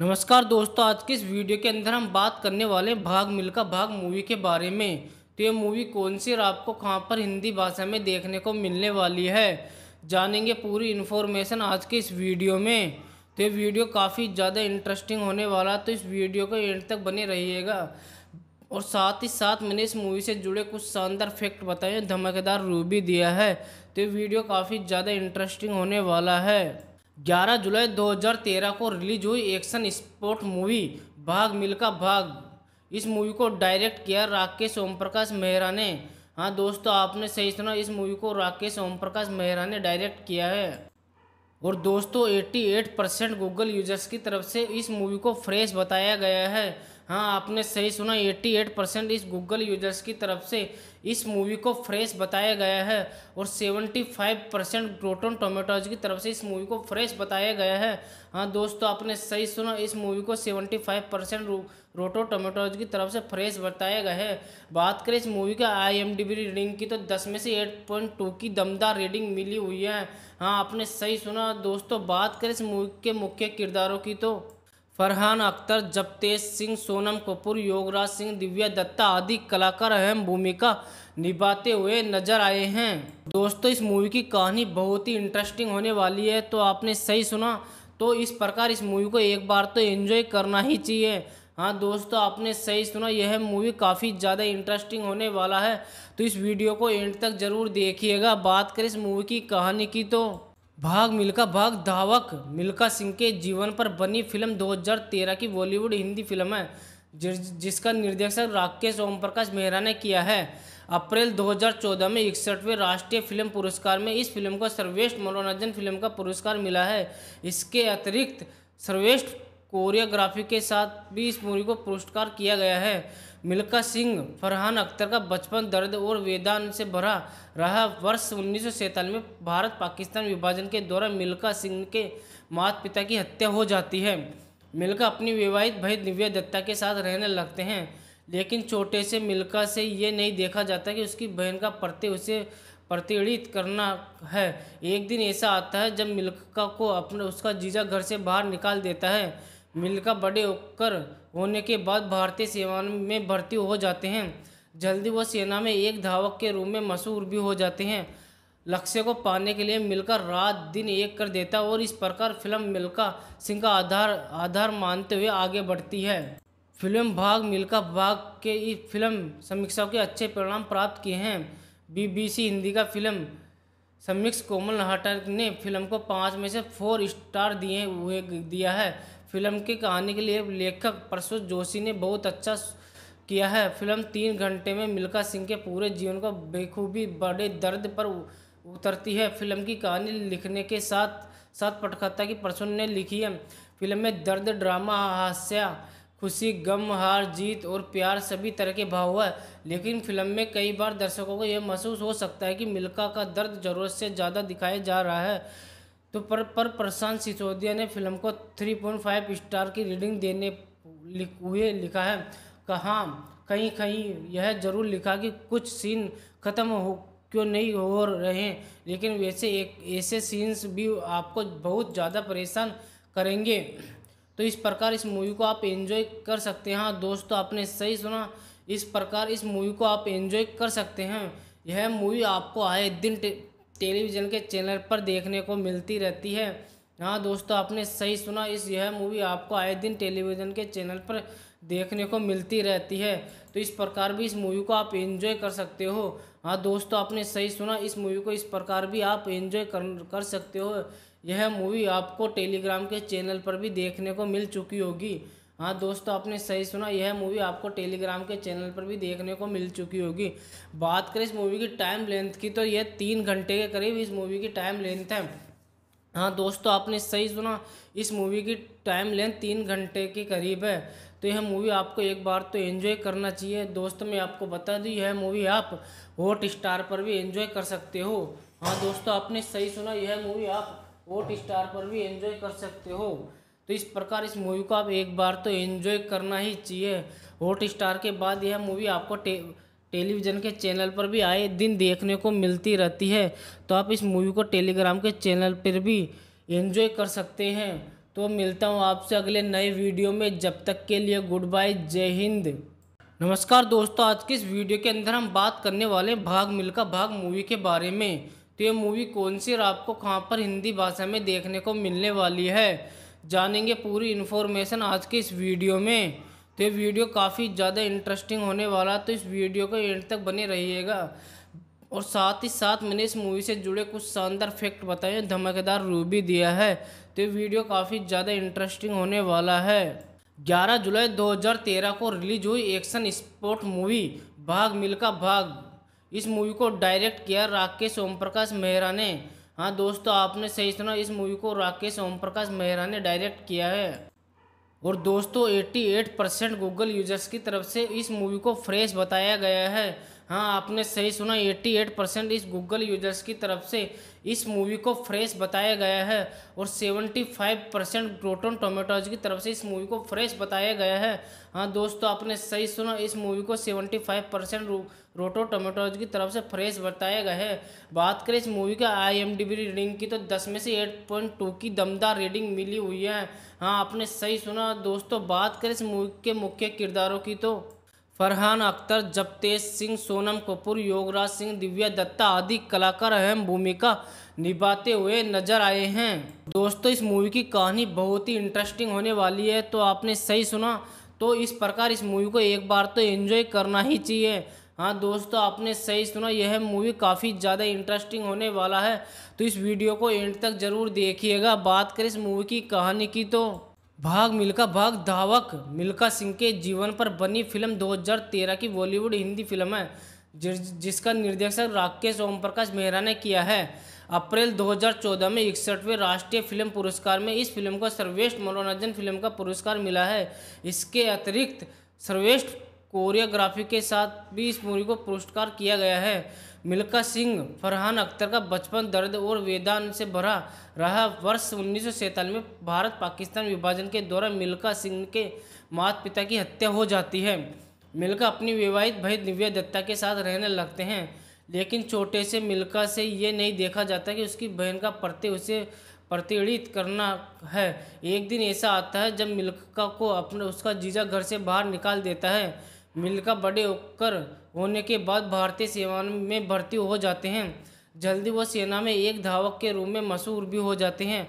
नमस्कार दोस्तों आज की इस वीडियो के अंदर हम बात करने वाले भाग मिल्खा भाग मूवी के बारे में तो ये मूवी कौन सी और आपको कहाँ पर हिंदी भाषा में देखने को मिलने वाली है जानेंगे पूरी इन्फॉर्मेशन आज के इस वीडियो में तो ये वीडियो काफ़ी ज़्यादा इंटरेस्टिंग होने वाला तो इस वीडियो को एंड तक बने रहिएगा और साथ ही साथ मैंने इस मूवी से जुड़े कुछ शानदार फैक्ट बताए हैं धमाकेदार भी दिया है तो ये वीडियो काफ़ी ज़्यादा इंटरेस्टिंग होने वाला है 11 जुलाई 2013 को रिलीज हुई एक्शन स्पोर्ट मूवी भाग मिल्खा भाग इस मूवी को डायरेक्ट किया राकेश ओम प्रकाश मेहरा ने हाँ दोस्तों आपने सही सुना इस मूवी को राकेश ओम प्रकाश मेहरा ने डायरेक्ट किया है और दोस्तों 88 परसेंट गूगल यूजर्स की तरफ से इस मूवी को फ्रेश बताया गया है हाँ आपने सही सुना 88 परसेंट इस गूगल यूजर्स की तरफ से इस मूवी को फ्रेश बताया गया है और 75 परसेंट प्रोटोन टोमेटोज की तरफ से इस मूवी को फ्रेश बताया गया है हाँ दोस्तों आपने सही सुना इस मूवी को 75 परसेंट रोटो टोमेटोज की तरफ से फ्रेश बताया गया है बात करें इस मूवी का आई रीडिंग की तो दस में से एट पॉइंट टू की दमदार रीडिंग मिली हुई है हाँ आपने सही सुना दोस्तों बात करें इस मूवी के मुख्य किरदारों की तो फरहान अख्तर जपतेज सिंह सोनम कपूर योगराज सिंह दिव्या दत्ता आदि कलाकार अहम भूमिका निभाते हुए नजर आए हैं दोस्तों इस मूवी की कहानी बहुत ही इंटरेस्टिंग होने वाली है तो आपने सही सुना तो इस प्रकार इस मूवी को एक बार तो एंजॉय करना ही चाहिए हाँ दोस्तों आपने सही सुना यह मूवी काफ़ी ज़्यादा इंटरेस्टिंग होने वाला है तो इस वीडियो को एंड तक ज़रूर देखिएगा बात करें इस मूवी की कहानी की तो भाग मिल्खा भाग धावक मिल्खा सिंह के जीवन पर बनी फिल्म 2013 की बॉलीवुड हिंदी फिल्म है जिसका निर्देशक राकेश ओम प्रकाश मेहरा ने किया है अप्रैल 2014 में इकसठवें राष्ट्रीय फिल्म पुरस्कार में इस फिल्म को सर्वेष्ठ मनोरंजन फिल्म का पुरस्कार मिला है इसके अतिरिक्त सर्वेष्ठ कोरियोग्राफी के साथ भी इस मूवी को पुरस्कार किया गया है मिल्खा सिंह फरहान अख्तर का बचपन दर्द और वेदान से भरा रहा वर्ष उन्नीस में भारत पाकिस्तान विभाजन के दौरान मिल्खा सिंह के माता पिता की हत्या हो जाती है मिल्खा अपनी विवाहित भाई दिव्या दत्ता के साथ रहने लगते हैं लेकिन छोटे से मिल्खा से ये नहीं देखा जाता कि उसकी बहन का प्रति उसे प्रतिड़ित करना है एक दिन ऐसा आता है जब मिल्खा को अपने उसका जीजा घर से बाहर निकाल देता है मिलकर बड़े होकर होने के बाद भारतीय सेवा में भर्ती हो जाते हैं जल्दी वह सेना में एक धावक के रूप में मशहूर भी हो जाते हैं लक्ष्य को पाने के लिए मिलकर रात दिन एक कर देता और इस प्रकार फिल्म मिल्का सिंह का आधार आधार मानते हुए आगे बढ़ती है फिल्म भाग मिल्का भाग के इस फिल्म समीक्षा के अच्छे परिणाम प्राप्त किए हैं बीबीसी हिंदी का फिल्म समीक्ष कोमल नाहटर ने फिल्म को पाँच में से फोर स्टार दिए हुए दिया है फिल्म की कहानी के लिए लेखक प्रसूत जोशी ने बहुत अच्छा किया है फिल्म तीन घंटे में मिल्खा सिंह के पूरे जीवन को बेखूबी बड़े दर्द पर उतरती है फिल्म की कहानी लिखने के साथ साथ पटकथा की प्रसून ने लिखी है फिल्म में दर्द ड्रामा हास्य खुशी गम हार जीत और प्यार सभी तरह के भाव है लेकिन फिल्म में कई बार दर्शकों को यह महसूस हो सकता है कि मिल्खा का दर्द ज़रूरत से ज़्यादा दिखाया जा रहा है तो पर पर प्रशांत सिसोदिया ने फिल्म को 3.5 स्टार की रेडिंग देने हुए लिखा है कहा कहीं कहीं यह जरूर लिखा कि कुछ सीन खत्म हो क्यों नहीं हो रहे हैं लेकिन वैसे एक ऐसे सीन्स भी आपको बहुत ज़्यादा परेशान करेंगे तो इस प्रकार इस मूवी को आप एंजॉय कर सकते हैं हाँ, दोस्तों आपने सही सुना इस प्रकार इस मूवी को आप एंजॉय कर सकते हैं यह मूवी आपको आए दिन टेलीविज़न के चैनल पर देखने को मिलती रहती है हाँ दोस्तों आपने सही सुना इस यह मूवी आपको आए दिन टेलीविज़न के चैनल पर देखने को मिलती रहती है तो इस प्रकार भी इस मूवी को आप एंजॉय कर सकते हो हाँ दोस्तों आपने सही सुना इस मूवी को इस प्रकार भी आप एंजॉय कर कर सकते हो यह मूवी आपको टेलीग्राम के चैनल पर भी देखने को मिल चुकी होगी हाँ दोस्तों आपने सही सुना यह मूवी आपको टेलीग्राम के चैनल पर भी देखने को मिल चुकी होगी बात करें इस मूवी की टाइम लेंथ की तो यह तीन घंटे के करीब इस मूवी की टाइम लेंथ है हाँ दोस्तों आपने सही सुना इस मूवी की टाइम लेंथ तीन घंटे के करीब है तो यह मूवी आपको एक बार तो एंजॉय करना चाहिए दोस्तों मैं आपको बता दूँ यह मूवी आप हॉट स्टार पर भी एंजॉय कर सकते हो हाँ दोस्तों आपने सही सुना यह मूवी आप हॉट स्टार पर भी एंजॉय कर सकते हो तो इस प्रकार इस मूवी को आप एक बार तो एंजॉय करना ही चाहिए हॉट स्टार के बाद यह मूवी आपको टे, टेलीविज़न के चैनल पर भी आए दिन देखने को मिलती रहती है तो आप इस मूवी को टेलीग्राम के चैनल पर भी एंजॉय कर सकते हैं तो मिलता हूँ आपसे अगले नए वीडियो में जब तक के लिए गुड बाय जय हिंद नमस्कार दोस्तों आज की इस वीडियो के अंदर हम बात करने वाले भाग मिल्खा भाग मूवी के बारे में तो ये मूवी कौन सी और आपको कहाँ पर हिंदी भाषा में देखने को मिलने वाली है जानेंगे पूरी इन्फॉर्मेशन आज के इस वीडियो में तो ये वीडियो काफ़ी ज़्यादा इंटरेस्टिंग होने वाला तो इस वीडियो को एंड तक बने रहिएगा और साथ ही साथ मैंने इस मूवी से जुड़े कुछ शानदार फैक्ट बताए धमाकेदार रू भी दिया है तो ये वीडियो काफ़ी ज़्यादा इंटरेस्टिंग होने वाला है 11 जुलाई 2013 को रिलीज हुई एक्शन स्पोर्ट मूवी भाग मिल्खा भाग इस मूवी को डायरेक्ट किया राकेश ओम प्रकाश मेहरा ने हाँ दोस्तों आपने सही सुना इस मूवी को राकेश ओम प्रकाश मेहरा ने डायरेक्ट किया है और दोस्तों 88 परसेंट गूगल यूजर्स की तरफ से इस मूवी को फ्रेश बताया गया है हाँ आपने सही सुना 88 परसेंट इस गूगल यूजर्स की तरफ से इस मूवी को फ्रेश बताया गया है और 75 परसेंट प्रोटोन टोमेटोज की तरफ से इस मूवी को फ्रेश बताया गया है हाँ दोस्तों आपने सही सुना इस मूवी को 75 परसेंट रोटो टोमेटोज की तरफ से फ्रेश बताया गया है बात करें इस मूवी का आई एम रेटिंग की तो दस में से एट पॉइंट टू की दमदार रीडिंग मिली हुई है हाँ आपने सही सुना दोस्तों बात करें इस मूवी के मुख्य किरदारों की तो फरहान अख्तर जपतेज सिंह सोनम कपूर योगराज सिंह दिव्या दत्ता आदि कलाकार अहम भूमिका निभाते हुए नजर आए हैं दोस्तों इस मूवी की कहानी बहुत ही इंटरेस्टिंग होने वाली है तो आपने सही सुना तो इस प्रकार इस मूवी को एक बार तो एंजॉय करना ही चाहिए हाँ दोस्तों आपने सही सुना यह मूवी काफ़ी ज़्यादा इंटरेस्टिंग होने वाला है तो इस वीडियो को एंड तक ज़रूर देखिएगा बात करें इस मूवी की कहानी की तो भाग मिल्खा भाग धावक मिल्खा सिंह के जीवन पर बनी फिल्म 2013 की बॉलीवुड हिंदी फिल्म है जिसका निर्देशक राकेश ओम प्रकाश मेहरा ने किया है अप्रैल 2014 में इकसठवें राष्ट्रीय फिल्म पुरस्कार में इस फिल्म को सर्वेष्ठ मनोरंजन फिल्म का पुरस्कार मिला है इसके अतिरिक्त सर्वेष्ठ कोरियोग्राफी के साथ भी इस मूवी को पुरस्कार किया गया है मिल्खा सिंह फरहान अख्तर का बचपन दर्द और वेदान से भरा रहा वर्ष उन्नीस में भारत पाकिस्तान विभाजन के दौरान मिल्खा सिंह के माता पिता की हत्या हो जाती है मिल्खा अपनी विवाहित भाई दिव्या दत्ता के साथ रहने लगते हैं लेकिन छोटे से मिल्खा से ये नहीं देखा जाता कि उसकी बहन का प्रति उसे प्रतिड़ित करना है एक दिन ऐसा आता है जब मिल्खा को अपने उसका जीजा घर से बाहर निकाल देता है मिलकर बड़े होकर होने के बाद भारतीय सेवा में भर्ती हो जाते हैं जल्दी वह सेना में एक धावक के रूप में मशहूर भी हो जाते हैं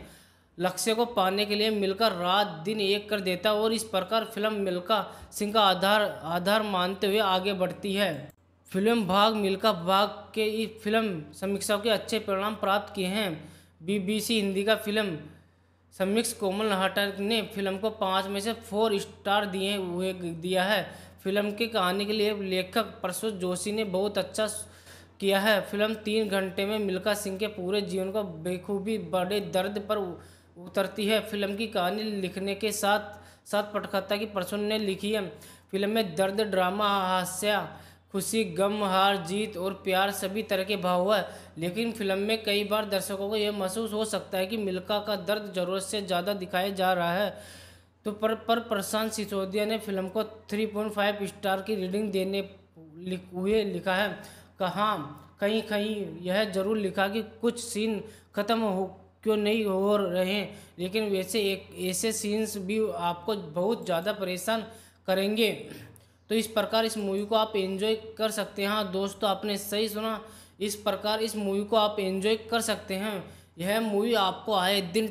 लक्ष्य को पाने के लिए मिलकर रात दिन एक कर देता और इस प्रकार फिल्म मिल्का सिंह का आधार आधार मानते हुए आगे बढ़ती है फिल्म भाग मिल्का भाग के इस फिल्म समीक्षाओं के अच्छे परिणाम प्राप्त किए हैं बीबीसी हिंदी का फिल्म समीक्ष कोमल नाहटा ने फिल्म को पाँच में से फोर स्टार दिए हुए दिया है फिल्म की कहानी के लिए लेखक प्रसूत जोशी ने बहुत अच्छा किया है फिल्म तीन घंटे में मिल्खा सिंह के पूरे जीवन को बेखूबी बड़े दर्द पर उतरती है फिल्म की कहानी लिखने के साथ साथ पटकथा की प्रसन्न ने लिखी है फिल्म में दर्द ड्रामा हास्य खुशी गम हार जीत और प्यार सभी तरह के भाव है लेकिन फिल्म में कई बार दर्शकों को यह महसूस हो सकता है कि मिल्खा का दर्द ज़रूरत से ज़्यादा दिखाया जा रहा है तो पर पर प्रशांत सिसोदिया ने फिल्म को 3.5 स्टार की रेडिंग देने लिख, हुए लिखा है कहा कहीं कहीं यह जरूर लिखा कि कुछ सीन खत्म हो क्यों नहीं हो रहे हैं लेकिन वैसे एक ऐसे सीन्स भी आपको बहुत ज़्यादा परेशान करेंगे तो इस प्रकार इस मूवी को आप एंजॉय कर सकते हैं हाँ, दोस्तों आपने सही सुना इस प्रकार इस मूवी को आप एंजॉय कर सकते हैं यह मूवी आपको आए दिन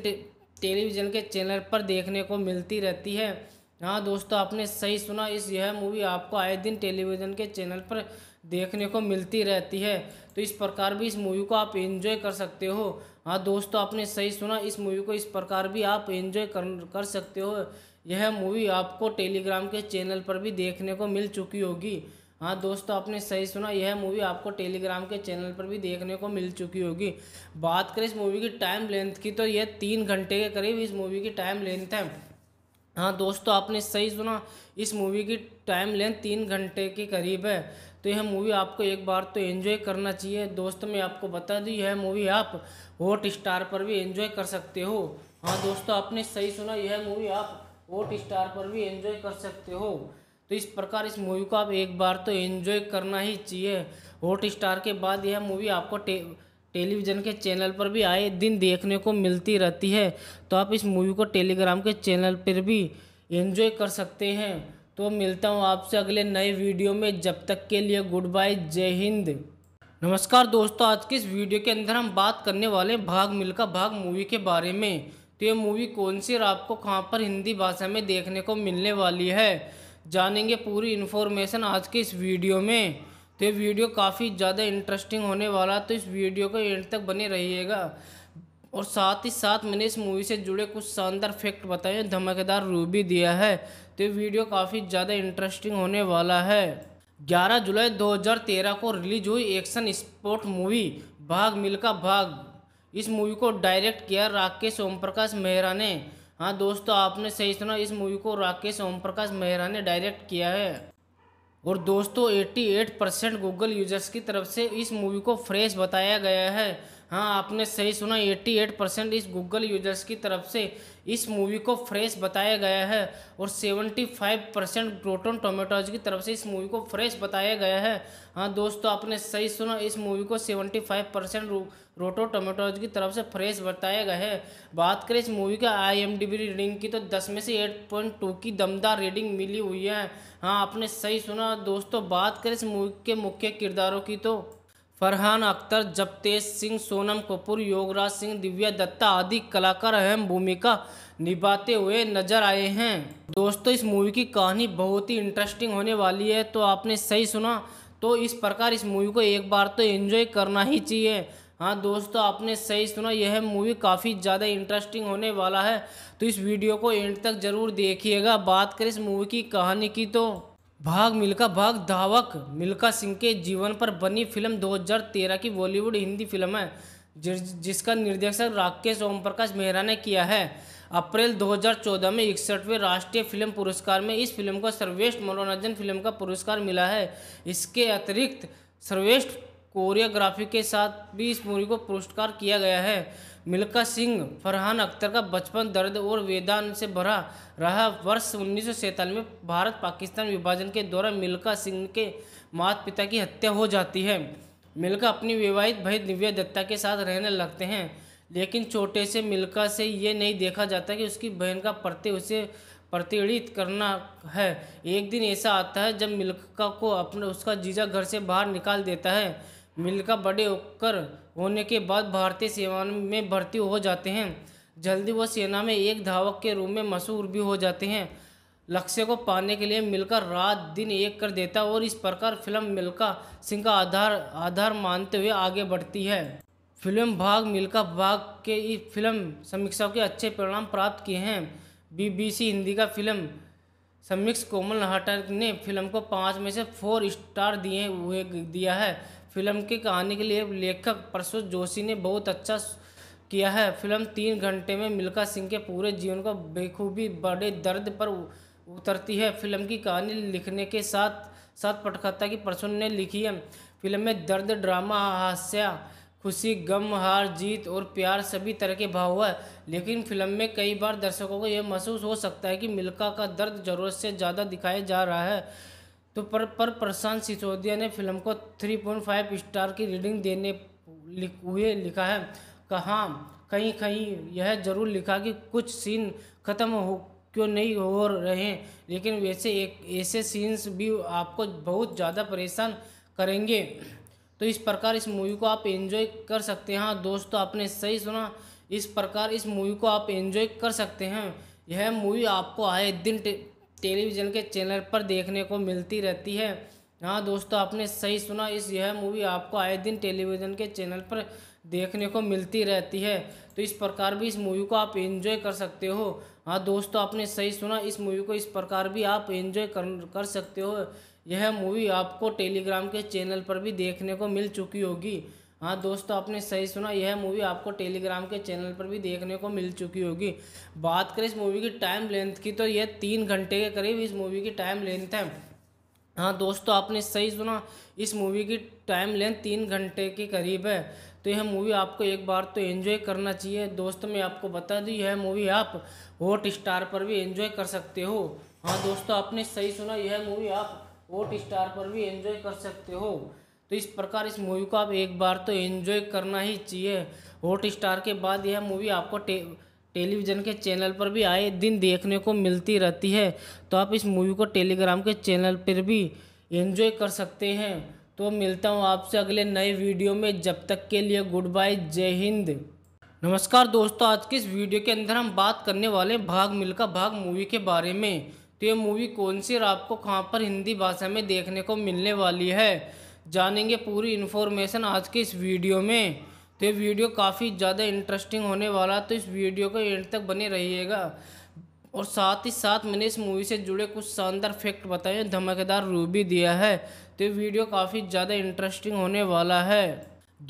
टेलीविज़न के चैनल पर देखने को मिलती रहती है हाँ दोस्तों आपने सही सुना इस यह मूवी आपको आए दिन टेलीविज़न के चैनल पर देखने को मिलती रहती है तो इस प्रकार भी इस मूवी को आप एंजॉय कर सकते हो हाँ दोस्तों आपने सही सुना इस मूवी को इस प्रकार भी आप एंजॉय कर कर सकते हो यह मूवी आपको टेलीग्राम के चैनल पर भी देखने को मिल चुकी होगी हाँ दोस्तों आपने सही सुना यह मूवी आपको टेलीग्राम के चैनल पर भी देखने को मिल चुकी होगी बात करें इस मूवी की टाइम लेंथ की तो यह तीन घंटे के करीब इस मूवी की टाइम लेंथ है हाँ दोस्तों आपने सही सुना इस मूवी की टाइम लेंथ तीन घंटे के करीब है तो यह मूवी आपको एक बार तो एंजॉय करना चाहिए दोस्तों मैं आपको बता दूँ यह मूवी आप हॉट स्टार पर भी एंजॉय कर सकते हो हाँ दोस्तों आपने सही सुना यह मूवी आप हॉट स्टार पर भी एंजॉय कर सकते हो तो इस प्रकार इस मूवी को आप एक बार तो एंजॉय करना ही चाहिए हॉट स्टार के बाद यह मूवी आपको टे, टेलीविज़न के चैनल पर भी आए दिन देखने को मिलती रहती है तो आप इस मूवी को टेलीग्राम के चैनल पर भी एंजॉय कर सकते हैं तो मिलता हूँ आपसे अगले नए वीडियो में जब तक के लिए गुड बाय जय हिंद नमस्कार दोस्तों आज की इस वीडियो के अंदर हम बात करने वाले हैं भाग मिल्का भाग मूवी के बारे में तो ये मूवी कौन सी और आपको कहाँ पर हिंदी भाषा में देखने को मिलने वाली है जानेंगे पूरी इन्फॉर्मेशन आज के इस वीडियो में तो ये वीडियो काफ़ी ज़्यादा इंटरेस्टिंग होने वाला तो इस वीडियो को एंड तक बने रहिएगा और साथ ही साथ मैंने इस मूवी से जुड़े कुछ शानदार फैक्ट बताए धमाकेदार रू भी दिया है तो ये वीडियो काफ़ी ज़्यादा इंटरेस्टिंग होने वाला है 11 जुलाई 2013 को रिलीज हुई एक्शन स्पोर्ट मूवी भाग मिल्खा भाग इस मूवी को डायरेक्ट किया राकेश ओम प्रकाश मेहरा ने हाँ दोस्तों आपने सही सुना इस मूवी को राकेश ओम प्रकाश मेहरा ने डायरेक्ट किया है और दोस्तों 88 परसेंट गूगल यूजर्स की तरफ से इस मूवी को फ्रेश बताया गया है हाँ आपने सही सुना 88 परसेंट इस गूगल यूजर्स की तरफ से इस मूवी को फ्रेश बताया गया है और 75 परसेंट प्रोटोन टोमेटोज की तरफ से इस मूवी को फ्रेश बताया गया है हाँ दोस्तों आपने सही सुना इस मूवी को 75 परसेंट रोटो टोमेटोज की तरफ से फ्रेश बताया गया है बात करें इस मूवी का आई रीडिंग की तो दस में से टू की दमदार रीडिंग मिली हुई है हाँ आपने सही सुना दोस्तों बात करें इस मूवी के मुख्य किरदारों की तो फरहान अख्तर जपतेज सिंह सोनम कपूर योगराज सिंह दिव्या दत्ता आदि कलाकार अहम भूमिका निभाते हुए नजर आए हैं दोस्तों इस मूवी की कहानी बहुत ही इंटरेस्टिंग होने वाली है तो आपने सही सुना तो इस प्रकार इस मूवी को एक बार तो एंजॉय करना ही चाहिए हाँ दोस्तों आपने सही सुना यह मूवी काफ़ी ज़्यादा इंटरेस्टिंग होने वाला है तो इस वीडियो को एंड तक ज़रूर देखिएगा बात करें इस मूवी की कहानी की तो भाग मिल्खा भाग धावक मिल्खा सिंह के जीवन पर बनी फिल्म 2013 की बॉलीवुड हिंदी फिल्म है जि, जिसका निर्देशक राकेश ओम प्रकाश मेहरा ने किया है अप्रैल 2014 में इकसठवें राष्ट्रीय फिल्म पुरस्कार में इस फिल्म को सर्वेष्ठ मनोरंजन फिल्म का पुरस्कार मिला है इसके अतिरिक्त सर्वेष्ठ कोरियोग्राफी के साथ भी इस मूवी को पुरस्कार किया गया है मिल्खा सिंह फरहान अख्तर का बचपन दर्द और वेदान से भरा रहा वर्ष उन्नीस में भारत पाकिस्तान विभाजन के दौरान मिल्खा सिंह के माता पिता की हत्या हो जाती है मिल्खा अपनी विवाहित भाई दिव्या दत्ता के साथ रहने लगते हैं लेकिन छोटे से मिल्खा से ये नहीं देखा जाता कि उसकी बहन का प्रति उसे प्रतिड़ित करना है एक दिन ऐसा आता है जब मिल्खा को अपने उसका जीजा घर से बाहर निकाल देता है मिल्खा बड़े होकर होने के बाद भारतीय सेवा में भर्ती हो जाते हैं जल्दी वह सेना में एक धावक के रूप में मशहूर भी हो जाते हैं लक्ष्य को पाने के लिए मिलकर रात दिन एक कर देता और इस प्रकार फिल्म मिल्का सिंह का आधार आधार मानते हुए आगे बढ़ती है फिल्म भाग मिल्का भाग के इस फिल्म समीक्षाओं के अच्छे परिणाम प्राप्त किए हैं बीबीसी हिंदी का फिल्म समीक्ष कोमल नाहटर ने फिल्म को पाँच में से फोर स्टार दिए हुए दिया है फिल्म की कहानी के लिए लेखक प्रसूत जोशी ने बहुत अच्छा किया है फिल्म तीन घंटे में मिल्खा सिंह के पूरे जीवन को बेखूबी बड़े दर्द पर उतरती है फिल्म की कहानी लिखने के साथ साथ पटकथा की प्रसन्न ने लिखी है फिल्म में दर्द ड्रामा हास्य खुशी गम हार जीत और प्यार सभी तरह के भाव है लेकिन फिल्म में कई बार दर्शकों को यह महसूस हो सकता है कि मिल्खा का दर्द ज़रूरत से ज़्यादा दिखाया जा रहा है तो पर पर प्रशांत सिसोदिया ने फिल्म को 3.5 स्टार की रीडिंग देने लिख, हुए लिखा है कहा कहीं कहीं यह जरूर लिखा कि कुछ सीन खत्म हो क्यों नहीं हो रहे लेकिन वैसे एक ऐसे सीन्स भी आपको बहुत ज़्यादा परेशान करेंगे तो इस प्रकार इस मूवी को आप एंजॉय कर सकते हैं हाँ, दोस्तों आपने सही सुना इस प्रकार इस मूवी को आप एंजॉय कर सकते हैं यह मूवी आपको आए दिन टेलीविज़न के चैनल पर देखने को मिलती रहती है हाँ दोस्तों आपने सही सुना इस यह मूवी आपको आए दिन टेलीविज़न के चैनल पर देखने को मिलती रहती है तो इस प्रकार भी इस मूवी को आप एंजॉय कर सकते हो हाँ दोस्तों आपने सही सुना इस मूवी को इस प्रकार भी आप एंजॉय कर कर सकते हो यह मूवी आपको टेलीग्राम के चैनल पर भी देखने को मिल चुकी होगी हाँ दोस्तों आपने सही सुना यह मूवी आपको टेलीग्राम के चैनल पर भी देखने को मिल चुकी होगी बात करें इस मूवी की टाइम लेंथ की तो यह तीन घंटे के करीब इस मूवी की टाइम लेंथ है हाँ दोस्तों आपने सही सुना इस मूवी की टाइम लेंथ तीन घंटे के करीब है तो यह मूवी आपको एक बार तो एंजॉय करना चाहिए दोस्तों मैं आपको बता दूँ यह मूवी आप हॉट स्टार पर भी एंजॉय कर सकते हो हाँ दोस्तों आपने सही सुना यह मूवी आप हॉट स्टार पर भी एंजॉय कर सकते हो तो इस प्रकार इस मूवी को आप एक बार तो एंजॉय करना ही चाहिए हॉट स्टार के बाद यह मूवी आपको टे, टेलीविज़न के चैनल पर भी आए दिन देखने को मिलती रहती है तो आप इस मूवी को टेलीग्राम के चैनल पर भी एंजॉय कर सकते हैं तो मिलता हूँ आपसे अगले नए वीडियो में जब तक के लिए गुड बाय जय हिंद नमस्कार दोस्तों आज की इस वीडियो के अंदर हम बात करने वाले हैं भाग मिल्खा भाग मूवी के बारे में तो ये मूवी कौन सी और आपको कहाँ पर हिंदी भाषा में देखने को मिलने वाली है जानेंगे पूरी इन्फॉर्मेशन आज के इस वीडियो में तो ये वीडियो काफ़ी ज़्यादा इंटरेस्टिंग होने वाला तो इस वीडियो को एंड तक बने रहिएगा और साथ ही साथ मैंने इस मूवी से जुड़े कुछ शानदार फैक्ट बताए धमाकेदार रू भी दिया है तो ये वीडियो काफ़ी ज़्यादा इंटरेस्टिंग होने वाला है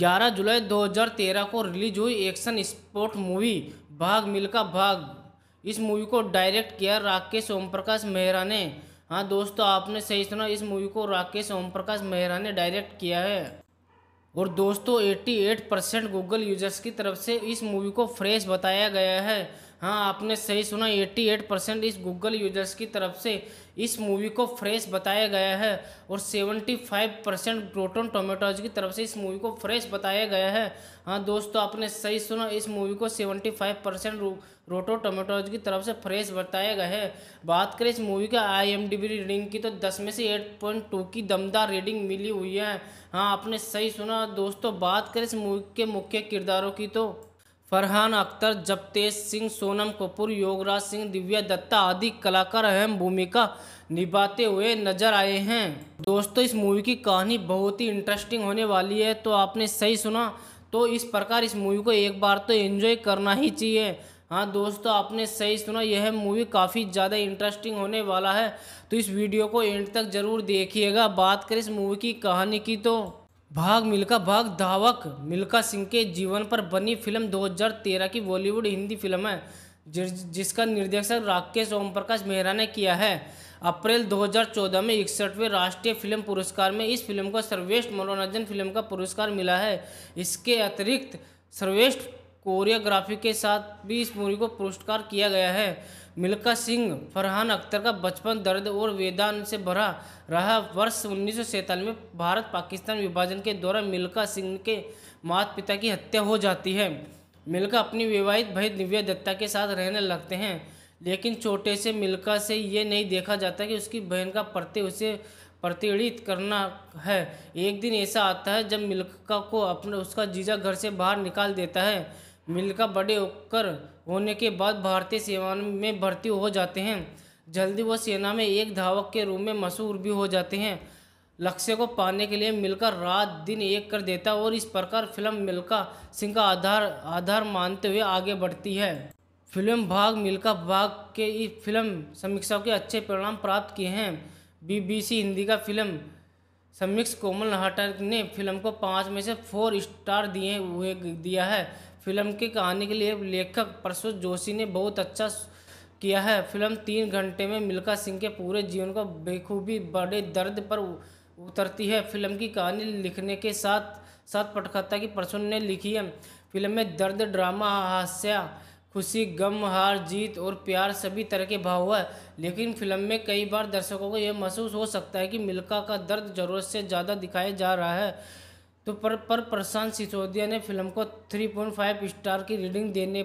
11 जुलाई 2013 को रिलीज हुई एक्शन स्पोर्ट मूवी भाग मिल्खा भाग इस मूवी को डायरेक्ट किया राकेश ओम प्रकाश मेहरा ने हाँ दोस्तों आपने सही सुना इस मूवी को राकेश ओम प्रकाश मेहरा ने डायरेक्ट किया है और दोस्तों 88 परसेंट गूगल यूजर्स की तरफ से इस मूवी को फ्रेश बताया गया है हाँ आपने सही सुना 88 परसेंट इस गूगल यूजर्स की तरफ से इस मूवी को फ्रेश बताया गया है और 75 परसेंट रोटन टोमेटोज की तरफ से इस मूवी को फ्रेश बताया गया है हाँ दोस्तों आपने सही सुना इस मूवी को 75 परसेंट रोटो टोमेटोज की तरफ से फ्रेश बताया गया है बात करें इस मूवी का आई रीडिंग की तो दस में से एट पॉइंट टू की दमदार रीडिंग मिली हुई है हाँ आपने सही सुना दोस्तों बात करें इस मूवी के मुख्य किरदारों की तो फरहान अख्तर जपतेज सिंह सोनम कपूर योगराज सिंह दिव्या दत्ता आदि कलाकार अहम भूमिका निभाते हुए नजर आए हैं दोस्तों इस मूवी की कहानी बहुत ही इंटरेस्टिंग होने वाली है तो आपने सही सुना तो इस प्रकार इस मूवी को एक बार तो एंजॉय करना ही चाहिए हाँ दोस्तों आपने सही सुना यह मूवी काफ़ी ज़्यादा इंटरेस्टिंग होने वाला है तो इस वीडियो को एंड तक ज़रूर देखिएगा बात करें इस मूवी की कहानी की तो भाग मिल्खा भाग धावक मिल्खा सिंह के जीवन पर बनी फिल्म 2013 की बॉलीवुड हिंदी फिल्म है जि, जिसका निर्देशक राकेश ओम प्रकाश मेहरा ने किया है अप्रैल 2014 में इकसठवें राष्ट्रीय फिल्म पुरस्कार में इस फिल्म को सर्वेष्ठ मनोरंजन फिल्म का पुरस्कार मिला है इसके अतिरिक्त सर्वेष्ठ कोरियोग्राफी के साथ भी इस मूवी को पुरस्कार किया गया है मिल्खा सिंह फरहान अख्तर का बचपन दर्द और वेदान से भरा रहा वर्ष उन्नीस में भारत पाकिस्तान विभाजन के दौरान मिल्खा सिंह के माता पिता की हत्या हो जाती है मिल्खा अपनी विवाहित भाई दिव्या दत्ता के साथ रहने लगते हैं लेकिन छोटे से मिल्खा से ये नहीं देखा जाता कि उसकी बहन का प्रति उसे प्रतिड़ित करना है एक दिन ऐसा आता है जब मिल्खा को अपने उसका जीजा घर से बाहर निकाल देता है मिल्खा बड़े होकर होने के बाद भारतीय सेवा में भर्ती हो जाते हैं जल्दी वह सेना में एक धावक के रूप में मशहूर भी हो जाते हैं लक्ष्य को पाने के लिए मिलकर रात दिन एक कर देता और इस प्रकार फिल्म मिल्का सिंह का आधार आधार मानते हुए आगे बढ़ती है फिल्म भाग मिल्का भाग के इस फिल्म समीक्षाओं के अच्छे परिणाम प्राप्त किए हैं बीबीसी हिंदी का फिल्म समीक्ष कोमल नाहटा ने फिल्म को पाँच में से फोर स्टार दिए हुए दिया है फिल्म की कहानी के लिए लेखक प्रसूत जोशी ने बहुत अच्छा किया है फिल्म तीन घंटे में मिल्खा सिंह के पूरे जीवन को बेखूबी बड़े दर्द पर उतरती है फिल्म की कहानी लिखने के साथ साथ पटकथा की प्रसून ने लिखी है फिल्म में दर्द ड्रामा हास्य खुशी गम हार जीत और प्यार सभी तरह के भाव है लेकिन फिल्म में कई बार दर्शकों को यह महसूस हो सकता है कि मिल्खा का दर्द ज़रूरत से ज़्यादा दिखाया जा रहा है तो पर पर प्रशांत सिसोदिया ने फिल्म को 3.5 स्टार की रीडिंग देने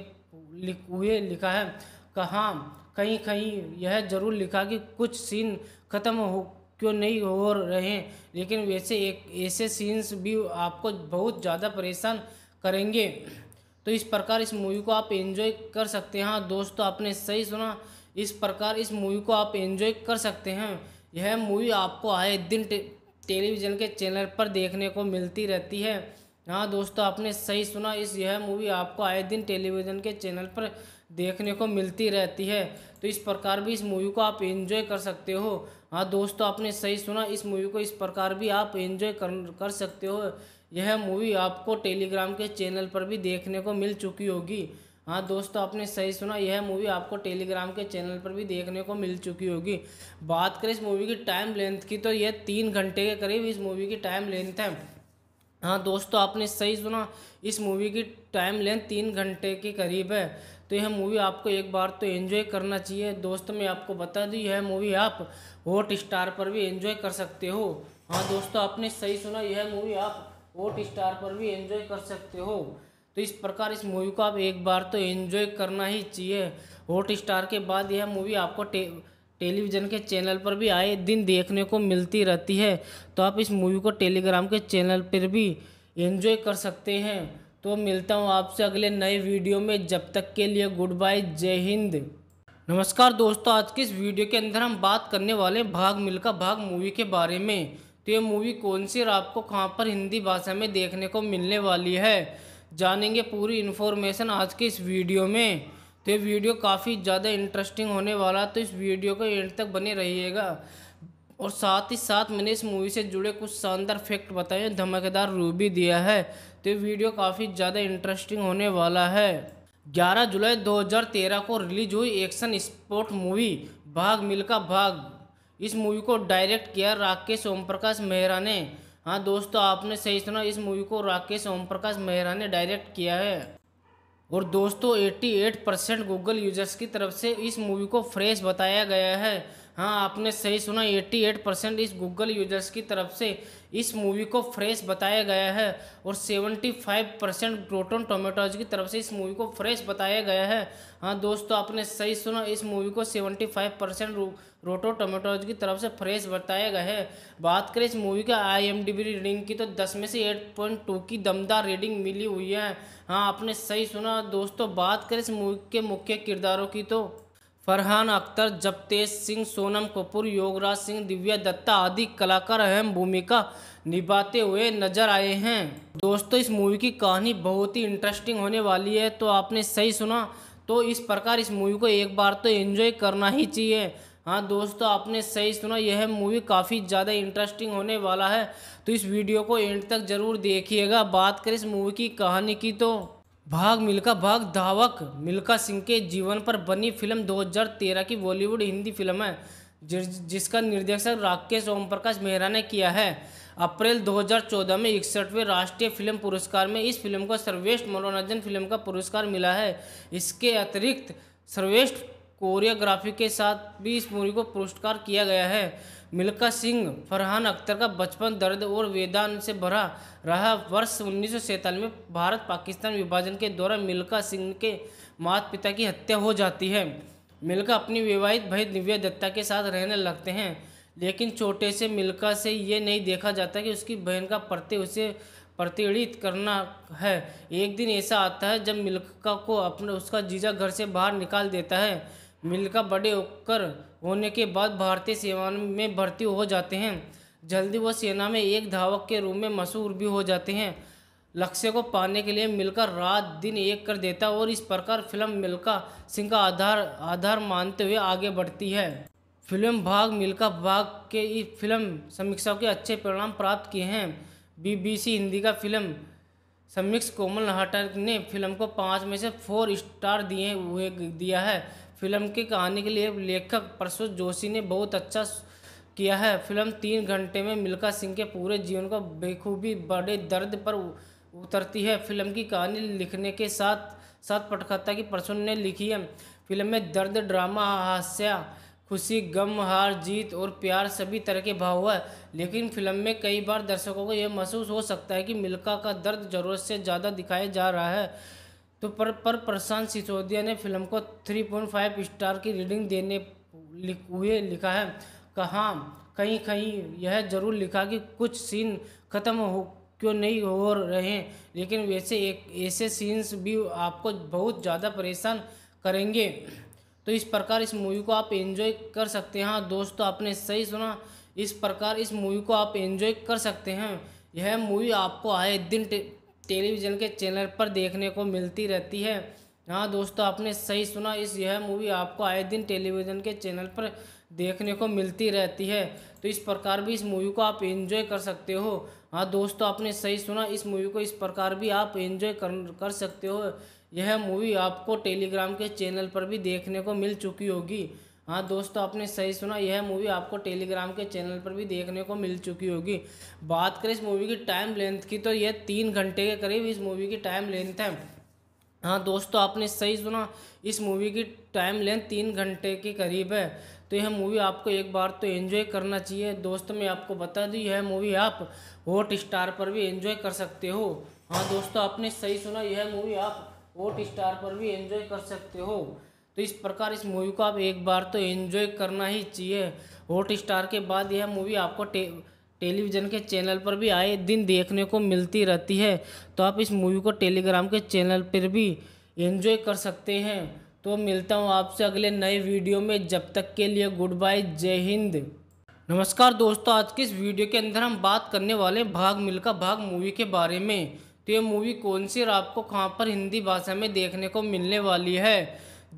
लिख, हुए लिखा है कहा कहीं कहीं यह जरूर लिखा कि कुछ सीन खत्म हो क्यों नहीं हो रहे लेकिन वैसे एक ऐसे सीन्स भी आपको बहुत ज़्यादा परेशान करेंगे तो इस प्रकार इस मूवी को आप एंजॉय कर सकते हैं हाँ, दोस्तों आपने सही सुना इस प्रकार इस मूवी को आप एंजॉय कर सकते हैं यह मूवी आपको आए दिन टेलीविज़न के चैनल पर देखने को मिलती रहती है हाँ दोस्तों आपने सही सुना इस यह मूवी आपको आए दिन टेलीविज़न के चैनल पर देखने को मिलती रहती है तो इस प्रकार भी इस मूवी को आप एंजॉय कर सकते हो हाँ दोस्तों आपने सही सुना इस मूवी को इस प्रकार भी आप एंजॉय कर कर सकते हो यह मूवी आपको टेलीग्राम के चैनल पर भी देखने को मिल चुकी होगी हाँ दोस्तों आपने सही सुना यह मूवी आपको टेलीग्राम के चैनल पर भी देखने को मिल चुकी होगी बात करें इस मूवी की टाइम लेंथ की तो यह तीन घंटे के करीब इस मूवी की टाइम लेंथ है हाँ दोस्तों आपने सही सुना इस मूवी की टाइम लेंथ तीन घंटे के करीब है तो यह मूवी आपको एक बार तो एंजॉय करना चाहिए दोस्तों मैं आपको बता दूँ यह मूवी आप हॉट स्टार पर भी एंजॉय कर सकते हो हाँ दोस्तों आपने सही सुना यह मूवी आप हॉट स्टार पर भी एंजॉय कर सकते हो तो इस प्रकार इस मूवी को आप एक बार तो एंजॉय करना ही चाहिए हॉट स्टार के बाद यह मूवी आपको टे, टेलीविज़न के चैनल पर भी आए दिन देखने को मिलती रहती है तो आप इस मूवी को टेलीग्राम के चैनल पर भी एंजॉय कर सकते हैं तो मिलता हूँ आपसे अगले नए वीडियो में जब तक के लिए गुड बाय जय हिंद नमस्कार दोस्तों आज की इस वीडियो के अंदर हम बात करने वाले हैं भाग मिल्का भाग मूवी के बारे में तो ये मूवी कौन सी और आपको कहाँ पर हिंदी भाषा में देखने को मिलने वाली है जानेंगे पूरी इन्फॉर्मेशन आज के इस वीडियो में तो ये वीडियो काफ़ी ज़्यादा इंटरेस्टिंग होने वाला तो इस वीडियो को एंड तक बने रहिएगा और साथ ही साथ मैंने इस मूवी से जुड़े कुछ शानदार फैक्ट बताए धमाकेदार रू भी दिया है तो ये वीडियो काफ़ी ज़्यादा इंटरेस्टिंग होने वाला है 11 जुलाई 2013 को रिलीज हुई एक्शन स्पोर्ट मूवी भाग मिलका भाग इस मूवी को डायरेक्ट किया राकेश ओम प्रकाश मेहरा ने हाँ दोस्तों आपने सही सुना इस मूवी को राकेश ओम प्रकाश मेहरा ने डायरेक्ट किया है और दोस्तों 88 परसेंट गूगल यूजर्स की तरफ से इस मूवी को फ्रेश बताया गया है हाँ आपने सही सुना 88 परसेंट इस गूगल यूजर्स की तरफ से इस मूवी को फ्रेश बताया गया है और 75 परसेंट रोटन टोमेटोज की तरफ से इस मूवी को फ्रेश बताया गया है हाँ दोस्तों आपने सही सुना इस मूवी को 75 परसेंट रोटो टोमेटोज की तरफ से फ्रेश बताया गया है बात करें इस मूवी का आई एम रेटिंग की तो 10 में से 8.2 की दमदार रीडिंग मिली हुई है हाँ आपने सही सुना दोस्तों बात करें इस मूवी के मुख्य किरदारों की तो फरहान अख्तर जपतेज सिंह सोनम कपूर योगराज सिंह दिव्या दत्ता आदि कलाकार अहम भूमिका निभाते हुए नजर आए हैं दोस्तों इस मूवी की कहानी बहुत ही इंटरेस्टिंग होने वाली है तो आपने सही सुना तो इस प्रकार इस मूवी को एक बार तो एंजॉय करना ही चाहिए हाँ दोस्तों आपने सही सुना यह मूवी काफ़ी ज़्यादा इंटरेस्टिंग होने वाला है तो इस वीडियो को एंड तक ज़रूर देखिएगा बात करें इस मूवी की कहानी की तो भाग मिल्खा भाग धावक मिल्खा सिंह के जीवन पर बनी फिल्म 2013 की बॉलीवुड हिंदी फिल्म है जिसका निर्देशक राकेश ओम प्रकाश मेहरा ने किया है अप्रैल 2014 में इकसठवें राष्ट्रीय फिल्म पुरस्कार में इस फिल्म को सर्वेष्ठ मनोरंजन फिल्म का पुरस्कार मिला है इसके अतिरिक्त सर्वेष्ठ कोरियोग्राफी के साथ भी इस मूवी को पुरस्कार किया गया है मिल्खा सिंह फरहान अख्तर का बचपन दर्द और वेदान से भरा रहा वर्ष उन्नीस में भारत पाकिस्तान विभाजन के दौरान मिल्खा सिंह के माता पिता की हत्या हो जाती है मिल्खा अपनी विवाहित भाई दिव्या दत्ता के साथ रहने लगते हैं लेकिन छोटे से मिल्खा से ये नहीं देखा जाता कि उसकी बहन का प्रति उसे प्रतिड़ित करना है एक दिन ऐसा आता है जब मिल्खा को अपने उसका जीजा घर से बाहर निकाल देता है मिलकर बड़े होकर होने के बाद भारतीय सेना में भर्ती हो जाते हैं जल्दी वह सेना में एक धावक के रूप में मशहूर भी हो जाते हैं लक्ष्य को पाने के लिए मिलकर रात दिन एक कर देता और इस प्रकार फिल्म मिल्का सिंह का आधार आधार मानते हुए आगे बढ़ती है फिल्म भाग मिल्का भाग के इस फिल्म समीक्षाओं के अच्छे परिणाम प्राप्त किए हैं बीबीसी हिंदी का फिल्म समीक्ष कोमल नाहटा ने फिल्म को पाँच में से फोर स्टार दिए हुए दिया है फिल्म की कहानी के लिए लेखक प्रसूत जोशी ने बहुत अच्छा किया है फिल्म तीन घंटे में मिल्खा सिंह के पूरे जीवन को बेखूबी बड़े दर्द पर उतरती है फिल्म की कहानी लिखने के साथ साथ पटकथा की प्रसून ने लिखी है फिल्म में दर्द ड्रामा हास्य खुशी गम हार जीत और प्यार सभी तरह के भाव है लेकिन फिल्म में कई बार दर्शकों को यह महसूस हो सकता है कि मिल्खा का दर्द ज़रूरत से ज़्यादा दिखाया जा रहा है तो पर पर प्रशांत सिसोदिया ने फिल्म को 3.5 स्टार की रीडिंग देने लिख, हुए लिखा है कहा कहीं कहीं यह जरूर लिखा कि कुछ सीन खत्म हो क्यों नहीं हो रहे लेकिन वैसे एक ऐसे सीन्स भी आपको बहुत ज़्यादा परेशान करेंगे तो इस प्रकार इस मूवी को आप एंजॉय कर सकते हैं हाँ, दोस्तों आपने सही सुना इस प्रकार इस मूवी को आप एंजॉय कर सकते हैं यह मूवी आपको आए दिन टेलीविज़न के चैनल पर देखने को मिलती रहती है हाँ दोस्तों आपने सही सुना इस यह मूवी आपको आए दिन टेलीविज़न के चैनल पर देखने को मिलती रहती है तो इस प्रकार भी इस मूवी को आप एंजॉय कर सकते हो हाँ दोस्तों आपने सही सुना इस मूवी को इस प्रकार भी आप एंजॉय कर कर सकते हो यह मूवी आपको टेलीग्राम के चैनल पर भी देखने को मिल चुकी होगी हाँ दोस्तों आपने सही सुना यह मूवी आपको टेलीग्राम के चैनल पर भी देखने को मिल चुकी होगी बात करें इस मूवी की टाइम लेंथ की तो यह तीन घंटे के करीब इस मूवी की टाइम लेंथ है हाँ दोस्तों आपने सही सुना इस मूवी की टाइम लेंथ तीन घंटे के करीब है तो यह मूवी आपको एक बार तो एंजॉय करना चाहिए दोस्तों मैं आपको बता दूँ यह मूवी आप हॉट स्टार पर भी एंजॉय कर सकते हो हाँ दोस्तों आपने सही सुना यह मूवी आप हॉट स्टार पर भी एंजॉय कर सकते हो तो इस प्रकार इस मूवी को आप एक बार तो एंजॉय करना ही चाहिए हॉट स्टार के बाद यह मूवी आपको टे टेलीविज़न के चैनल पर भी आए दिन देखने को मिलती रहती है तो आप इस मूवी को टेलीग्राम के चैनल पर भी एंजॉय कर सकते हैं तो मिलता हूँ आपसे अगले नए वीडियो में जब तक के लिए गुड बाय जय हिंद नमस्कार दोस्तों आज की इस वीडियो के अंदर हम बात करने वाले हैं भाग मिल्खा भाग मूवी के बारे में तो ये मूवी कौन सी और आपको कहाँ पर हिंदी भाषा में देखने को मिलने वाली है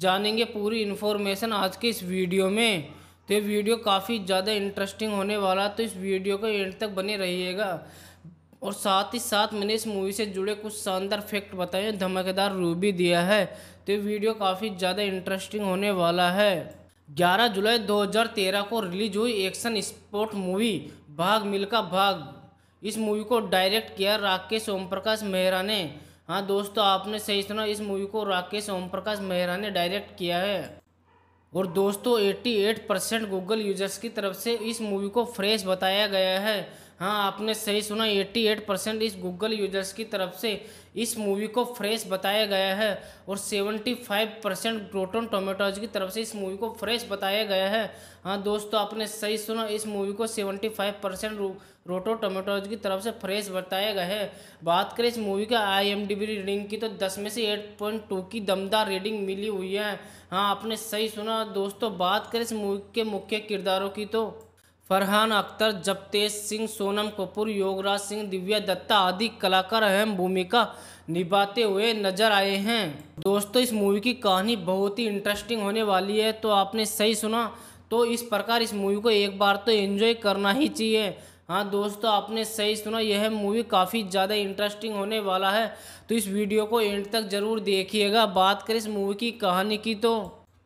जानेंगे पूरी इन्फॉर्मेशन आज के इस वीडियो में तो ये वीडियो काफ़ी ज़्यादा इंटरेस्टिंग होने वाला तो इस वीडियो को एंड तक बने रहिएगा और साथ ही साथ मैंने इस मूवी से जुड़े कुछ शानदार फैक्ट बताए धमाकेदार रू भी दिया है तो ये वीडियो काफ़ी ज़्यादा इंटरेस्टिंग होने वाला है 11 जुलाई 2013 को रिलीज हुई एक्शन स्पोर्ट मूवी भाग मिल्का भाग इस मूवी को डायरेक्ट किया राकेश ओम प्रकाश मेहरा ने हाँ दोस्तों आपने सही सुना इस मूवी को राकेश ओम प्रकाश मेहरा ने डायरेक्ट किया है और दोस्तों 88 परसेंट गूगल यूजर्स की तरफ से इस मूवी को फ्रेश बताया गया है हाँ आपने सही सुना 88 परसेंट इस गूगल यूजर्स की तरफ से इस मूवी को फ्रेश बताया गया है और 75 परसेंट रोटन टोमेटोज की तरफ से इस मूवी को फ्रेश बताया गया है हाँ दोस्तों आपने सही सुना इस मूवी को 75 परसेंट रोटो टोमेटोज की तरफ से फ्रेश बताया गया है बात करें इस मूवी का आईएमडीबी रीडिंग की तो 10 में से 8.2 की दमदार रीडिंग मिली हुई है हाँ आपने सही सुना दोस्तों बात करें इस मूवी के मुख्य किरदारों की तो फरहान अख्तर जपतेज सिंह सोनम कपूर योगराज सिंह दिव्या दत्ता आदि कलाकार अहम भूमिका निभाते हुए नजर आए हैं दोस्तों इस मूवी की कहानी बहुत ही इंटरेस्टिंग होने वाली है तो आपने सही सुना तो इस प्रकार इस मूवी को एक बार तो एंजॉय करना ही चाहिए हाँ दोस्तों आपने सही सुना यह मूवी काफ़ी ज़्यादा इंटरेस्टिंग होने वाला है तो इस वीडियो को एंड तक ज़रूर देखिएगा बात करें इस मूवी की कहानी की तो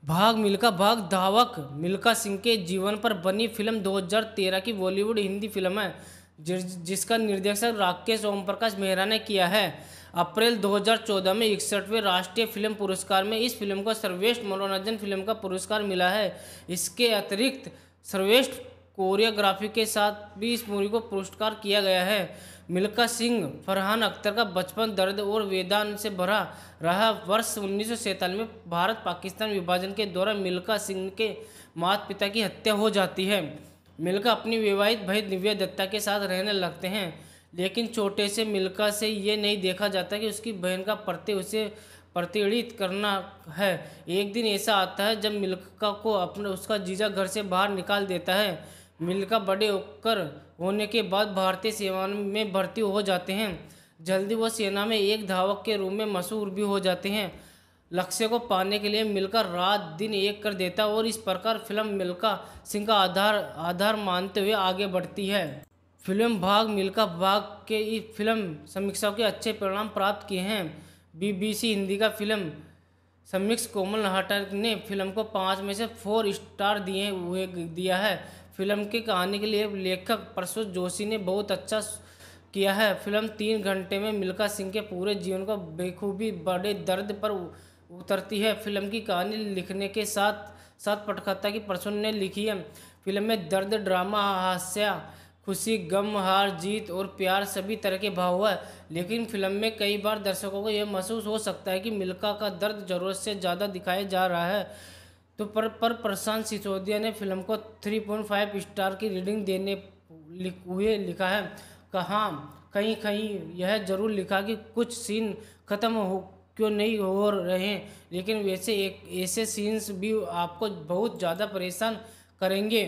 भाग मिल्खा भाग धावक मिल्खा सिंह के जीवन पर बनी फिल्म 2013 की बॉलीवुड हिंदी फिल्म है जिसका निर्देशक राकेश ओम प्रकाश मेहरा ने किया है अप्रैल 2014 में इकसठवें राष्ट्रीय फिल्म पुरस्कार में इस फिल्म को सर्वेष्ठ मनोरंजन फिल्म का पुरस्कार मिला है इसके अतिरिक्त सर्वेष्ठ कोरियोग्राफी के साथ भी इस मूवी को पुरस्कार किया गया है मिल्खा सिंह फरहान अख्तर का बचपन दर्द और वेदान से भरा रहा वर्ष उन्नीस में भारत पाकिस्तान विभाजन के दौरान मिल्खा सिंह के माता पिता की हत्या हो जाती है मिल्खा अपनी विवाहित भाई दिव्या दत्ता के साथ रहने लगते हैं लेकिन छोटे से मिल्खा से ये नहीं देखा जाता कि उसकी बहन का प्रत्ये उसे प्रतिड़ित करना है एक दिन ऐसा आता है जब मिल्खा को अपने उसका जीजा घर से बाहर निकाल देता है मिलकर बड़े होकर होने के बाद भारतीय सेना में भर्ती हो जाते हैं जल्दी वह सेना में एक धावक के रूप में मशहूर भी हो जाते हैं लक्ष्य को पाने के लिए मिलकर रात दिन एक कर देता और इस प्रकार फिल्म मिल्का सिंह का आधार आधार मानते हुए आगे बढ़ती है फिल्म भाग मिल्का भाग के इस फिल्म समीक्षाओं के अच्छे परिणाम प्राप्त किए हैं बीबीसी हिंदी का फिल्म समीक्ष कोमल नाहटा ने फिल्म को पाँच में से फोर स्टार दिए हुए दिया है फिल्म की कहानी के लिए लेखक प्रसूत जोशी ने बहुत अच्छा किया है फिल्म तीन घंटे में मिल्खा सिंह के पूरे जीवन को बेखूबी बड़े दर्द पर उतरती है फिल्म की कहानी लिखने के साथ साथ पटकथा की प्रसून ने लिखी है फिल्म में दर्द ड्रामा हास्य खुशी गम हार जीत और प्यार सभी तरह के भाव है लेकिन फिल्म में कई बार दर्शकों को यह महसूस हो सकता है कि मिल्खा का दर्द ज़रूरत से ज़्यादा दिखाया जा रहा है तो पर पर प्रशांत सिसोदिया ने फिल्म को 3.5 स्टार की रीडिंग देने लिख, हुए लिखा है कहा कहीं कहीं यह जरूर लिखा कि कुछ सीन खत्म हो क्यों नहीं हो रहे हैं लेकिन वैसे एक ऐसे सीन्स भी आपको बहुत ज़्यादा परेशान करेंगे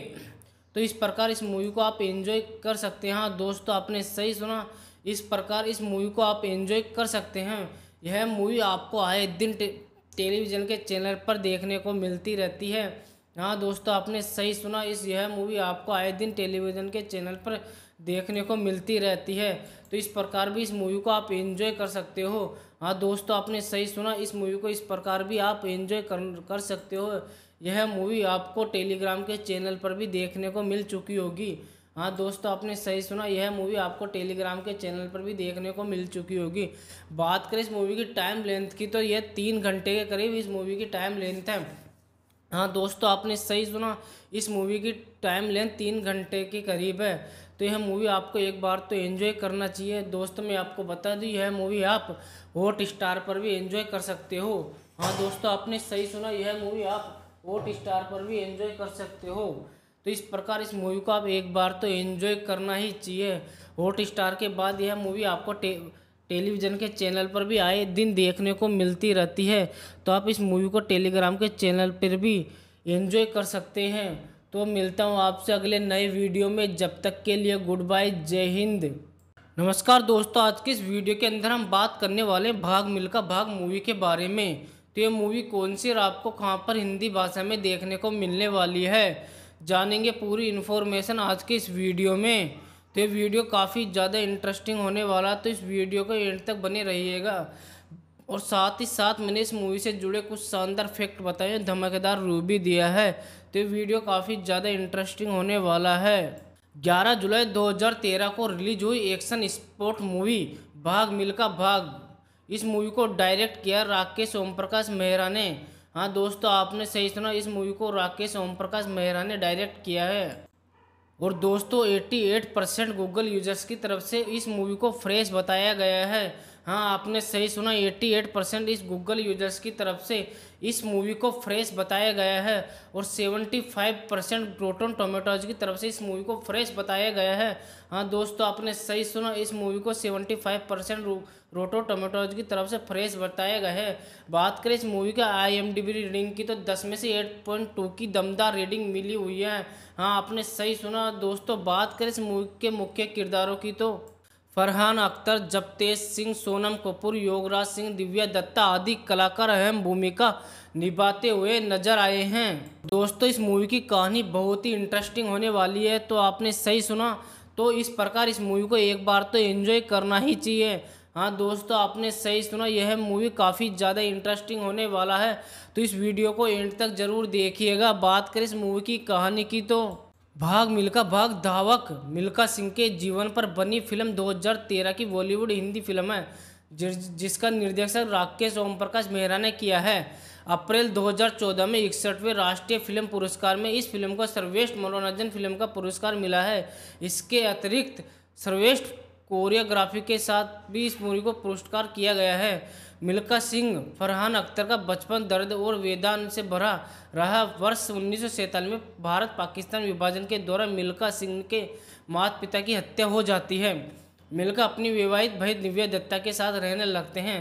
तो इस प्रकार इस मूवी को आप एंजॉय कर सकते हैं हाँ, दोस्तों आपने सही सुना इस प्रकार इस मूवी को आप एंजॉय कर सकते हैं यह मूवी आपको आए दिन टेलीविज़न के चैनल पर देखने को मिलती रहती है हाँ दोस्तों आपने सही सुना इस यह मूवी आपको आए दिन टेलीविज़न के चैनल पर देखने को मिलती रहती है तो इस प्रकार भी इस मूवी को आप एंजॉय कर सकते हो हाँ दोस्तों आपने सही सुना इस मूवी को इस प्रकार भी आप एंजॉय कर कर सकते हो यह मूवी आपको टेलीग्राम के चैनल पर भी देखने को मिल चुकी होगी हाँ दोस्तों आपने सही सुना यह मूवी आपको टेलीग्राम के चैनल पर भी देखने को मिल चुकी होगी बात करें इस मूवी की टाइम लेंथ की तो यह तीन घंटे के करीब इस मूवी की टाइम लेंथ है हाँ दोस्तों आपने सही सुना इस मूवी की टाइम लेंथ तीन घंटे के करीब है तो यह मूवी आपको एक बार तो एंजॉय करना चाहिए दोस्तों मैं आपको बता दूँ यह मूवी आप हॉट स्टार पर भी एंजॉय कर सकते हो हाँ दोस्तों आपने सही सुना यह मूवी आप हॉट स्टार पर भी एंजॉय कर सकते हो तो इस प्रकार इस मूवी को आप एक बार तो एंजॉय करना ही चाहिए हॉट स्टार के बाद यह मूवी आपको टे टेलीविज़न के चैनल पर भी आए दिन देखने को मिलती रहती है तो आप इस मूवी को टेलीग्राम के चैनल पर भी एंजॉय कर सकते हैं तो मिलता हूँ आपसे अगले नए वीडियो में जब तक के लिए गुड बाय जय हिंद नमस्कार दोस्तों आज की इस वीडियो के अंदर हम बात करने वाले भाग मिल्का भाग मूवी के बारे में तो ये मूवी कौन सी और आपको कहाँ पर हिंदी भाषा में देखने को मिलने वाली है जानेंगे पूरी इन्फॉर्मेशन आज के इस वीडियो में तो ये वीडियो काफ़ी ज़्यादा इंटरेस्टिंग होने वाला तो इस वीडियो को एंड तक बने रहिएगा और साथ ही साथ मैंने इस मूवी से जुड़े कुछ शानदार फैक्ट बताए धमाकेदार रू भी दिया है तो ये वीडियो काफ़ी ज़्यादा इंटरेस्टिंग होने वाला है 11 जुलाई 2013 को रिलीज हुई एक्शन स्पोर्ट मूवी भाग मिल्का भाग इस मूवी को डायरेक्ट किया राकेश ओम प्रकाश मेहरा ने हाँ दोस्तों आपने सही सुना इस मूवी को राकेश ओम प्रकाश मेहरा ने डायरेक्ट किया है और दोस्तों 88 परसेंट गूगल यूजर्स की तरफ से इस मूवी को फ्रेश बताया गया है हाँ आपने सही सुना 88 परसेंट इस गूगल यूजर्स की तरफ से इस मूवी को फ्रेश बताया गया है और 75 परसेंट रोटन टोमेटोज की तरफ से इस मूवी को फ्रेश बताया गया है हाँ दोस्तों आपने सही सुना इस मूवी को 75 परसेंट रोटो टोमेटोज की तरफ से फ्रेश बताया गया है बात करें इस मूवी का आई एम रीडिंग की तो दस में से एट पॉइंट टू की दमदार रेटिंग मिली हुई है हाँ आपने सही सुना दोस्तों बात करें इस मूवी के मुख्य किरदारों की तो फरहान अख्तर जपतेज सिंह सोनम कपूर योगराज सिंह दिव्या दत्ता आदि कलाकार अहम भूमिका निभाते हुए नजर आए हैं दोस्तों इस मूवी की कहानी बहुत ही इंटरेस्टिंग होने वाली है तो आपने सही सुना तो इस प्रकार इस मूवी को एक बार तो एंजॉय करना ही चाहिए हाँ दोस्तों आपने सही सुना यह मूवी काफ़ी ज़्यादा इंटरेस्टिंग होने वाला है तो इस वीडियो को एंड तक ज़रूर देखिएगा बात करें इस मूवी की कहानी की तो भाग मिल्खा भाग धावक मिल्खा सिंह के जीवन पर बनी फिल्म 2013 की बॉलीवुड हिंदी फिल्म है जिसका निर्देशक राकेश ओम प्रकाश मेहरा ने किया है अप्रैल 2014 में इकसठवें राष्ट्रीय फिल्म पुरस्कार में इस फिल्म को सर्वेष्ठ मनोरंजन फिल्म का पुरस्कार मिला है इसके अतिरिक्त सर्वेष्ठ कोरियोग्राफी के साथ भी इस मूवी को पुरस्कार किया गया है मिल्खा सिंह फरहान अख्तर का बचपन दर्द और वेदान से भरा रहा वर्ष उन्नीस में भारत पाकिस्तान विभाजन के दौरान मिल्खा सिंह के माता पिता की हत्या हो जाती है मिल्खा अपनी विवाहित भाई दिव्या दत्ता के साथ रहने लगते हैं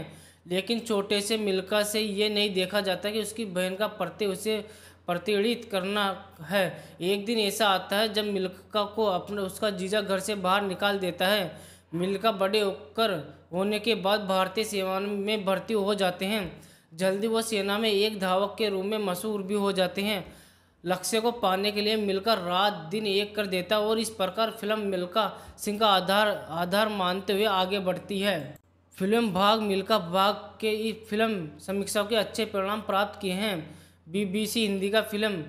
लेकिन छोटे से मिल्खा से ये नहीं देखा जाता कि उसकी बहन का प्रत्ये उसे प्रतिड़ित करना है एक दिन ऐसा आता है जब मिल्खा को अपने उसका जीजा घर से बाहर निकाल देता है मिलकर बड़े होकर होने के बाद भारतीय सेवा में भर्ती हो जाते हैं जल्दी वो सेना में एक धावक के रूप में मशहूर भी हो जाते हैं लक्ष्य को पाने के लिए मिलकर रात दिन एक कर देता और इस प्रकार फिल्म मिल्का सिंह का आधार आधार मानते हुए आगे बढ़ती है फिल्म भाग मिल्का भाग के इस फिल्म समीक्षाओं के अच्छे परिणाम प्राप्त किए हैं बीबीसी हिंदी का फिल्म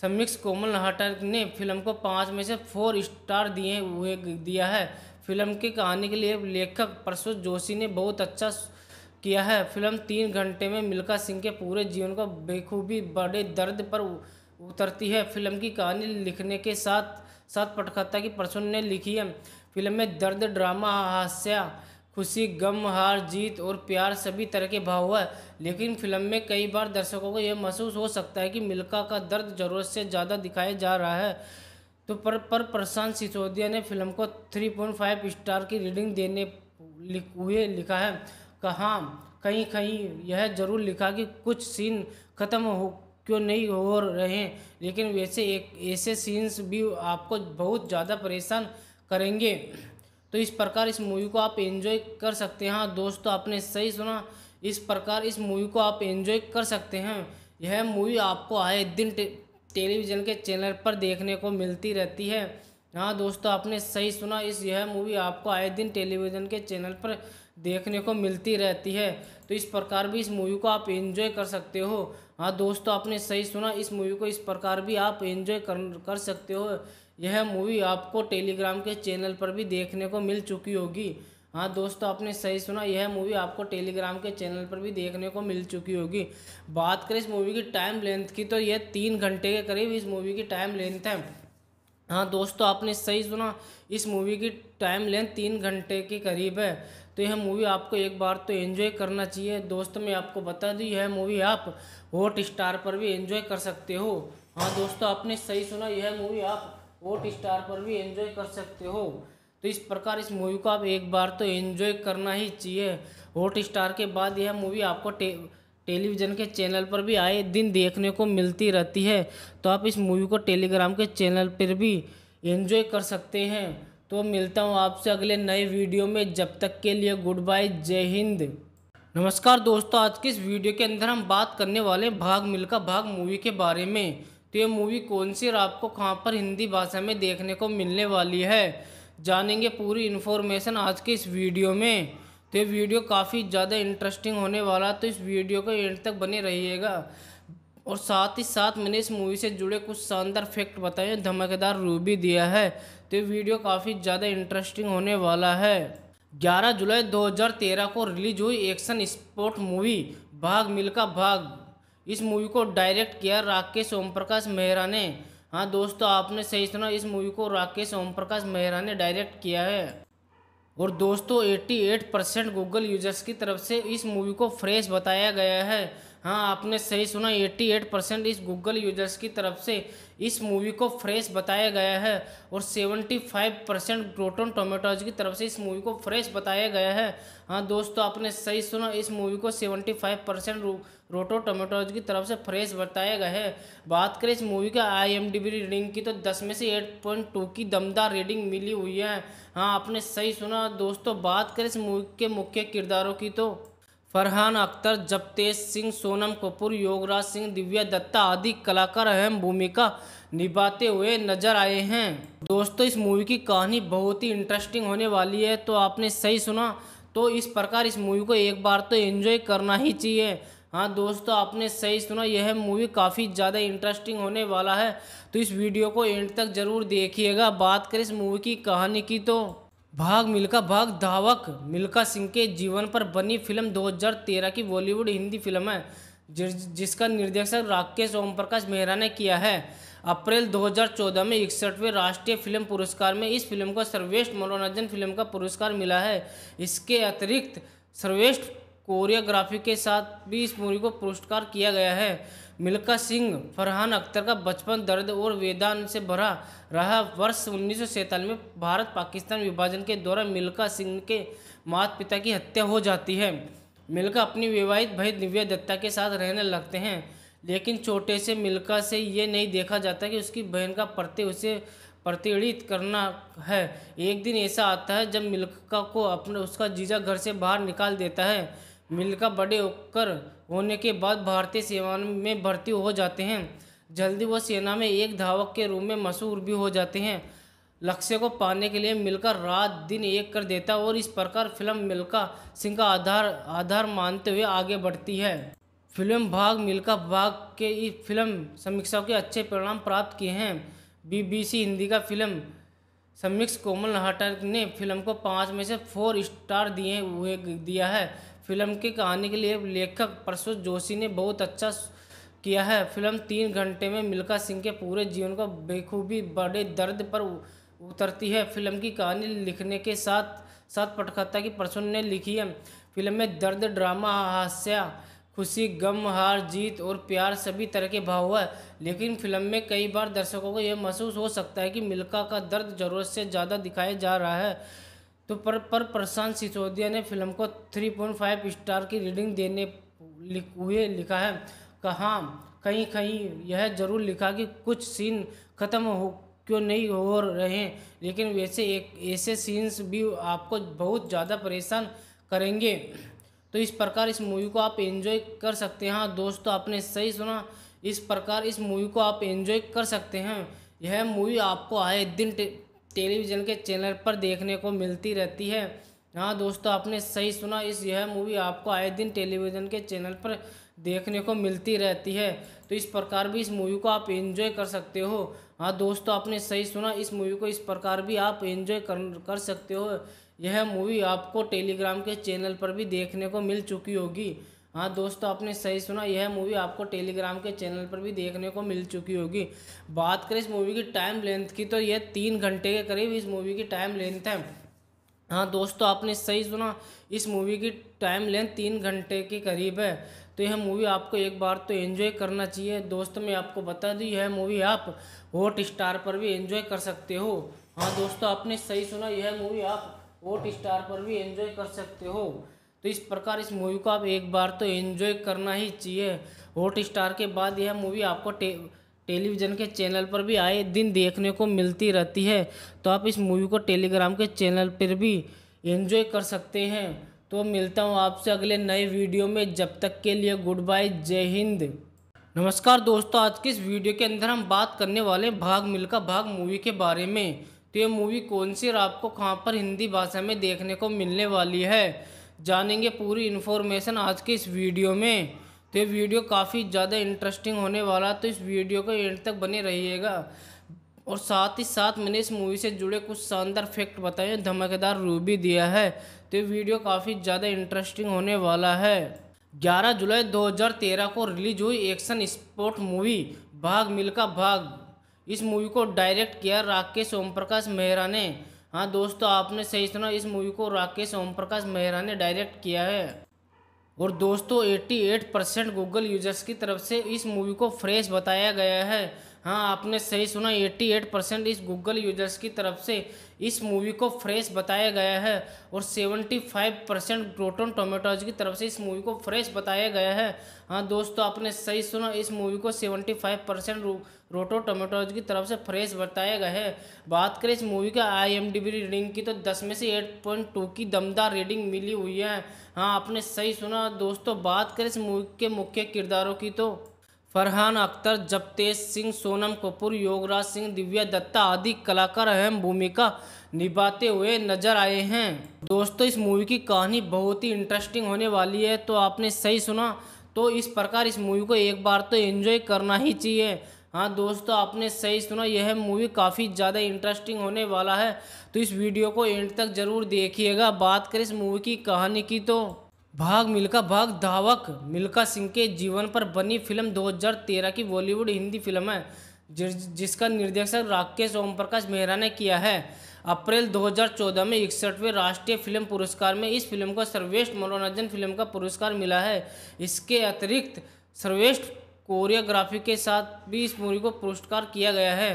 समीक्ष कोमल नाहटा ने फिल्म को पाँच में से फोर स्टार दिए हुए दिया है फिल्म की कहानी के लिए लेखक परसों जोशी ने बहुत अच्छा किया है फिल्म तीन घंटे में मिल्खा सिंह के पूरे जीवन को बेखूबी बड़े दर्द पर उतरती है फिल्म की कहानी लिखने के साथ साथ पटकथा की प्रसन्न ने लिखी है फिल्म में दर्द ड्रामा हास्य खुशी गम हार जीत और प्यार सभी तरह के भाव है लेकिन फिल्म में कई बार दर्शकों को यह महसूस हो सकता है कि मिल्खा का दर्द ज़रूरत से ज़्यादा दिखाया जा रहा है तो पर पर प्रशांत सिसोदिया ने फिल्म को 3.5 स्टार की रीडिंग देने लिख हुए लिखा है कहा कहीं कहीं यह जरूर लिखा कि कुछ सीन खत्म हो क्यों नहीं हो रहे लेकिन वैसे एक ऐसे सीन्स भी आपको बहुत ज़्यादा परेशान करेंगे तो इस प्रकार इस मूवी को आप एंजॉय कर सकते हैं हाँ, दोस्तों आपने सही सुना इस प्रकार इस मूवी को आप एंजॉय कर सकते हैं यह मूवी आपको आए दिन टेलीविज़न के चैनल पर देखने को मिलती रहती है हाँ दोस्तों आपने सही सुना इस यह मूवी आपको आए दिन टेलीविज़न के चैनल पर देखने को मिलती रहती है तो इस प्रकार भी इस मूवी को आप एंजॉय कर सकते हो हाँ दोस्तों आपने सही सुना इस मूवी को इस प्रकार भी आप एंजॉय कर कर सकते हो यह मूवी आपको टेलीग्राम के चैनल पर भी देखने को मिल चुकी होगी हाँ दोस्तों आपने सही सुना यह मूवी आपको टेलीग्राम के चैनल पर भी देखने को मिल चुकी होगी बात करें इस मूवी की टाइम लेंथ की तो यह तीन घंटे के करीब इस मूवी की टाइम लेंथ है हाँ दोस्तों आपने सही सुना इस मूवी की टाइम लेंथ तीन घंटे के करीब है तो यह मूवी आपको एक बार तो एंजॉय करना चाहिए दोस्तों मैं आपको बता दूँ यह मूवी आप हॉट स्टार पर भी एंजॉय कर सकते हो हाँ दोस्तों आपने सही सुना यह मूवी आप हॉट स्टार पर भी एंजॉय कर सकते हो तो इस प्रकार इस मूवी को आप एक बार तो एंजॉय करना ही चाहिए हॉट स्टार के बाद यह मूवी आपको टे, टेलीविज़न के चैनल पर भी आए दिन देखने को मिलती रहती है तो आप इस मूवी को टेलीग्राम के चैनल पर भी एंजॉय कर सकते हैं तो मिलता हूँ आपसे अगले नए वीडियो में जब तक के लिए गुड बाय जय हिंद नमस्कार दोस्तों आज की इस वीडियो के अंदर हम बात करने वाले हैं भाग मिल्खा भाग मूवी के बारे में तो ये मूवी कौन सी और आपको कहाँ पर हिंदी भाषा में देखने को मिलने वाली है जानेंगे पूरी इन्फॉर्मेशन आज के इस वीडियो में तो ये वीडियो काफ़ी ज़्यादा इंटरेस्टिंग होने वाला तो इस वीडियो को एंड तक बने रहिएगा और साथ ही साथ मैंने इस मूवी से जुड़े कुछ शानदार फैक्ट बताए धमाकेदार रू भी दिया है तो ये वीडियो काफ़ी ज़्यादा इंटरेस्टिंग होने वाला है 11 जुलाई 2013 को रिलीज हुई एक्शन स्पोर्ट मूवी भाग मिल्का भाग इस मूवी को डायरेक्ट किया राकेश ओम प्रकाश मेहरा ने हाँ दोस्तों आपने सही सुना इस मूवी को राकेश ओम प्रकाश मेहरा ने डायरेक्ट किया है और दोस्तों 88 परसेंट गूगल यूजर्स की तरफ से इस मूवी को फ्रेश बताया गया है हाँ आपने सही सुना 88 परसेंट इस गूगल यूजर्स की तरफ से इस मूवी को फ्रेश बताया गया है और 75 परसेंट रोटन टोमेटोज की तरफ से इस मूवी को फ्रेश बताया गया है हाँ दोस्तों आपने सही सुना इस मूवी को 75 परसेंट रोटो टोमेटोज की तरफ से फ्रेश बताया गया है बात करें इस मूवी का आई एम रीडिंग की तो दस में से एट पॉइंट टू की दमदार रीडिंग मिली हुई है हाँ आपने सही सुना दोस्तों बात करें इस मूवी के मुख्य किरदारों की तो फरहान अख्तर जपतेज सिंह सोनम कपूर योगराज सिंह दिव्या दत्ता आदि कलाकार अहम भूमिका निभाते हुए नजर आए हैं दोस्तों इस मूवी की कहानी बहुत ही इंटरेस्टिंग होने वाली है तो आपने सही सुना तो इस प्रकार इस मूवी को एक बार तो एंजॉय करना ही चाहिए हाँ दोस्तों आपने सही सुना यह मूवी काफ़ी ज़्यादा इंटरेस्टिंग होने वाला है तो इस वीडियो को एंड तक ज़रूर देखिएगा बात करें इस मूवी की कहानी की तो भाग मिल्खा भाग धावक मिल्खा सिंह के जीवन पर बनी फिल्म 2013 की बॉलीवुड हिंदी फिल्म है जिसका निर्देशन राकेश ओम प्रकाश मेहरा ने किया है अप्रैल 2014 में इकसठवें राष्ट्रीय फिल्म पुरस्कार में इस फिल्म को सर्वेष्ठ मनोरंजन फिल्म का पुरस्कार मिला है इसके अतिरिक्त सर्वेष्ठ कोरियोग्राफी के साथ भी इस मूवी को पुरस्कार किया गया है मिल्खा सिंह फरहान अख्तर का बचपन दर्द और वेदान से भरा रहा वर्ष उन्नीस में भारत पाकिस्तान विभाजन के दौरान मिल्खा सिंह के माता पिता की हत्या हो जाती है मिल्खा अपनी विवाहित भाई दिव्या दत्ता के साथ रहने लगते हैं लेकिन छोटे से मिल्खा से ये नहीं देखा जाता कि उसकी बहन का प्रति उसे प्रतिड़ित करना है एक दिन ऐसा आता है जब मिल्खा को अपने उसका जीजा घर से बाहर निकाल देता है मिल्खा बड़े होकर होने के बाद भारतीय सेवा में भर्ती हो जाते हैं जल्दी वो सेना में एक धावक के रूप में मशहूर भी हो जाते हैं लक्ष्य को पाने के लिए मिलकर रात दिन एक कर देता और इस प्रकार फिल्म मिल्का सिंह का आधार आधार मानते हुए आगे बढ़ती है फिल्म भाग मिल्का भाग के इस फिल्म समीक्षाओं के अच्छे परिणाम प्राप्त किए हैं बीबीसी हिंदी का फिल्म समीक्ष कोमल नाहटा ने फिल्म को पाँच में से फोर स्टार दिए हुए दिया है फिल्म की कहानी के लिए लेखक प्रसूत जोशी ने बहुत अच्छा किया है फिल्म तीन घंटे में मिल्खा सिंह के पूरे जीवन को बेखूबी बड़े दर्द पर उतरती है फिल्म की कहानी लिखने के साथ साथ पटकथा की प्रसून ने लिखी है फिल्म में दर्द ड्रामा हास्य खुशी गम हार जीत और प्यार सभी तरह के भाव है लेकिन फिल्म में कई बार दर्शकों को यह महसूस हो सकता है कि मिल्खा का दर्द ज़रूरत से ज़्यादा दिखाया जा रहा है तो पर पर प्रशांत सिसोदिया ने फिल्म को 3.5 स्टार की रीडिंग देने लिख हुए लिखा है कहा कहीं कहीं यह जरूर लिखा कि कुछ सीन खत्म हो क्यों नहीं हो रहे हैं लेकिन वैसे एक ऐसे सीन्स भी आपको बहुत ज़्यादा परेशान करेंगे तो इस प्रकार इस मूवी को आप एंजॉय कर सकते हैं हाँ दोस्तों आपने सही सुना इस प्रकार इस मूवी को आप एंजॉय कर सकते हैं यह मूवी आपको आए दिन टेलीविज़न के चैनल पर देखने को मिलती रहती है हाँ दोस्तों आपने सही सुना इस यह मूवी आपको आए दिन टेलीविज़न के चैनल पर देखने को मिलती रहती है तो इस प्रकार भी इस मूवी को आप एंजॉय कर सकते हो हाँ दोस्तों आपने सही सुना इस मूवी को इस प्रकार भी आप एंजॉय कर कर सकते हो यह मूवी आपको टेलीग्राम के चैनल पर भी देखने को मिल चुकी होगी हाँ दोस्तों आपने सही सुना यह मूवी आपको टेलीग्राम के चैनल पर भी देखने को मिल चुकी होगी बात करें इस मूवी की टाइम लेंथ की तो यह तीन घंटे के करीब इस मूवी की टाइम लेंथ है हाँ दोस्तों आपने सही सुना इस मूवी की टाइम लेंथ तीन घंटे के करीब है तो यह मूवी आपको एक बार तो एंजॉय करना चाहिए दोस्तों मैं आपको बता दूँ यह मूवी आप हॉट स्टार पर भी एंजॉय कर सकते हो हाँ दोस्तों आपने सही सुना यह मूवी आप हॉट स्टार पर भी एंजॉय कर सकते हो तो इस प्रकार इस मूवी को आप एक बार तो एंजॉय करना ही चाहिए हॉट स्टार के बाद यह मूवी आपको टे, टेलीविज़न के चैनल पर भी आए दिन देखने को मिलती रहती है तो आप इस मूवी को टेलीग्राम के चैनल पर भी एंजॉय कर सकते हैं तो मिलता हूँ आपसे अगले नए वीडियो में जब तक के लिए गुड बाय जय हिंद नमस्कार दोस्तों आज की इस वीडियो के अंदर हम बात करने वाले हैं भाग मिल्खा भाग मूवी के बारे में तो ये मूवी कौन सी और आपको कहाँ पर हिंदी भाषा में देखने को मिलने वाली है जानेंगे पूरी इन्फॉर्मेशन आज के इस वीडियो में तो ये वीडियो काफ़ी ज़्यादा इंटरेस्टिंग होने वाला तो इस वीडियो को एंड तक बने रहिएगा और साथ ही साथ मैंने इस मूवी से जुड़े कुछ शानदार फैक्ट बताए धमाकेदार रूप भी दिया है तो ये वीडियो काफ़ी ज़्यादा इंटरेस्टिंग होने वाला है 11 जुलाई 2013 को रिलीज हुई एक्शन स्पोर्ट मूवी भाग मिल्का भाग इस मूवी को डायरेक्ट किया राकेश ओम प्रकाश मेहरा ने हाँ दोस्तों आपने सही सुना इस मूवी को राकेश ओम प्रकाश मेहरा ने डायरेक्ट किया है और दोस्तों 88 परसेंट गूगल यूजर्स की तरफ से इस मूवी को फ्रेश बताया गया है हाँ आपने सही सुना 88 परसेंट इस गूगल यूजर्स की तरफ से इस मूवी को फ्रेश बताया गया है और 75 परसेंट रोटन टोमेटोज की तरफ से इस मूवी को फ्रेश बताया गया है हाँ दोस्तों आपने सही सुना इस मूवी को 75 परसेंट रोटो टोमेटोज की तरफ से फ्रेश बताया गया है बात करें इस मूवी का आई एम रेटिंग की तो 10 में से 8.2 की दमदार रीडिंग मिली हुई है हाँ आपने सही सुना दोस्तों बात करें इस मूवी के मुख्य किरदारों की तो फरहान अख्तर जपतेज सिंह सोनम कपूर योगराज सिंह दिव्या दत्ता आदि कलाकार अहम भूमिका निभाते हुए नजर आए हैं दोस्तों इस मूवी की कहानी बहुत ही इंटरेस्टिंग होने वाली है तो आपने सही सुना तो इस प्रकार इस मूवी को एक बार तो एंजॉय करना ही चाहिए हाँ दोस्तों आपने सही सुना यह मूवी काफ़ी ज़्यादा इंटरेस्टिंग होने वाला है तो इस वीडियो को एंड तक ज़रूर देखिएगा बात करें इस मूवी की कहानी की तो भाग मिल्खा भाग धावक मिल्खा सिंह के जीवन पर बनी फिल्म 2013 की बॉलीवुड हिंदी फिल्म है जिसका निर्देशक राकेश ओम प्रकाश मेहरा ने किया है अप्रैल 2014 में इकसठवें राष्ट्रीय फिल्म पुरस्कार में इस फिल्म को सर्वेष्ठ मनोरंजन फिल्म का पुरस्कार मिला है इसके अतिरिक्त सर्वेष्ठ कोरियोग्राफी के साथ भी इस मूवी को पुरस्कार किया गया है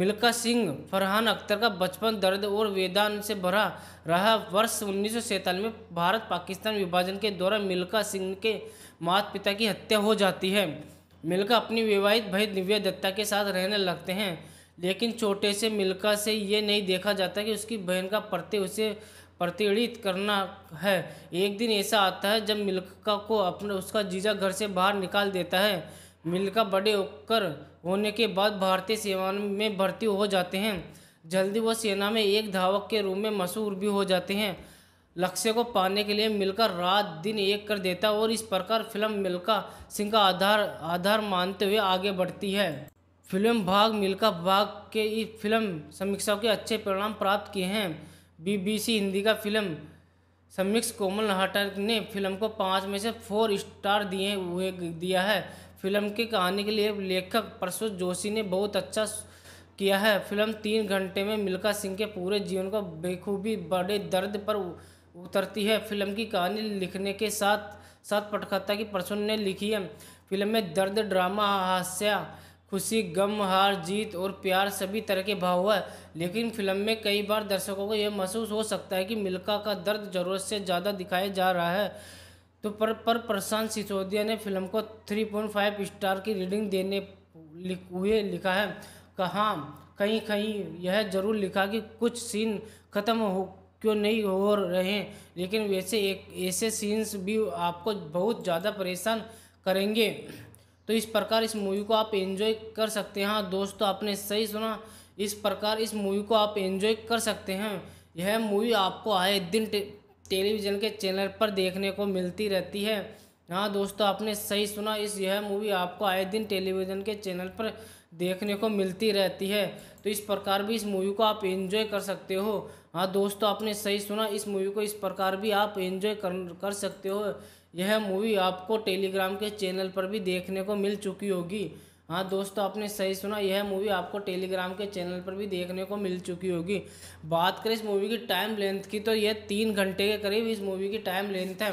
मिल्खा सिंह फरहान अख्तर का बचपन दर्द और वेदान से भरा रहा वर्ष उन्नीस में भारत पाकिस्तान विभाजन के दौरान मिल्खा सिंह के माता पिता की हत्या हो जाती है मिल्खा अपनी विवाहित भाई दिव्या दत्ता के साथ रहने लगते हैं लेकिन छोटे से मिल्खा से ये नहीं देखा जाता कि उसकी बहन का प्रति उसे प्रतिड़ित करना है एक दिन ऐसा आता है जब मिल्खा को अपने उसका जीजा घर से बाहर निकाल देता है मिलकर बड़े होकर होने के बाद भारतीय सेवा में भर्ती हो जाते हैं जल्दी वह सेना में एक धावक के रूप में मशहूर भी हो जाते हैं लक्ष्य को पाने के लिए मिलकर रात दिन एक कर देता और इस प्रकार फिल्म मिल्का सिंह का आधार आधार मानते हुए आगे बढ़ती है फिल्म भाग मिल्का भाग के इस फिल्म समीक्षाओं के अच्छे परिणाम प्राप्त किए हैं बीबीसी हिंदी का फिल्म समीक्ष कोमल नाहटा ने फिल्म को पाँच में से फोर स्टार दिए हुए दिया है फिल्म की कहानी के लिए लेखक प्रसूत जोशी ने बहुत अच्छा किया है फिल्म तीन घंटे में मिल्खा सिंह के पूरे जीवन को बेखूबी बड़े दर्द पर उतरती है फिल्म की कहानी लिखने के साथ साथ पटकथा की प्रसून ने लिखी है फिल्म में दर्द ड्रामा हास्य खुशी गम हार जीत और प्यार सभी तरह के भाव है लेकिन फिल्म में कई बार दर्शकों को यह महसूस हो सकता है कि मिल्खा का दर्द ज़रूरत से ज़्यादा दिखाया जा रहा है तो पर पर प्रशांत सिसोदिया ने फिल्म को 3.5 स्टार की रेडिंग देने लिख हुए लिखा है कहा कहीं कहीं यह जरूर लिखा कि कुछ सीन खत्म हो क्यों नहीं हो रहे लेकिन वैसे एक ऐसे सीन्स भी आपको बहुत ज़्यादा परेशान करेंगे तो इस प्रकार इस मूवी को आप एंजॉय कर सकते हैं हाँ, दोस्तों आपने सही सुना इस प्रकार इस मूवी को आप एंजॉय कर सकते हैं यह मूवी आपको आए दिन टेलीविज़न के चैनल पर देखने को मिलती रहती है हाँ दोस्तों आपने सही सुना इस यह मूवी आपको आए दिन टेलीविज़न के चैनल पर देखने को मिलती रहती है तो इस प्रकार भी इस मूवी को आप एंजॉय कर सकते हो हाँ दोस्तों आपने सही सुना इस मूवी को इस प्रकार भी आप एंजॉय कर कर सकते हो यह मूवी आपको टेलीग्राम के चैनल पर भी देखने को मिल चुकी होगी हाँ दोस्तों आपने सही सुना यह मूवी आपको टेलीग्राम के चैनल पर भी देखने को मिल चुकी होगी बात करें इस मूवी की टाइम लेंथ की तो यह तीन घंटे के करीब इस मूवी की टाइम लेंथ है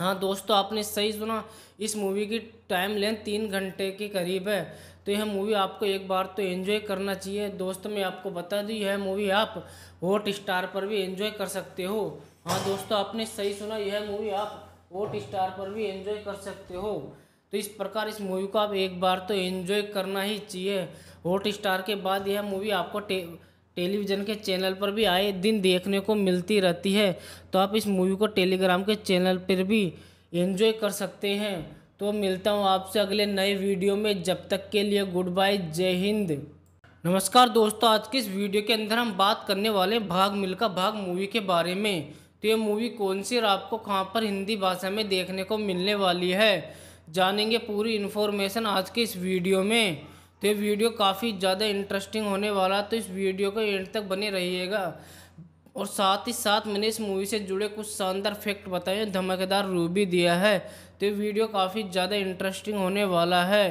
हाँ दोस्तों आपने सही सुना इस मूवी की टाइम लेंथ तीन घंटे के करीब है तो यह मूवी आपको एक बार तो एंजॉय करना चाहिए दोस्तों मैं आपको बता दूँ यह मूवी आप हॉट स्टार पर भी एंजॉय कर सकते हो हाँ दोस्तों आपने सही सुना यह मूवी आप हॉट स्टार पर भी एंजॉय कर सकते हो तो इस प्रकार इस मूवी को आप एक बार तो एंजॉय करना ही चाहिए हॉट स्टार के बाद यह मूवी आपको टे, टेलीविज़न के चैनल पर भी आए दिन देखने को मिलती रहती है तो आप इस मूवी को टेलीग्राम के चैनल पर भी एंजॉय कर सकते हैं तो मिलता हूँ आपसे अगले नए वीडियो में जब तक के लिए गुड बाय जय हिंद नमस्कार दोस्तों आज की इस वीडियो के अंदर हम बात करने वाले हैं भाग मिल्खा भाग मूवी के बारे में तो ये मूवी कौन सी और आपको कहाँ पर हिंदी भाषा में देखने को मिलने वाली है जानेंगे पूरी इन्फॉर्मेशन आज के इस वीडियो में तो ये वीडियो काफ़ी ज़्यादा इंटरेस्टिंग होने वाला तो इस वीडियो को एंड तक बने रहिएगा और साथ ही साथ मैंने इस मूवी से जुड़े कुछ शानदार फैक्ट बताए धमाकेदार रूप भी दिया है तो ये वीडियो काफ़ी ज़्यादा इंटरेस्टिंग होने वाला है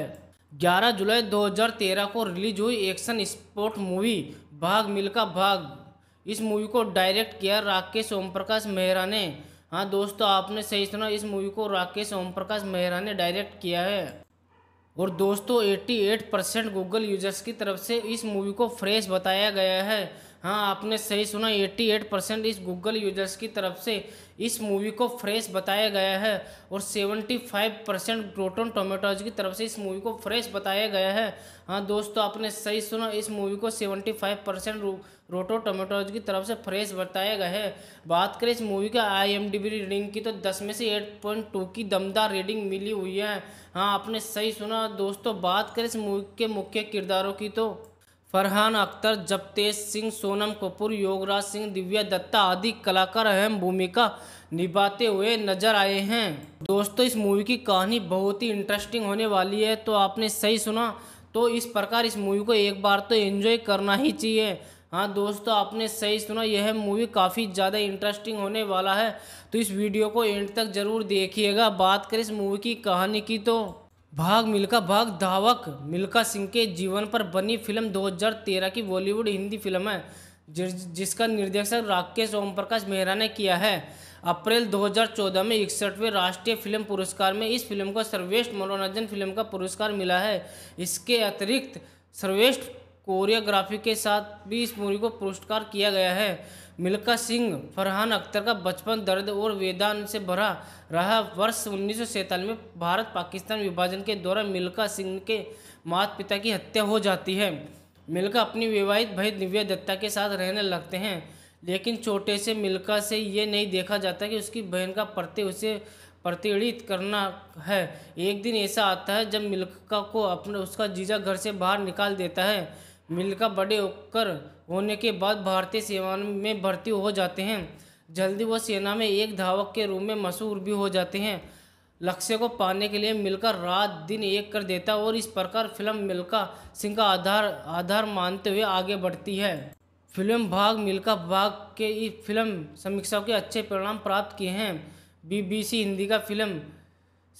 11 जुलाई 2013 को रिलीज हुई एक्शन स्पोर्ट मूवी भाग मिलका भाग इस मूवी को डायरेक्ट किया राकेश ओम प्रकाश मेहरा ने हाँ दोस्तों आपने सही सुना इस मूवी को राकेश ओम प्रकाश मेहरा ने डायरेक्ट किया है और दोस्तों 88 परसेंट गूगल यूजर्स की तरफ से इस मूवी को फ्रेश बताया गया है हाँ आपने सही सुना 88 परसेंट इस गूगल यूजर्स की तरफ से इस मूवी को फ्रेश बताया गया है और 75 परसेंट रोटन टोमेटोज की तरफ से इस मूवी को फ्रेश बताया गया है हाँ दोस्तों आपने सही सुना इस मूवी को 75 परसेंट रोटो टोमेटोज की तरफ से फ्रेश बताया गया है बात करें इस मूवी का आईएमडीबी रेटिंग की तो 10 में से 8.2 की दमदार रीडिंग मिली हुई है हाँ आपने सही सुना दोस्तों बात करें इस मूवी के मुख्य किरदारों की तो फरहान अख्तर जपतेज सिंह सोनम कपूर योगराज सिंह दिव्या दत्ता आदि कलाकार अहम भूमिका निभाते हुए नजर आए हैं दोस्तों इस मूवी की कहानी बहुत ही इंटरेस्टिंग होने वाली है तो आपने सही सुना तो इस प्रकार इस मूवी को एक बार तो एंजॉय करना ही चाहिए हाँ दोस्तों आपने सही सुना यह मूवी काफ़ी ज़्यादा इंटरेस्टिंग होने वाला है तो इस वीडियो को एंड तक ज़रूर देखिएगा बात करें इस मूवी की कहानी की तो भाग मिल्खा भाग धावक मिल्खा सिंह के जीवन पर बनी फिल्म 2013 की बॉलीवुड हिंदी फिल्म है जिसका निर्देशक राकेश ओम प्रकाश मेहरा ने किया है अप्रैल 2014 में इकसठवें राष्ट्रीय फिल्म पुरस्कार में इस फिल्म को सर्वेष्ठ मनोरंजन फिल्म का पुरस्कार मिला है इसके अतिरिक्त सर्वेष्ठ कोरियोग्राफी के साथ भी इस मूवी को पुरस्कार किया गया है मिल्खा सिंह फरहान अख्तर का बचपन दर्द और वेदान से भरा रहा वर्ष उन्नीस में भारत पाकिस्तान विभाजन के दौरान मिल्खा सिंह के माता पिता की हत्या हो जाती है मिल्खा अपनी विवाहित भाई दिव्या दत्ता के साथ रहने लगते हैं लेकिन छोटे से मिल्खा से ये नहीं देखा जाता कि उसकी बहन का प्रति उसे प्रतिड़ित करना है एक दिन ऐसा आता है जब मिल्खा को अपने उसका जीजा घर से बाहर निकाल देता है मिलकर बड़े होकर होने के बाद भारतीय सेवा में भर्ती हो जाते हैं जल्दी वह सेना में एक धावक के रूप में मशहूर भी हो जाते हैं लक्ष्य को पाने के लिए मिलकर रात दिन एक कर देता और इस प्रकार फिल्म मिल्का सिंह का आधार आधार मानते हुए आगे बढ़ती है फिल्म भाग मिल्का भाग के इस फिल्म समीक्षाओं के अच्छे परिणाम प्राप्त किए हैं बीबीसी हिंदी का फिल्म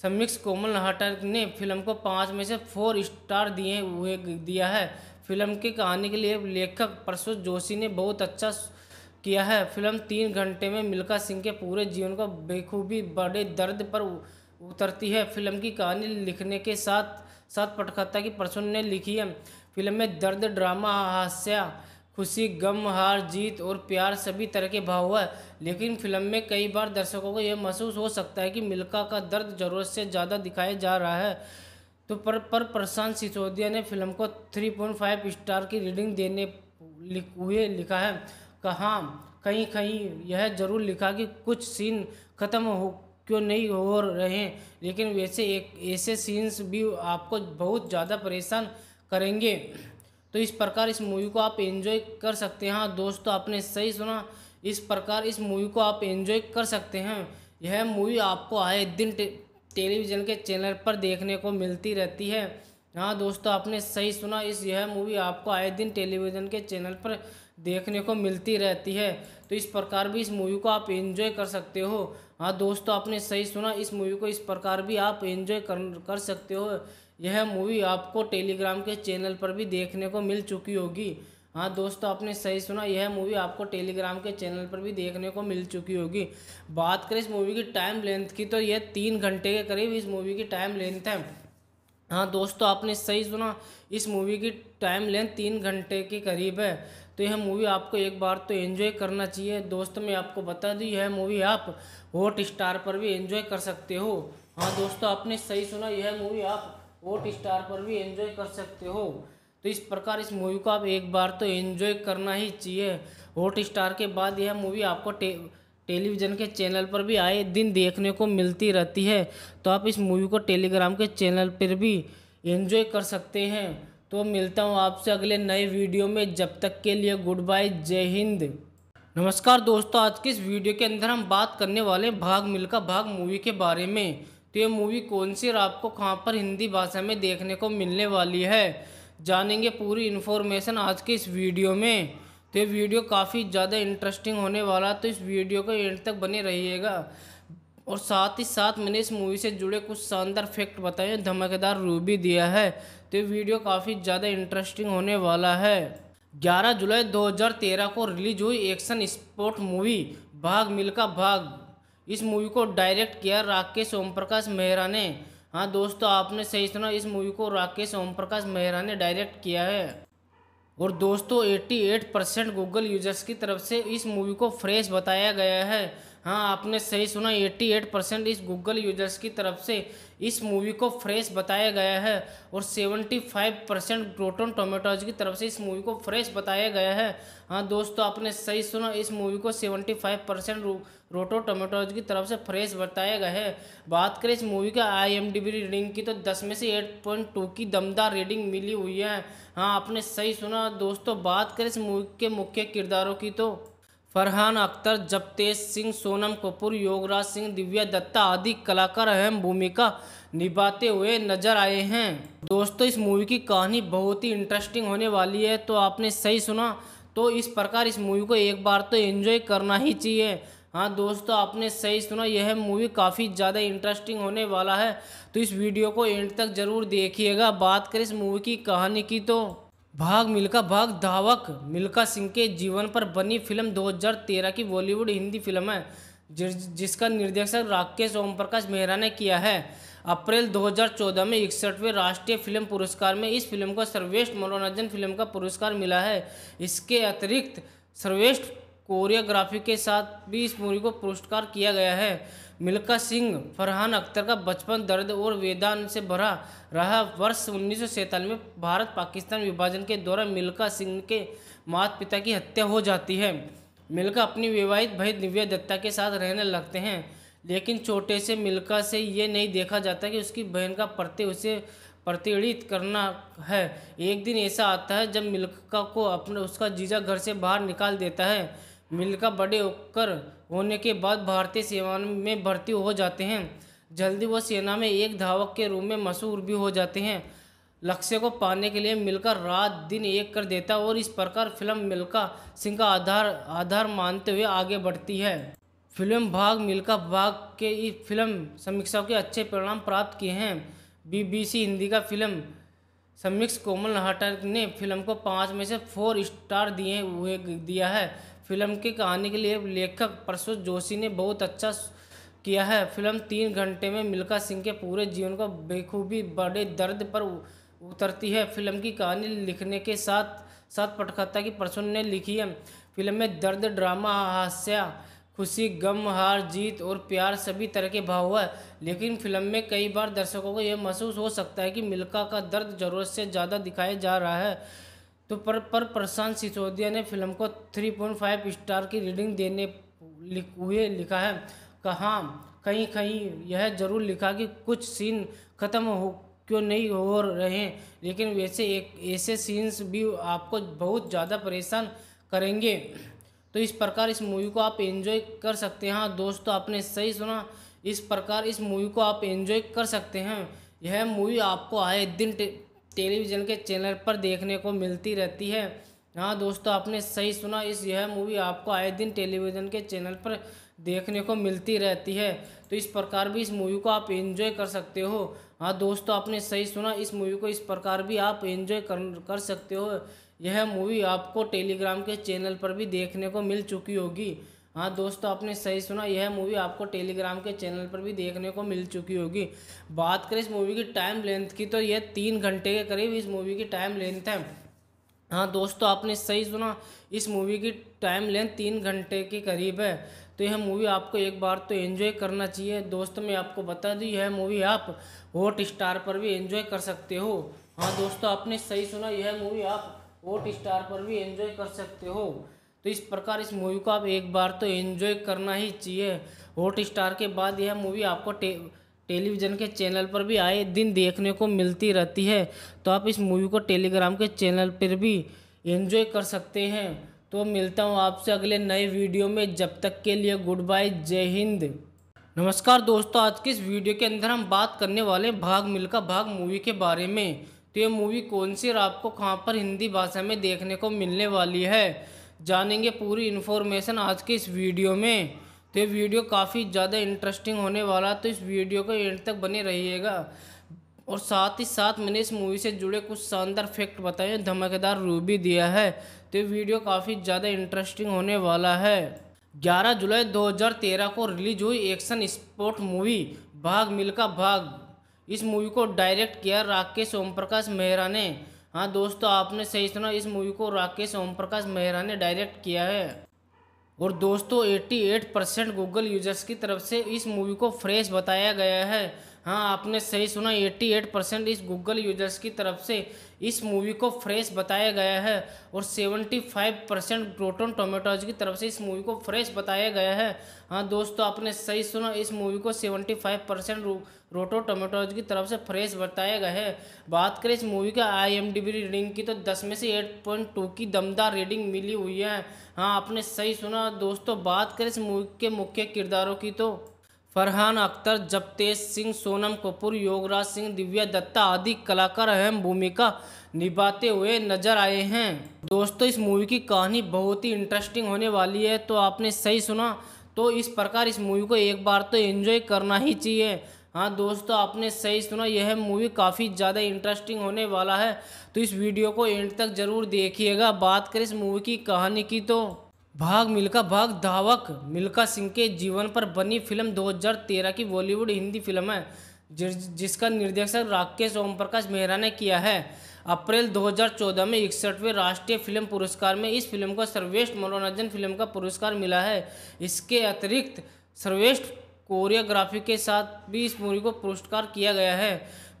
समीक्ष कोमल नाहटा ने फिल्म को पाँच में से फोर स्टार दिए हुए दिया है फिल्म की कहानी के लिए लेखक प्रसूत जोशी ने बहुत अच्छा किया है फिल्म तीन घंटे में मिल्खा सिंह के पूरे जीवन को बेखूबी बड़े दर्द पर उतरती है फिल्म की कहानी लिखने के साथ साथ पटकथा की प्रसून ने लिखी है फिल्म में दर्द ड्रामा हास्य खुशी गम हार जीत और प्यार सभी तरह के भाव है लेकिन फिल्म में कई बार दर्शकों को यह महसूस हो सकता है कि मिल्खा का दर्द ज़रूरत से ज़्यादा दिखाया जा रहा है तो पर पर प्रशांत सिसोदिया ने फिल्म को 3.5 स्टार की रीडिंग देने लिख, हुए लिखा है कहा कहीं कहीं यह जरूर लिखा कि कुछ सीन खत्म हो क्यों नहीं हो रहे लेकिन वैसे एक ऐसे सीन्स भी आपको बहुत ज़्यादा परेशान करेंगे तो इस प्रकार इस मूवी को आप एंजॉय कर सकते हैं हाँ दोस्तों आपने सही सुना इस प्रकार इस मूवी को आप एंजॉय कर सकते हैं यह मूवी आपको आए दिन टेलीविज़न के चैनल पर देखने को मिलती रहती है हाँ दोस्तों आपने सही सुना इस यह मूवी आपको आए दिन टेलीविज़न के चैनल पर देखने को मिलती रहती है तो इस प्रकार भी इस मूवी को आप एंजॉय कर सकते हो हाँ दोस्तों आपने सही सुना इस मूवी को इस प्रकार भी आप एंजॉय कर कर सकते हो यह मूवी आपको टेलीग्राम के चैनल पर भी देखने को मिल चुकी होगी हाँ दोस्तों आपने सही सुना यह मूवी आपको टेलीग्राम के चैनल पर भी देखने को मिल चुकी होगी बात करें इस मूवी की टाइम लेंथ की तो यह तीन घंटे के करीब इस मूवी की टाइम लेंथ है हाँ दोस्तों आपने सही सुना इस मूवी की टाइम लेंथ तीन घंटे के करीब है तो यह मूवी आपको एक बार तो एंजॉय करना चाहिए दोस्तों मैं आपको बता दूँ यह मूवी आप हॉट स्टार पर भी एंजॉय कर सकते हो हाँ दोस्तों आपने सही सुना यह मूवी आप हॉट स्टार पर भी एंजॉय कर सकते हो तो इस प्रकार इस मूवी को आप एक बार तो एंजॉय करना ही चाहिए हॉट स्टार के बाद यह मूवी आपको टे, टेलीविज़न के चैनल पर भी आए दिन देखने को मिलती रहती है तो आप इस मूवी को टेलीग्राम के चैनल पर भी एंजॉय कर सकते हैं तो मिलता हूँ आपसे अगले नए वीडियो में जब तक के लिए गुड बाय जय हिंद नमस्कार दोस्तों आज की इस वीडियो के अंदर हम बात करने वाले हैं भाग मिल्खा भाग मूवी के बारे में तो ये मूवी कौन सी और आपको कहाँ पर हिंदी भाषा में देखने को मिलने वाली है जानेंगे पूरी इन्फॉर्मेशन आज के इस वीडियो में तो ये वीडियो काफ़ी ज़्यादा इंटरेस्टिंग होने वाला तो इस वीडियो को एंड तक बने रहिएगा और साथ ही साथ मैंने इस मूवी से जुड़े कुछ शानदार फैक्ट बताए धमाकेदार रू भी दिया है तो ये वीडियो काफ़ी ज़्यादा इंटरेस्टिंग होने वाला है 11 जुलाई 2013 को रिलीज हुई एक्शन स्पोर्ट मूवी भाग मिल्का भाग इस मूवी को डायरेक्ट किया राकेश ओम प्रकाश मेहरा ने हाँ दोस्तों आपने सही सुना इस मूवी को राकेश ओम प्रकाश मेहरा ने डायरेक्ट किया है और दोस्तों 88 परसेंट गूगल यूजर्स की तरफ से इस मूवी को फ्रेश बताया गया है हाँ आपने सही सुना 88 परसेंट इस गूगल यूजर्स की तरफ से इस मूवी को फ्रेश बताया गया है और 75 परसेंट ग्रोटोन टोमेटोज की तरफ से इस मूवी को फ्रेश बताया गया है हाँ दोस्तों आपने सही सुना इस मूवी को 75 परसेंट रोटो टोमेटोज की तरफ से फ्रेश बताया गया है बात करें इस मूवी का आई एम डी रेटिंग की तो दस में से एट पॉइंट टू की दमदार रेटिंग मिली हुई है हाँ आपने सही सुना दोस्तों बात करें इस मूवी के मुख्य किरदारों की तो फरहान अख्तर जपतेज सिंह सोनम कपूर योगराज सिंह दिव्या दत्ता आदि कलाकार अहम भूमिका निभाते हुए नजर आए हैं दोस्तों इस मूवी की कहानी बहुत ही इंटरेस्टिंग होने वाली है तो आपने सही सुना तो इस प्रकार इस मूवी को एक बार तो एंजॉय करना ही चाहिए हाँ दोस्तों आपने सही सुना यह मूवी काफ़ी ज़्यादा इंटरेस्टिंग होने वाला है तो इस वीडियो को एंड तक ज़रूर देखिएगा बात करें इस मूवी की कहानी की तो भाग मिल्खा भाग धावक मिल्खा सिंह के जीवन पर बनी फिल्म 2013 की बॉलीवुड हिंदी फिल्म है जिसका निर्देशक राकेश ओम प्रकाश मेहरा ने किया है अप्रैल 2014 में इकसठवें राष्ट्रीय फिल्म पुरस्कार में इस फिल्म को सर्वेष्ठ मनोरंजन फिल्म का पुरस्कार मिला है इसके अतिरिक्त सर्वेष्ठ कोरियोग्राफी के साथ भी इस मूवी को पुरस्कार किया गया है मिल्खा सिंह फरहान अख्तर का बचपन दर्द और वेदान से भरा रहा वर्ष उन्नीस में भारत पाकिस्तान विभाजन के दौरान मिल्खा सिंह के माता पिता की हत्या हो जाती है मिल्खा अपनी विवाहित भाई दिव्या दत्ता के साथ रहने लगते हैं लेकिन छोटे से मिल्खा से ये नहीं देखा जाता कि उसकी बहन का प्रति उसे प्रतिड़ित करना है एक दिन ऐसा आता है जब मिल्खा को अपने उसका जीजा घर से बाहर निकाल देता है मिलकर बड़े होकर होने के बाद भारतीय सेवा में भर्ती हो जाते हैं जल्दी वह सेना में एक धावक के रूप में मशहूर भी हो जाते हैं लक्ष्य को पाने के लिए मिलकर रात दिन एक कर देता और इस प्रकार फिल्म मिल्का सिंह का आधार आधार मानते हुए आगे बढ़ती है फिल्म भाग मिल्का भाग के इस फिल्म समीक्षाओं के अच्छे परिणाम प्राप्त किए हैं बीबीसी हिंदी का फिल्म समीक्ष कोमल नाहटा ने फिल्म को पाँच में से फोर स्टार दिए हुए दिया है फिल्म की कहानी के लिए लेखक प्रसूत जोशी ने बहुत अच्छा किया है फिल्म तीन घंटे में मिल्खा सिंह के पूरे जीवन को बेखूबी बड़े दर्द पर उतरती है फिल्म की कहानी लिखने के साथ साथ पटकथा की प्रसून ने लिखी है फिल्म में दर्द ड्रामा हास्य खुशी गम हार जीत और प्यार सभी तरह के भाव है लेकिन फिल्म में कई बार दर्शकों को यह महसूस हो सकता है कि मिल्खा का दर्द ज़रूरत से ज़्यादा दिखाया जा रहा है तो पर पर प्रशांत सिसोदिया ने फिल्म को 3.5 स्टार की रीडिंग देने लिख, हुए लिखा है कहा कहीं कहीं यह जरूर लिखा कि कुछ सीन खत्म हो क्यों नहीं हो रहे हैं लेकिन वैसे एक ऐसे सीन्स भी आपको बहुत ज़्यादा परेशान करेंगे तो इस प्रकार इस मूवी को आप एंजॉय कर सकते हैं हाँ दोस्तों आपने सही सुना इस प्रकार इस मूवी को आप एंजॉय कर सकते हैं यह मूवी आपको आए दिन टेलीविज़न के चैनल पर देखने को मिलती रहती है हाँ दोस्तों आपने सही सुना इस यह मूवी आपको आए दिन टेलीविज़न के चैनल पर देखने को मिलती रहती है तो इस प्रकार भी इस मूवी को आप एंजॉय कर सकते हो हाँ दोस्तों आपने सही सुना इस मूवी को इस प्रकार भी आप एंजॉय कर कर सकते हो यह मूवी आपको टेलीग्राम के चैनल पर भी देखने को मिल चुकी होगी हाँ दोस्तों आपने सही सुना यह मूवी आपको टेलीग्राम के चैनल पर भी देखने को मिल चुकी होगी बात करें इस मूवी की टाइम लेंथ की तो यह तीन घंटे के करीब इस मूवी की टाइम लेंथ है हाँ दोस्तों आपने सही सुना इस मूवी की टाइम लेंथ तीन घंटे के करीब है तो यह मूवी आपको एक बार तो एंजॉय करना चाहिए दोस्तों मैं आपको बता दूँ यह मूवी आप हॉट स्टार पर भी एंजॉय कर सकते हो हाँ दोस्तों आपने सही सुना यह मूवी आप हॉट स्टार पर भी एंजॉय कर सकते हो तो इस प्रकार इस मूवी को आप एक बार तो एंजॉय करना ही चाहिए हॉट स्टार के बाद यह मूवी आपको टे, टेलीविज़न के चैनल पर भी आए दिन देखने को मिलती रहती है तो आप इस मूवी को टेलीग्राम के चैनल पर भी एंजॉय कर सकते हैं तो मिलता हूँ आपसे अगले नए वीडियो में जब तक के लिए गुड बाय जय हिंद नमस्कार दोस्तों आज की इस वीडियो के अंदर हम बात करने वाले भाग मिल्खा भाग मूवी के बारे में तो ये मूवी कौन सी और आपको कहाँ पर हिंदी भाषा में देखने को मिलने वाली है जानेंगे पूरी इन्फॉर्मेशन आज के इस वीडियो में तो ये वीडियो काफ़ी ज़्यादा इंटरेस्टिंग होने वाला तो इस वीडियो को एंड तक बने रहिएगा और साथ ही साथ मैंने इस मूवी से जुड़े कुछ शानदार फैक्ट बताए धमाकेदार रू भी दिया है तो ये वीडियो काफ़ी ज़्यादा इंटरेस्टिंग होने वाला है 11 जुलाई 2013 को रिलीज हुई एक्शन स्पोर्ट मूवी भाग मिल्का भाग इस मूवी को डायरेक्ट किया राकेश ओम प्रकाश मेहरा ने हाँ दोस्तों आपने सही सुना इस मूवी को राकेश ओम प्रकाश मेहरा ने डायरेक्ट किया है और दोस्तों 88 परसेंट गूगल यूजर्स की तरफ से इस मूवी को फ्रेश बताया गया है हाँ आपने सही सुना 88 परसेंट इस गूगल यूजर्स की तरफ से इस मूवी को फ्रेश बताया गया है और 75 परसेंट रोटन टोमेटोज की तरफ से इस मूवी को फ्रेश बताया गया है हाँ दोस्तों आपने सही सुना इस मूवी को 75 परसेंट रोटो टोमेटोज की तरफ से फ्रेश बताया गया है बात करें इस मूवी का आई एम डी की तो दस में से एट पॉइंट टू की दमदार रीडिंग मिली हुई है हाँ आपने सही सुना दोस्तों बात करें इस मूवी के मुख्य किरदारों की तो फरहान अख्तर जपतेज सिंह सोनम कपूर योगराज सिंह दिव्या दत्ता आदि कलाकार अहम भूमिका निभाते हुए नजर आए हैं दोस्तों इस मूवी की कहानी बहुत ही इंटरेस्टिंग होने वाली है तो आपने सही सुना तो इस प्रकार इस मूवी को एक बार तो एंजॉय करना ही चाहिए हाँ दोस्तों आपने सही सुना यह मूवी काफ़ी ज़्यादा इंटरेस्टिंग होने वाला है तो इस वीडियो को एंड तक ज़रूर देखिएगा बात करें इस मूवी की कहानी की तो भाग मिल्खा भाग धावक मिल्खा सिंह के जीवन पर बनी फिल्म 2013 की बॉलीवुड हिंदी फिल्म है जिसका निर्देशक राकेश ओम प्रकाश मेहरा ने किया है अप्रैल 2014 में इकसठवें राष्ट्रीय फिल्म पुरस्कार में इस फिल्म को सर्वेष्ठ मनोरंजन फिल्म का पुरस्कार मिला है इसके अतिरिक्त सर्वेष्ठ कोरियोग्राफी के साथ भी इस मूवी को पुरस्कार किया गया है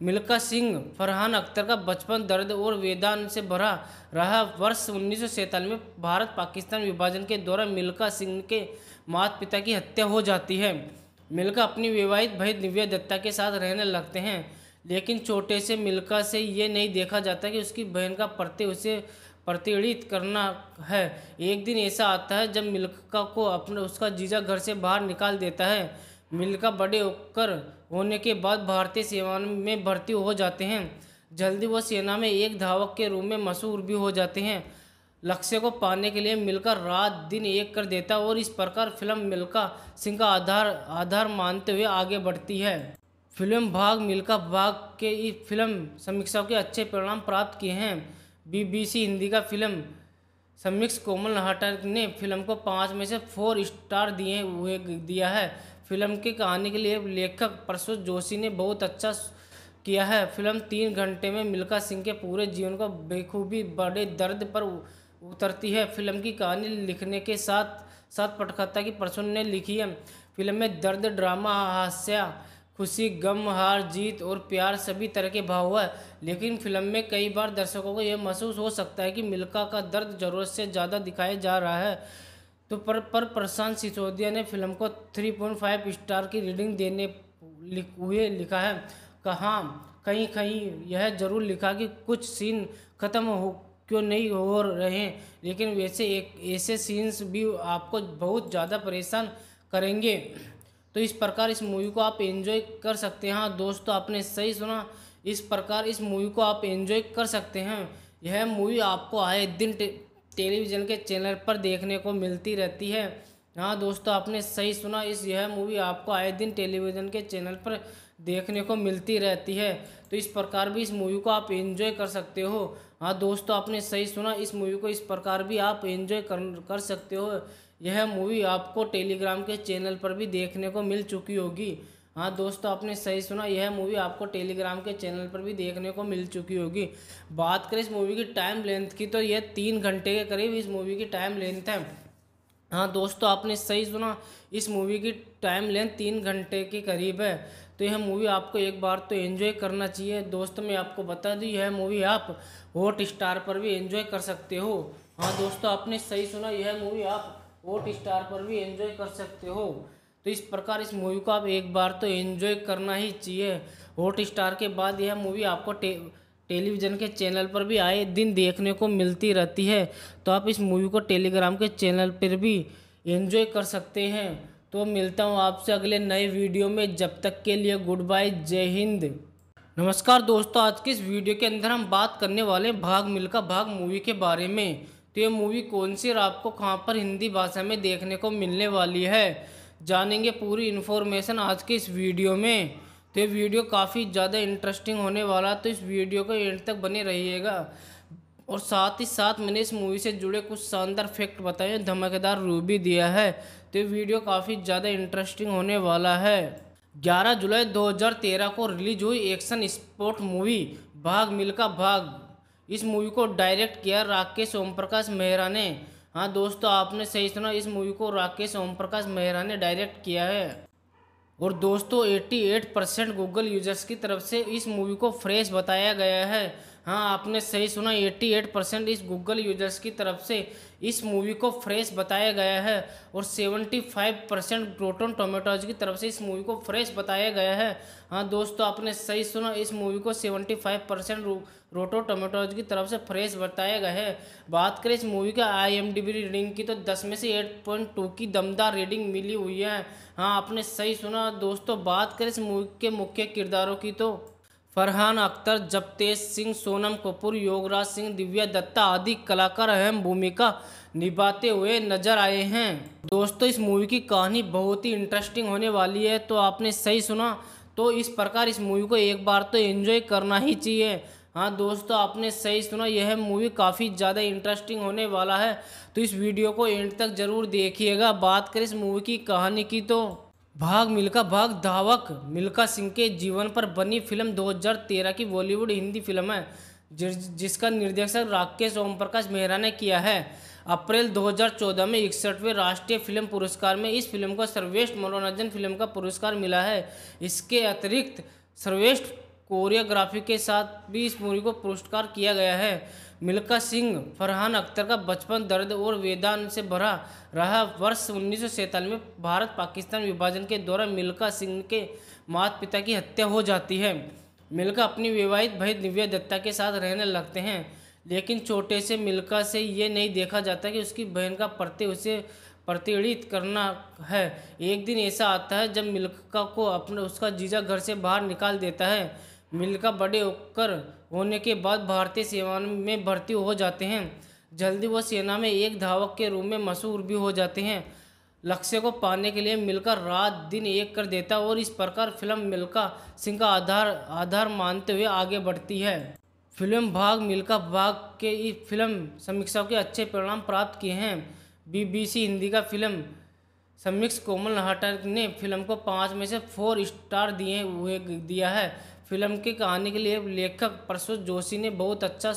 मिल्खा सिंह फरहान अख्तर का बचपन दर्द और वेदान से भरा रहा वर्ष उन्नीस में भारत पाकिस्तान विभाजन के दौरान मिल्खा सिंह के माता पिता की हत्या हो जाती है मिल्खा अपनी विवाहित भाई दिव्या दत्ता के साथ रहने लगते हैं लेकिन छोटे से मिल्खा से ये नहीं देखा जाता कि उसकी बहन का प्रति उसे प्रतिड़ित करना है एक दिन ऐसा आता है जब मिल्खा को अपने उसका जीजा घर से बाहर निकाल देता है मिलकर बड़े होकर होने के बाद भारतीय सेवा में भर्ती हो जाते हैं जल्दी वह सेना में एक धावक के रूप में मशहूर भी हो जाते हैं लक्ष्य को पाने के लिए मिलकर रात दिन एक कर देता और इस प्रकार फिल्म मिल्का सिंह का आधार आधार मानते हुए आगे बढ़ती है फिल्म भाग मिल्का भाग के इस फिल्म समीक्षाओं के अच्छे परिणाम प्राप्त किए हैं बीबीसी हिंदी का फिल्म समीक्ष कोमल नाहटा ने फिल्म को पाँच में से फोर स्टार दिए हुए दिया है फिल्म की कहानी के लिए लेखक प्रसूत जोशी ने बहुत अच्छा किया है फिल्म तीन घंटे में मिल्खा सिंह के पूरे जीवन को बेखूबी बड़े दर्द पर उतरती है फिल्म की कहानी लिखने के साथ साथ पटकथा की प्रसून ने लिखी है फिल्म में दर्द ड्रामा हास्य खुशी गम हार जीत और प्यार सभी तरह के भाव है लेकिन फिल्म में कई बार दर्शकों को यह महसूस हो सकता है कि मिल्खा का दर्द ज़रूरत से ज़्यादा दिखाया जा रहा है तो पर पर प्रशांत सिसोदिया ने फिल्म को 3.5 स्टार की रीडिंग देने लिख हुए लिखा है कहा कहीं कहीं यह जरूर लिखा कि कुछ सीन खत्म हो क्यों नहीं हो रहे लेकिन वैसे एक ऐसे सीन्स भी आपको बहुत ज़्यादा परेशान करेंगे तो इस प्रकार इस मूवी को आप एंजॉय कर सकते हैं हाँ, दोस्तों तो आपने सही सुना इस प्रकार इस मूवी को आप एंजॉय कर सकते हैं यह मूवी आपको आए दिन टेलीविज़न के चैनल पर देखने को मिलती रहती है हाँ दोस्तों आपने सही सुना इस यह मूवी आपको आए दिन टेलीविज़न के चैनल पर देखने को मिलती रहती है तो इस प्रकार भी इस मूवी को आप एंजॉय कर सकते हो हाँ दोस्तों आपने सही सुना इस मूवी को इस प्रकार भी आप एंजॉय कर कर सकते हो यह मूवी आपको टेलीग्राम के चैनल पर भी देखने को मिल चुकी होगी हाँ दोस्तों आपने सही सुना यह मूवी आपको टेलीग्राम के चैनल पर भी देखने को मिल चुकी होगी बात करें इस मूवी की टाइम लेंथ की तो यह तीन घंटे के करीब इस मूवी की टाइम लेंथ है हाँ दोस्तों आपने सही सुना इस मूवी की टाइम लेंथ तीन घंटे के करीब है तो यह मूवी आपको एक बार तो एंजॉय करना चाहिए दोस्तों मैं आपको बता दूँ यह मूवी आप हॉट स्टार पर भी एंजॉय कर सकते हो हाँ दोस्तों आपने सही सुना यह मूवी आप हॉट स्टार पर भी एंजॉय कर सकते हो तो इस प्रकार इस मूवी को आप एक बार तो एंजॉय करना ही चाहिए हॉट स्टार के बाद यह मूवी आपको टे, टेलीविज़न के चैनल पर भी आए दिन देखने को मिलती रहती है तो आप इस मूवी को टेलीग्राम के चैनल पर भी एंजॉय कर सकते हैं तो मिलता हूँ आपसे अगले नए वीडियो में जब तक के लिए गुड बाय जय हिंद नमस्कार दोस्तों आज की इस वीडियो के अंदर हम बात करने वाले भाग मिल्खा भाग मूवी के बारे में तो ये मूवी कौन सी और आपको कहाँ पर हिंदी भाषा में देखने को मिलने वाली है जानेंगे पूरी इन्फॉर्मेशन आज के इस वीडियो में तो ये वीडियो काफ़ी ज़्यादा इंटरेस्टिंग होने वाला तो इस वीडियो को एंड तक बने रहिएगा और साथ ही साथ मैंने इस मूवी से जुड़े कुछ शानदार फैक्ट बताए धमाकेदार रू भी दिया है तो ये वीडियो काफ़ी ज़्यादा इंटरेस्टिंग होने वाला है 11 जुलाई 2013 को रिलीज हुई एक्शन स्पोर्ट मूवी भाग मिल्खा भाग इस मूवी को डायरेक्ट किया राकेश ओम प्रकाश मेहरा ने हाँ दोस्तों आपने सही सुना इस मूवी को राकेश ओम प्रकाश मेहरा ने डायरेक्ट किया है और दोस्तों 88 परसेंट गूगल यूजर्स की तरफ से इस मूवी को फ्रेश बताया गया है हाँ आपने सही सुना 88 परसेंट इस गूगल यूजर्स की तरफ से इस मूवी को फ्रेश बताया गया है और 75 परसेंट ग्रोटोन टोमेटोज की तरफ से इस मूवी को फ्रेश बताया गया है हाँ दोस्तों आपने सही सुना इस मूवी को 75 परसेंट रोटो टोमेटोज की तरफ से फ्रेश बताया गया है बात करें इस मूवी का आईएमडीबी रीडिंग की तो 10 में से 8.2 की दमदार रीडिंग मिली हुई है हाँ आपने सही सुना दोस्तों बात करें इस मूवी के मुख्य किरदारों की तो फरहान अख्तर जपतेज सिंह सोनम कपूर योगराज सिंह दिव्या दत्ता आदि कलाकार अहम भूमिका निभाते हुए नजर आए हैं दोस्तों इस मूवी की कहानी बहुत ही इंटरेस्टिंग होने वाली है तो आपने सही सुना तो इस प्रकार इस मूवी को एक बार तो एंजॉय करना ही चाहिए हाँ दोस्तों आपने सही सुना यह मूवी काफ़ी ज़्यादा इंटरेस्टिंग होने वाला है तो इस वीडियो को एंड तक ज़रूर देखिएगा बात करें इस मूवी की कहानी की तो भाग मिल्खा भाग धावक मिल्खा सिंह के जीवन पर बनी फिल्म 2013 की बॉलीवुड हिंदी फिल्म है जिसका निर्देशक राकेश ओम प्रकाश मेहरा ने किया है अप्रैल 2014 में इकसठवें राष्ट्रीय फिल्म पुरस्कार में इस फिल्म को सर्वेष्ठ मनोरंजन फिल्म का पुरस्कार मिला है इसके अतिरिक्त सर्वेष्ठ कोरियोग्राफी के साथ भी इस मूवी को पुरस्कार किया गया है मिल्खा सिंह फरहान अख्तर का बचपन दर्द और वेदान से भरा रहा वर्ष उन्नीस में भारत पाकिस्तान विभाजन के दौरान मिल्खा सिंह के माता पिता की हत्या हो जाती है मिल्खा अपनी विवाहित भाई दिव्या दत्ता के साथ रहने लगते हैं लेकिन छोटे से मिल्खा से ये नहीं देखा जाता कि उसकी बहन का प्रति उसे प्रतिड़ित करना है एक दिन ऐसा आता है जब मिल्खा को अपने उसका जीजा घर से बाहर निकाल देता है मिल्खा बड़े होकर होने के बाद भारतीय सेवा में भर्ती हो जाते हैं जल्दी वह सेना में एक धावक के रूप में मशहूर भी हो जाते हैं लक्ष्य को पाने के लिए मिलकर रात दिन एक कर देता और इस प्रकार फिल्म मिल्का सिंह का आधार आधार मानते हुए आगे बढ़ती है फिल्म भाग मिल्का भाग के इस फिल्म समीक्षाओं के अच्छे परिणाम प्राप्त किए हैं बीबीसी हिंदी का फिल्म समीक्ष कोमल नाहटा ने फिल्म को पाँच में से फोर स्टार दिए हुए दिया है फिल्म की कहानी के लिए लेखक प्रसूत जोशी ने बहुत अच्छा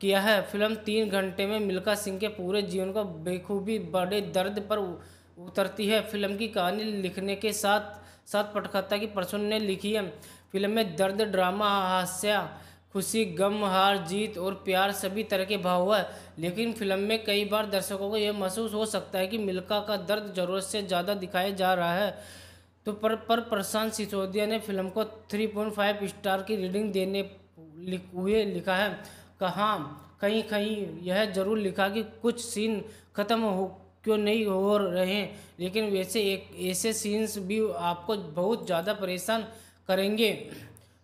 किया है फिल्म तीन घंटे में मिल्खा सिंह के पूरे जीवन को बेखूबी बड़े दर्द पर उतरती है फिल्म की कहानी लिखने के साथ साथ पटकथा की प्रसून ने लिखी है फिल्म में दर्द ड्रामा हास्य खुशी गम हार जीत और प्यार सभी तरह के भाव है लेकिन फिल्म में कई बार दर्शकों को यह महसूस हो सकता है कि मिल्खा का दर्द ज़रूरत से ज़्यादा दिखाया जा रहा है तो पर पर प्रशांत सिसोदिया ने फिल्म को 3.5 स्टार की रीडिंग देने लिख हुए लिखा है कहाँ कहीं कहीं यह जरूर लिखा कि कुछ सीन खत्म हो क्यों नहीं हो रहे लेकिन वैसे एक ऐसे सीन्स भी आपको बहुत ज़्यादा परेशान करेंगे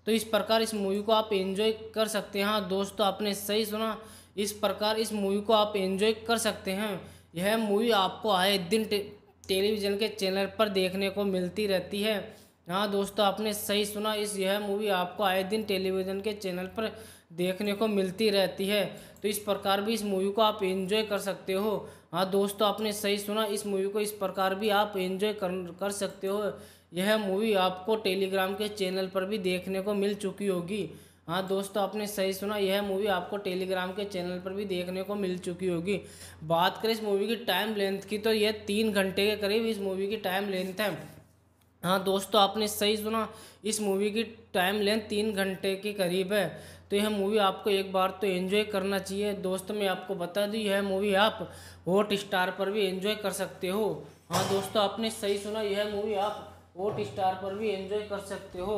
तो इस प्रकार इस मूवी को आप एंजॉय कर सकते हैं हाँ, दोस्तों आपने सही सुना इस प्रकार इस मूवी को आप एंजॉय कर सकते हैं यह मूवी आपको आए दिन टेलीविज़न के चैनल पर देखने को मिलती रहती है हाँ दोस्तों आपने सही सुना इस यह मूवी आपको आए दिन टेलीविज़न के चैनल पर देखने को मिलती रहती है तो इस प्रकार भी इस मूवी को आप एंजॉय कर सकते हो हाँ दोस्तों आपने सही सुना इस मूवी को इस प्रकार भी आप एंजॉय कर कर सकते हो यह मूवी आपको टेलीग्राम के चैनल पर भी देखने को मिल चुकी होगी हाँ दोस्तों आपने सही सुना यह मूवी आपको टेलीग्राम के चैनल पर भी देखने को मिल चुकी होगी बात करें इस मूवी की टाइम लेंथ की तो यह तीन घंटे के करीब इस मूवी की टाइम लेंथ है हाँ दोस्तों आपने सही सुना इस मूवी की टाइम लेंथ तीन घंटे के करीब है तो यह मूवी आपको एक बार तो एंजॉय करना चाहिए दोस्तों मैं आपको बता दूँ यह मूवी आप हॉट स्टार पर भी एंजॉय कर सकते हो हाँ दोस्तों आपने सही सुना यह मूवी आप हॉट स्टार पर भी एंजॉय कर सकते हो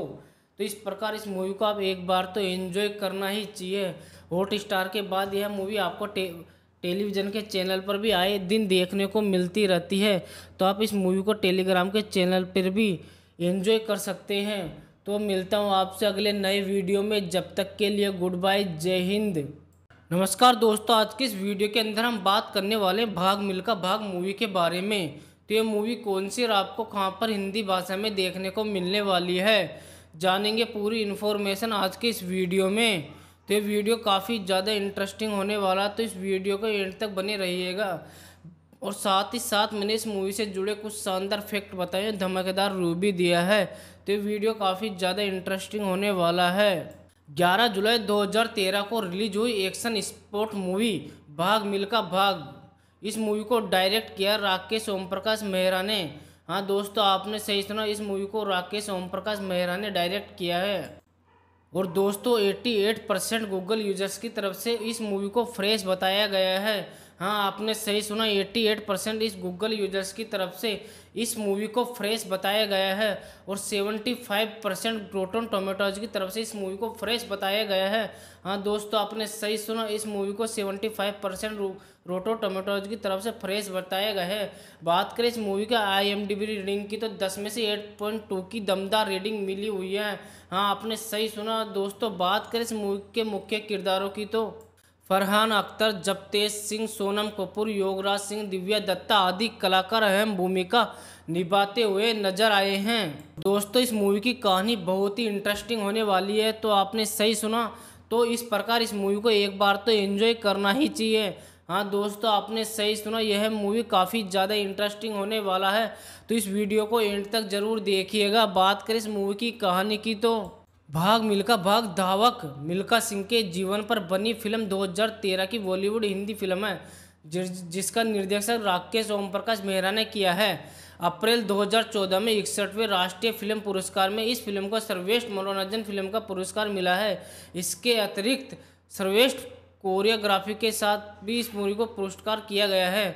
तो इस प्रकार इस मूवी को आप एक बार तो एंजॉय करना ही चाहिए हॉट स्टार के बाद यह मूवी आपको टे, टेलीविज़न के चैनल पर भी आए दिन देखने को मिलती रहती है तो आप इस मूवी को टेलीग्राम के चैनल पर भी एंजॉय कर सकते हैं तो मिलता हूँ आपसे अगले नए वीडियो में जब तक के लिए गुड बाय जय हिंद नमस्कार दोस्तों आज की इस वीडियो के अंदर हम बात करने वाले हैं भाग मिल्खा भाग मूवी के बारे में तो ये मूवी कौन सी और आपको कहाँ पर हिंदी भाषा में देखने को मिलने वाली है जानेंगे पूरी इन्फॉर्मेशन आज के इस वीडियो में तो ये वीडियो काफ़ी ज़्यादा इंटरेस्टिंग होने वाला तो इस वीडियो को एंड तक बने रहिएगा और साथ ही साथ मैंने इस मूवी से जुड़े कुछ शानदार फैक्ट बताए धमाकेदार भी दिया है तो ये वीडियो काफ़ी ज़्यादा इंटरेस्टिंग होने वाला है 11 जुलाई 2013 को रिलीज हुई एक्शन स्पोर्ट मूवी भाग मिल्खा भाग इस मूवी को डायरेक्ट किया राकेश ओम प्रकाश मेहरा ने हाँ दोस्तों आपने सही सुना इस मूवी को राकेश ओम प्रकाश मेहरा ने डायरेक्ट किया है और दोस्तों 88 परसेंट गूगल यूजर्स की तरफ से इस मूवी को फ्रेश बताया गया है हाँ आपने सही सुना 88 परसेंट इस गूगल यूजर्स की तरफ से इस मूवी को फ्रेश बताया गया है और 75 परसेंट ग्रोटोन टोमेटोज की तरफ से इस मूवी को फ्रेश बताया गया है हाँ दोस्तों आपने सही सुना इस मूवी को 75 परसेंट रोटो टोमेटोज की तरफ से फ्रेश बताया गया है बात करें इस मूवी का आई रीडिंग की तो दस में से एट पॉइंट टू की दमदार रीडिंग मिली हुई है हाँ आपने सही सुना दोस्तों बात करें इस मूवी के मुख्य किरदारों की तो फरहान अख्तर जपतेज सिंह सोनम कपूर योगराज सिंह दिव्या दत्ता आदि कलाकार अहम भूमिका निभाते हुए नजर आए हैं दोस्तों इस मूवी की कहानी बहुत ही इंटरेस्टिंग होने वाली है तो आपने सही सुना तो इस प्रकार इस मूवी को एक बार तो एंजॉय करना ही चाहिए हाँ दोस्तों आपने सही सुना यह मूवी काफ़ी ज़्यादा इंटरेस्टिंग होने वाला है तो इस वीडियो को एंड तक ज़रूर देखिएगा बात करें इस मूवी की कहानी की तो भाग मिल्खा भाग धावक मिल्खा सिंह के जीवन पर बनी फिल्म 2013 की बॉलीवुड हिंदी फिल्म है जिसका निर्देशक राकेश ओम प्रकाश मेहरा ने किया है अप्रैल 2014 में इकसठवें राष्ट्रीय फिल्म पुरस्कार में इस फिल्म को सर्वेष्ठ मनोरंजन फिल्म का पुरस्कार मिला है इसके अतिरिक्त सर्वेष्ठ कोरियोग्राफी के साथ भी इस मूवी को पुरस्कार किया गया है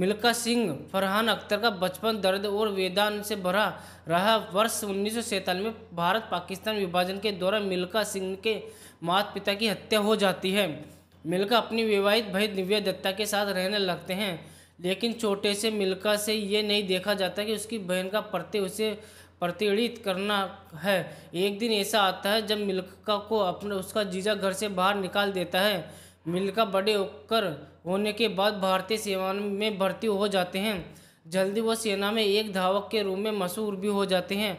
मिल्खा सिंह फरहान अख्तर का बचपन दर्द और वेदान से भरा रहा वर्ष उन्नीस में भारत पाकिस्तान विभाजन के दौरान मिल्खा सिंह के माता पिता की हत्या हो जाती है मिल्खा अपनी विवाहित भाई दिव्या दत्ता के साथ रहने लगते हैं लेकिन छोटे से मिल्खा से ये नहीं देखा जाता कि उसकी बहन का प्रति उसे प्रतिड़ित करना है एक दिन ऐसा आता है जब मिल्खा को अपने उसका जीजा घर से बाहर निकाल देता है मिल्खा बड़े होकर होने के बाद भारतीय सेवा में भर्ती हो जाते हैं जल्दी वह सेना में एक धावक के रूप में मशहूर भी हो जाते हैं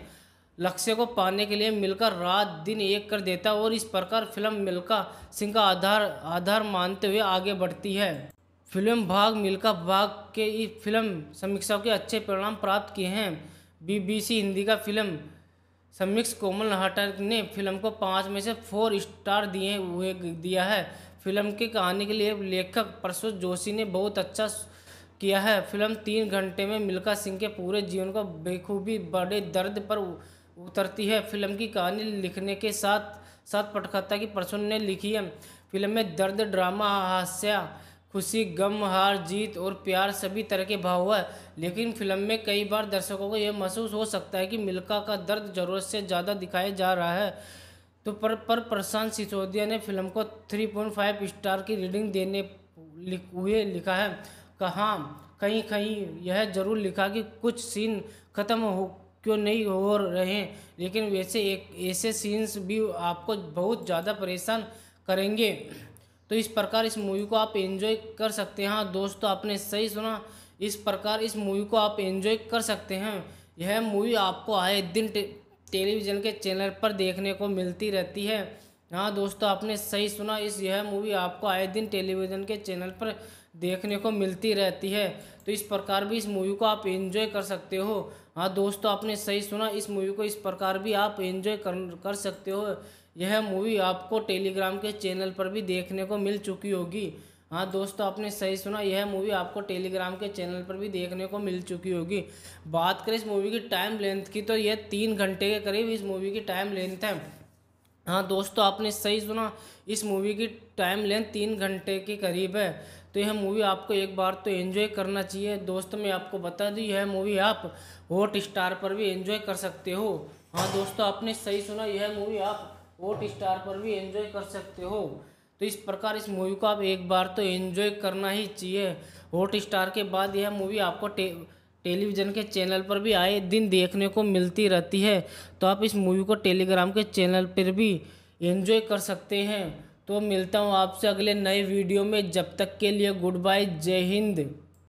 लक्ष्य को पाने के लिए मिलकर रात दिन एक कर देता और इस प्रकार फिल्म मिल्का सिंह का आधार आधार मानते हुए आगे बढ़ती है फिल्म भाग मिल्का भाग के इस फिल्म समीक्षाओं के अच्छे परिणाम प्राप्त किए हैं बीबीसी हिंदी का फिल्म समीक्ष कोमल नाहटा ने फिल्म को पाँच में से फोर स्टार दिए हुए दिया है फिल्म की कहानी के लिए लेखक प्रसुत जोशी ने बहुत अच्छा किया है फिल्म तीन घंटे में मिल्खा सिंह के पूरे जीवन को बेखूबी बड़े दर्द पर उतरती है फिल्म की कहानी लिखने के साथ साथ पटकथा की प्रसून ने लिखी है फिल्म में दर्द ड्रामा हास्य खुशी गम हार जीत और प्यार सभी तरह के भाव है लेकिन फिल्म में कई बार दर्शकों को यह महसूस हो सकता है कि मिल्खा का दर्द ज़रूरत से ज़्यादा दिखाया जा रहा है तो पर पर प्रशांत सिसोदिया ने फिल्म को 3.5 स्टार की रीडिंग देने लिख हुए लिखा है कहा कहीं कहीं यह जरूर लिखा कि कुछ सीन खत्म हो क्यों नहीं हो रहे लेकिन वैसे एक ऐसे सीन्स भी आपको बहुत ज़्यादा परेशान करेंगे तो इस प्रकार इस मूवी को आप एंजॉय कर सकते हैं हाँ, दोस्तों आपने सही सुना इस प्रकार इस मूवी को आप एंजॉय कर सकते हैं यह मूवी आपको आए दिन टेलीविज़न के चैनल पर देखने को मिलती रहती है हाँ दोस्तों आपने सही सुना इस यह मूवी आपको आए दिन टेलीविज़न के चैनल पर देखने को मिलती रहती है तो इस प्रकार भी इस मूवी को आप एंजॉय कर सकते हो हाँ दोस्तों आपने सही सुना इस मूवी को इस प्रकार भी आप एंजॉय कर कर सकते हो यह मूवी आपको टेलीग्राम के चैनल पर भी देखने को मिल चुकी होगी हाँ दोस्तों आपने सही सुना यह मूवी आपको टेलीग्राम के चैनल पर भी देखने को मिल चुकी होगी बात करें इस मूवी की टाइम लेंथ की तो यह तीन घंटे के करीब इस मूवी की टाइम लेंथ है हाँ दोस्तों आपने सही सुना इस मूवी की टाइम लेंथ तीन घंटे के करीब है तो यह मूवी आपको एक बार तो एंजॉय करना चाहिए दोस्तों मैं आपको बता दूँ यह मूवी आप हॉट स्टार पर भी एंजॉय कर सकते हो हाँ दोस्तों आपने सही सुना यह मूवी आप हॉट स्टार पर भी एंजॉय कर सकते हो तो इस प्रकार इस मूवी को आप एक बार तो एंजॉय करना ही चाहिए हॉट स्टार के बाद यह मूवी आपको टे टेलीविज़न के चैनल पर भी आए दिन देखने को मिलती रहती है तो आप इस मूवी को टेलीग्राम के चैनल पर भी एंजॉय कर सकते हैं तो मिलता हूँ आपसे अगले नए वीडियो में जब तक के लिए गुड बाय जय हिंद